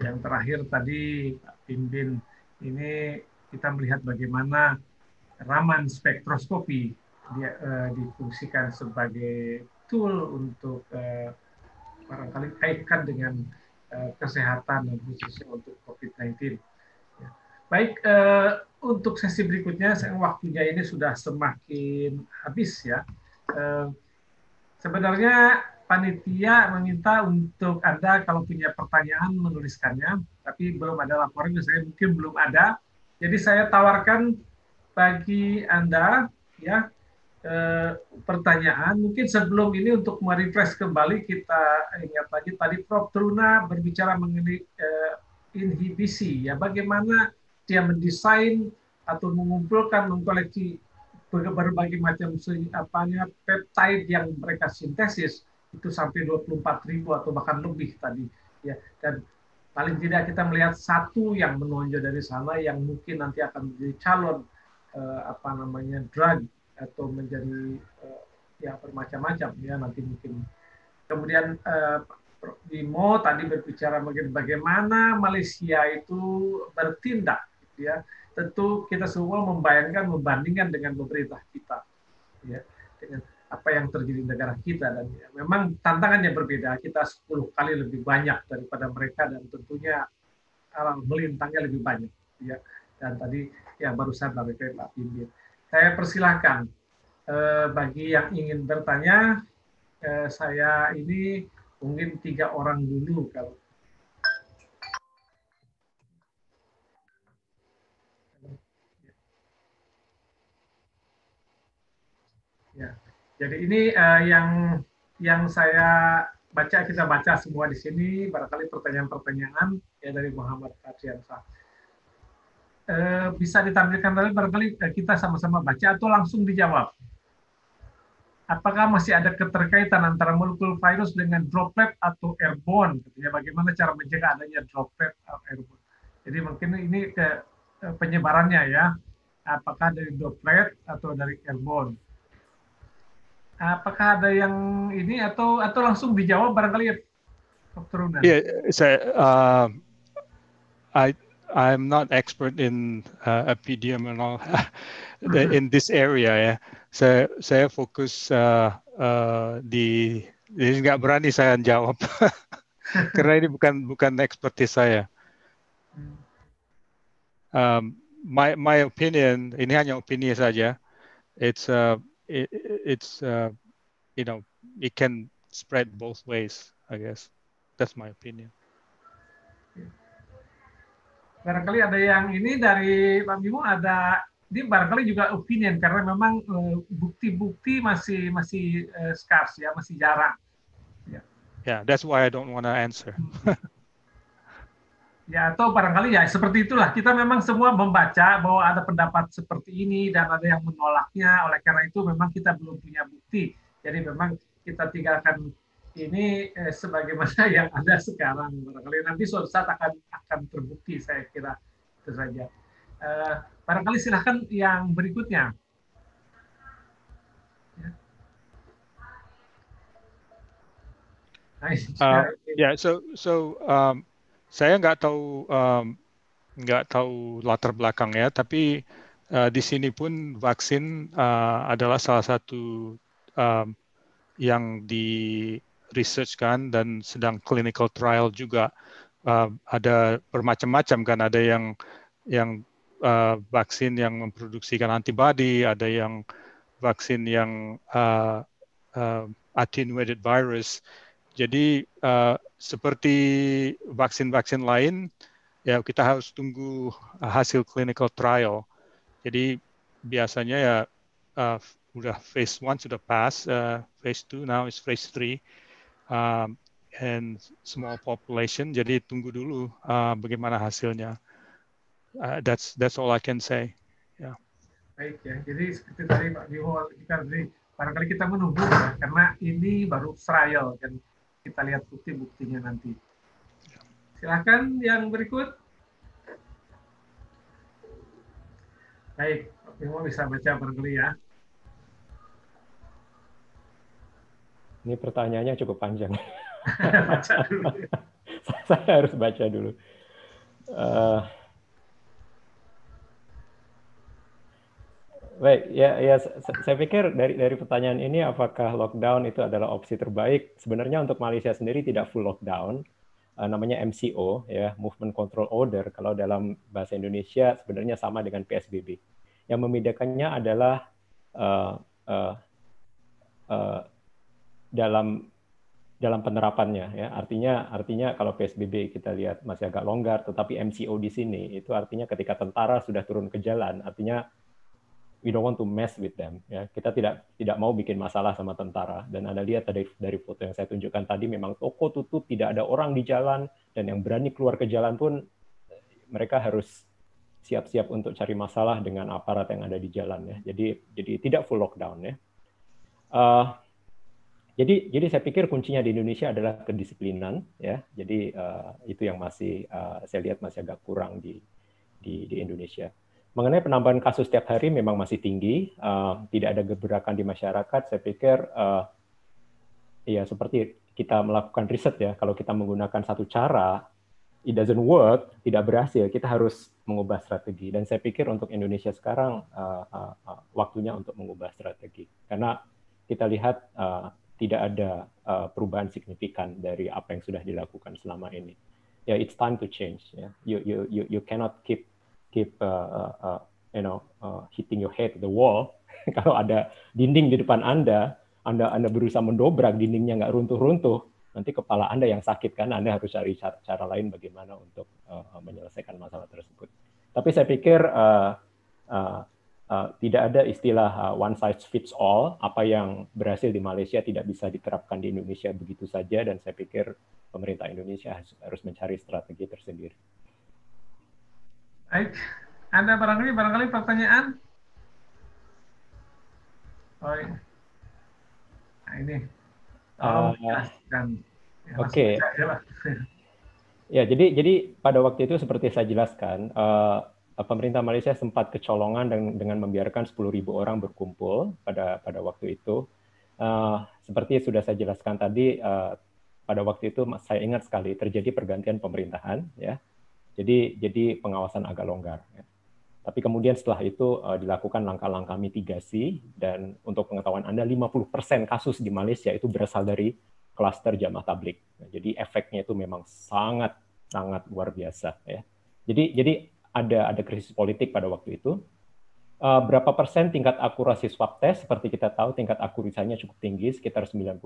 yang terakhir tadi Pak Pimpin ini kita melihat bagaimana raman spektroskopi dia uh, difungsikan sebagai tool untuk uh, barangkali kaitkan dengan uh, kesehatan dan khususnya untuk COVID-19. Baik, eh, untuk sesi berikutnya, saya waktunya ini sudah semakin habis ya. Eh, sebenarnya panitia meminta untuk Anda kalau punya pertanyaan menuliskannya, tapi belum ada laporan, saya mungkin belum ada. Jadi saya tawarkan bagi Anda ya e, pertanyaan. Mungkin sebelum ini untuk merefresh kembali kita ingat lagi tadi Prof Truna berbicara mengenai e, inhibisi ya bagaimana dia mendesain atau mengumpulkan mengkoleksi berbagai macam apanya peptide yang mereka sintesis itu sampai 24 ribu atau bahkan lebih tadi ya dan paling tidak kita melihat satu yang menonjol dari sana yang mungkin nanti akan menjadi calon eh, apa namanya drug atau menjadi eh, ya bermacam-macam ya nanti mungkin kemudian eh, Bimo tadi berbicara mungkin bagaimana Malaysia itu bertindak ya tentu kita semua membayangkan membandingkan dengan pemerintah kita ya dengan apa yang terjadi di negara kita dan ya, memang tantangannya berbeda kita 10 kali lebih banyak daripada mereka dan tentunya uh, melintangnya lebih banyak ya dan tadi yang barusan saya Pak Pimpin saya persilahkan eh, bagi yang ingin bertanya eh, saya ini mungkin tiga orang dulu kalau Jadi ini uh, yang yang saya baca kita baca semua di sini barangkali pertanyaan-pertanyaan ya dari Muhammad Ardiansyah. Uh, eh, bisa ditampilkan tadi barangkali eh, kita sama-sama baca atau langsung dijawab. Apakah masih ada keterkaitan antara molekul virus dengan droplet atau airborne? Katanya bagaimana cara menjaga adanya droplet atau airborne? Jadi mungkin ini ke penyebarannya ya. Apakah dari droplet atau dari airborne? Apakah ada yang ini atau atau langsung dijawab barangkali ya, Dr. Iya, Yeah, saya, uh, I I'm not expert in uh, epidemiology in this area ya. Saya saya fokus uh, uh, di jadi nggak berani saya jawab karena ini bukan bukan expertise saya. Hmm. Um, my my opinion ini hanya opini saja. It's uh, it, it's uh, you know it can spread both ways. I guess that's my opinion. Barangkali ada yang ini dari Pak Bimo ada ini barangkali juga opinion karena memang eh, bukti-bukti uh, masih masih uh, scarce ya masih jarang. Ya, yeah. yeah, that's why I don't want to answer. Hmm. Ya, atau barangkali ya seperti itulah. Kita memang semua membaca bahwa ada pendapat seperti ini dan ada yang menolaknya. Oleh karena itu memang kita belum punya bukti. Jadi memang kita tinggalkan ini eh, sebagaimana yang ada sekarang. Barangkali nanti suatu saat akan akan terbukti saya kira itu saja. Eh, barangkali silahkan yang berikutnya. Ya. Nah, uh, yeah. So so um, saya nggak tahu um, nggak tahu latar belakangnya, tapi uh, di sini pun vaksin uh, adalah salah satu um, yang di research kan dan sedang clinical trial juga uh, ada bermacam-macam kan ada yang yang uh, vaksin yang memproduksikan antibody, ada yang vaksin yang uh, uh, attenuated virus jadi uh, seperti vaksin-vaksin lain, ya kita harus tunggu hasil clinical trial. Jadi biasanya ya uh, udah phase one sudah pass, uh, eh, phase two now is phase three, um, and small population. Jadi tunggu dulu uh, bagaimana hasilnya. Uh, that's that's all I can say. Yeah. Baik ya, jadi seperti tadi Pak Yuho, kita jadi barangkali kita menunggu ya, karena ini baru trial kan kita lihat bukti-buktinya nanti. Silahkan yang berikut. Baik, Bimo bisa baca berkeli ya. Ini pertanyaannya cukup panjang. baca dulu. Saya harus baca dulu. Uh, Baik, ya, ya saya pikir dari dari pertanyaan ini apakah lockdown itu adalah opsi terbaik? Sebenarnya untuk Malaysia sendiri tidak full lockdown, uh, namanya MCO ya, Movement Control Order kalau dalam bahasa Indonesia sebenarnya sama dengan PSBB. Yang membedakannya adalah uh, uh, uh, dalam dalam penerapannya ya artinya artinya kalau PSBB kita lihat masih agak longgar tetapi MCO di sini itu artinya ketika tentara sudah turun ke jalan artinya we don't want to mess with them ya kita tidak tidak mau bikin masalah sama tentara dan anda lihat dari dari foto yang saya tunjukkan tadi memang toko tutup tidak ada orang di jalan dan yang berani keluar ke jalan pun mereka harus siap-siap untuk cari masalah dengan aparat yang ada di jalan ya jadi jadi tidak full lockdown ya uh, jadi jadi saya pikir kuncinya di Indonesia adalah kedisiplinan ya jadi uh, itu yang masih uh, saya lihat masih agak kurang di di, di Indonesia Mengenai penambahan kasus setiap hari memang masih tinggi, uh, tidak ada gebrakan di masyarakat. Saya pikir, uh, ya seperti kita melakukan riset ya, kalau kita menggunakan satu cara, it doesn't work, tidak berhasil, kita harus mengubah strategi. Dan saya pikir untuk Indonesia sekarang uh, uh, uh, waktunya untuk mengubah strategi, karena kita lihat uh, tidak ada uh, perubahan signifikan dari apa yang sudah dilakukan selama ini. Ya, yeah, it's time to change. yeah. you you you you cannot keep keep uh, uh, uh, you know uh, hitting your head to the wall. Kalau ada dinding di depan anda, anda anda berusaha mendobrak dindingnya nggak runtuh-runtuh, nanti kepala anda yang sakit kan, anda harus cari cara, cara lain bagaimana untuk uh, uh, menyelesaikan masalah tersebut. Tapi saya pikir uh, uh, uh, tidak ada istilah uh, one size fits all. Apa yang berhasil di Malaysia tidak bisa diterapkan di Indonesia begitu saja, dan saya pikir pemerintah Indonesia harus mencari strategi tersendiri. Baik, ada barangkali barangkali pertanyaan? Oh, nah, ini. uh, Oke. Okay. Ya, jadi jadi pada waktu itu seperti saya jelaskan, uh, pemerintah Malaysia sempat kecolongan dengan, dengan membiarkan 10.000 orang berkumpul pada pada waktu itu. Uh, seperti sudah saya jelaskan tadi, uh, pada waktu itu saya ingat sekali terjadi pergantian pemerintahan, ya jadi jadi pengawasan agak longgar. Ya. Tapi kemudian setelah itu eh, dilakukan langkah-langkah mitigasi dan untuk pengetahuan Anda 50% kasus di Malaysia itu berasal dari klaster jamaah tablik. Nah, jadi efeknya itu memang sangat sangat luar biasa ya. Jadi jadi ada ada krisis politik pada waktu itu. Eh, berapa persen tingkat akurasi swab test? Seperti kita tahu tingkat akurasinya cukup tinggi sekitar 90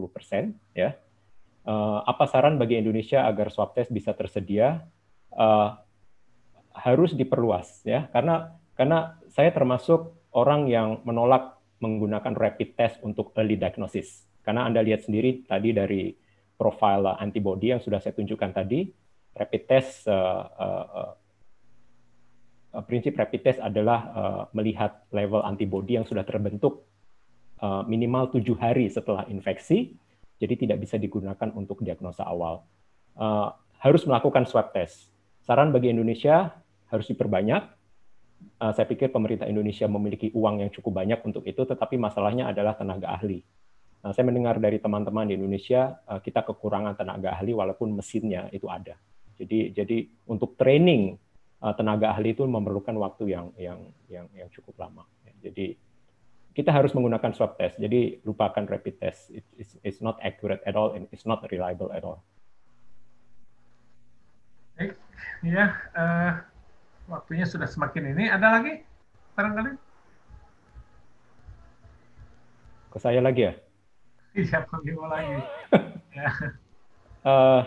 ya. Eh, apa saran bagi Indonesia agar swab test bisa tersedia? harus diperluas ya karena karena saya termasuk orang yang menolak menggunakan rapid test untuk early diagnosis karena Anda lihat sendiri tadi dari profil antibody yang sudah saya tunjukkan tadi rapid test uh, uh, uh, prinsip rapid test adalah uh, melihat level antibody yang sudah terbentuk uh, minimal tujuh hari setelah infeksi jadi tidak bisa digunakan untuk diagnosa awal uh, harus melakukan swab test saran bagi Indonesia harus diperbanyak. Eh, saya pikir pemerintah Indonesia memiliki uang yang cukup banyak untuk itu, tetapi masalahnya adalah tenaga ahli. Nah, saya mendengar dari teman-teman di Indonesia eh, kita kekurangan tenaga ahli walaupun mesinnya itu ada. Jadi jadi untuk training tenaga ahli itu memerlukan waktu yang yang yang yang cukup lama. Jadi kita harus menggunakan swab test. Jadi lupakan rapid test. It, it's, it's not accurate at all and it's not reliable at all. ya. Uh waktunya sudah semakin ini. Ada lagi? Barangkali? Ke saya lagi ya? Iya, lagi. Oh. ya. uh,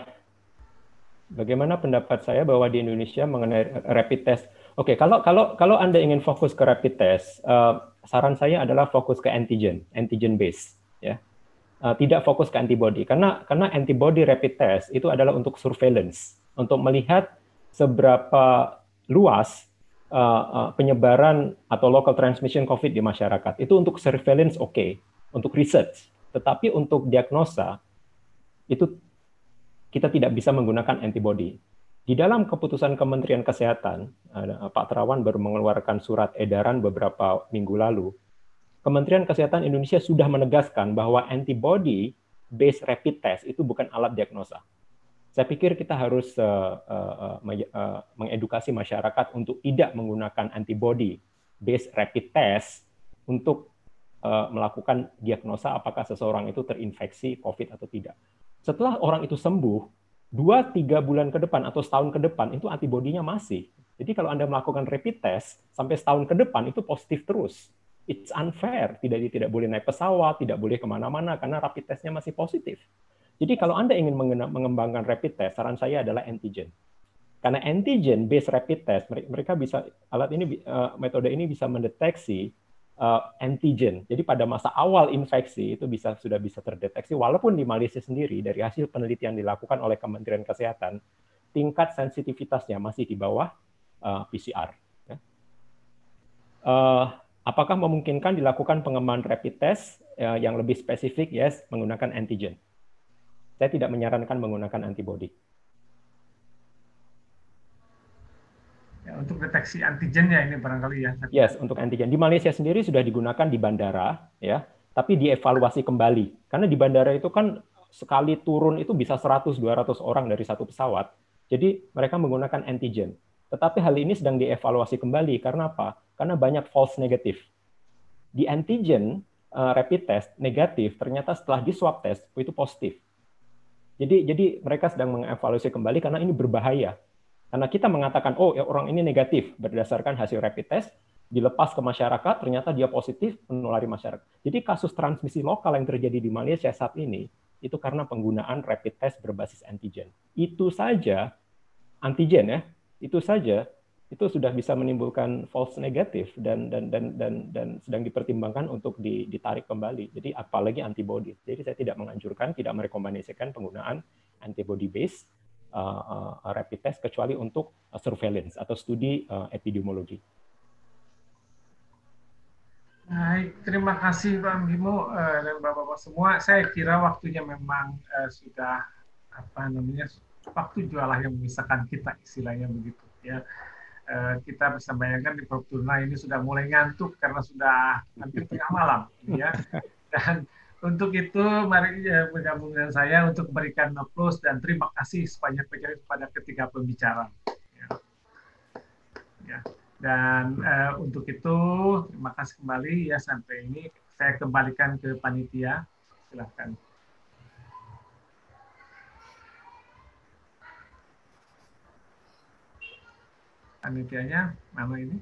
bagaimana pendapat saya bahwa di Indonesia mengenai rapid test? Oke, okay, kalau kalau kalau anda ingin fokus ke rapid test, uh, saran saya adalah fokus ke antigen, antigen base, ya. Uh, tidak fokus ke antibody karena karena antibody rapid test itu adalah untuk surveillance, untuk melihat seberapa luas uh, uh, penyebaran atau local transmission COVID di masyarakat. Itu untuk surveillance oke, okay, untuk research. Tetapi untuk diagnosa, itu kita tidak bisa menggunakan antibody. Di dalam keputusan Kementerian Kesehatan, uh, Pak Terawan baru mengeluarkan surat edaran beberapa minggu lalu. Kementerian Kesehatan Indonesia sudah menegaskan bahwa antibody based rapid test itu bukan alat diagnosa. Saya pikir kita harus uh, uh, uh, mengedukasi masyarakat untuk tidak menggunakan antibody based rapid test untuk uh, melakukan diagnosa apakah seseorang itu terinfeksi COVID atau tidak. Setelah orang itu sembuh, dua tiga bulan ke depan atau setahun ke depan itu antibodinya masih. Jadi kalau Anda melakukan rapid test sampai setahun ke depan itu positif terus. It's unfair. Tidak tidak boleh naik pesawat, tidak boleh kemana-mana karena rapid testnya masih positif. Jadi kalau Anda ingin mengembangkan rapid test, saran saya adalah antigen. Karena antigen based rapid test, mereka bisa alat ini eh, metode ini bisa mendeteksi eh, antigen. Jadi pada masa awal infeksi itu bisa sudah bisa terdeteksi walaupun di Malaysia sendiri dari hasil penelitian dilakukan oleh Kementerian Kesehatan tingkat sensitivitasnya masih di bawah eh, PCR. Ya. apakah memungkinkan dilakukan pengembangan rapid test yang lebih spesifik? Yes, menggunakan antigen saya tidak menyarankan menggunakan antibody. Ya, untuk deteksi antigen ya ini barangkali ya. Yes, untuk antigen. Di Malaysia sendiri sudah digunakan di bandara ya, tapi dievaluasi kembali. Karena di bandara itu kan sekali turun itu bisa 100 200 orang dari satu pesawat. Jadi mereka menggunakan antigen. Tetapi hal ini sedang dievaluasi kembali karena apa? Karena banyak false negative. Di antigen eh, rapid test negatif, ternyata setelah di swab test itu positif. Jadi jadi mereka sedang mengevaluasi kembali karena ini berbahaya. Karena kita mengatakan oh ya orang ini negatif berdasarkan hasil rapid test, dilepas ke masyarakat ternyata dia positif menulari masyarakat. Jadi kasus transmisi lokal yang terjadi di Malaysia saat ini itu karena penggunaan rapid test berbasis antigen. Itu saja antigen ya, itu saja itu sudah bisa menimbulkan false negatif dan dan dan dan dan sedang dipertimbangkan untuk ditarik kembali. Jadi apalagi antibody. Jadi saya tidak menganjurkan, tidak merekomendasikan penggunaan antibody based uh, eh, uh, eh, rapid test kecuali untuk eh, surveillance atau studi uh, epidemiologi. Baik, terima kasih Pak Bimo uh, dan Bapak-bapak semua. Saya kira waktunya memang uh, sudah apa namanya waktu jualah yang memisahkan kita istilahnya begitu ya. Eh, kita bisa bayangkan di Fortuna ini sudah mulai ngantuk karena sudah hampir tengah malam, ya. Dan untuk itu mari ya, bergabung dengan saya untuk memberikan plus dan terima kasih sebanyak-banyaknya kepada ketiga pembicara. Ya. ya. Dan uh, untuk itu terima kasih kembali ya sampai ini saya kembalikan ke panitia. Silahkan. panitianya nama ini.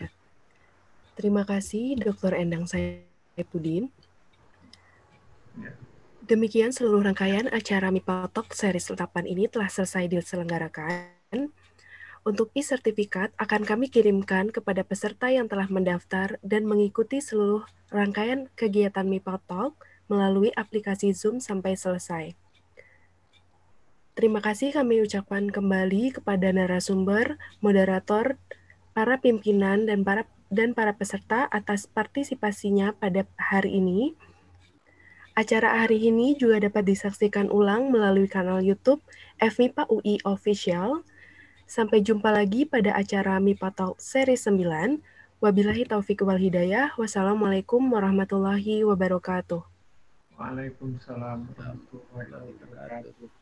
Ya. Terima kasih Dr. Endang Saipudin. Ya. Demikian seluruh rangkaian acara Mipotok seri 8 ini telah selesai diselenggarakan. Untuk e-sertifikat akan kami kirimkan kepada peserta yang telah mendaftar dan mengikuti seluruh rangkaian kegiatan Mipotok melalui aplikasi Zoom sampai selesai. Terima kasih kami ucapkan kembali kepada narasumber, moderator, para pimpinan dan para dan para peserta atas partisipasinya pada hari ini. Acara hari ini juga dapat disaksikan ulang melalui kanal YouTube FMIPA UI Official. Sampai jumpa lagi pada acara MIPA Talk Seri 9. Wabillahi taufiq wal hidayah. Wassalamualaikum warahmatullahi wabarakatuh. Waalaikumsalam warahmatullahi wabarakatuh.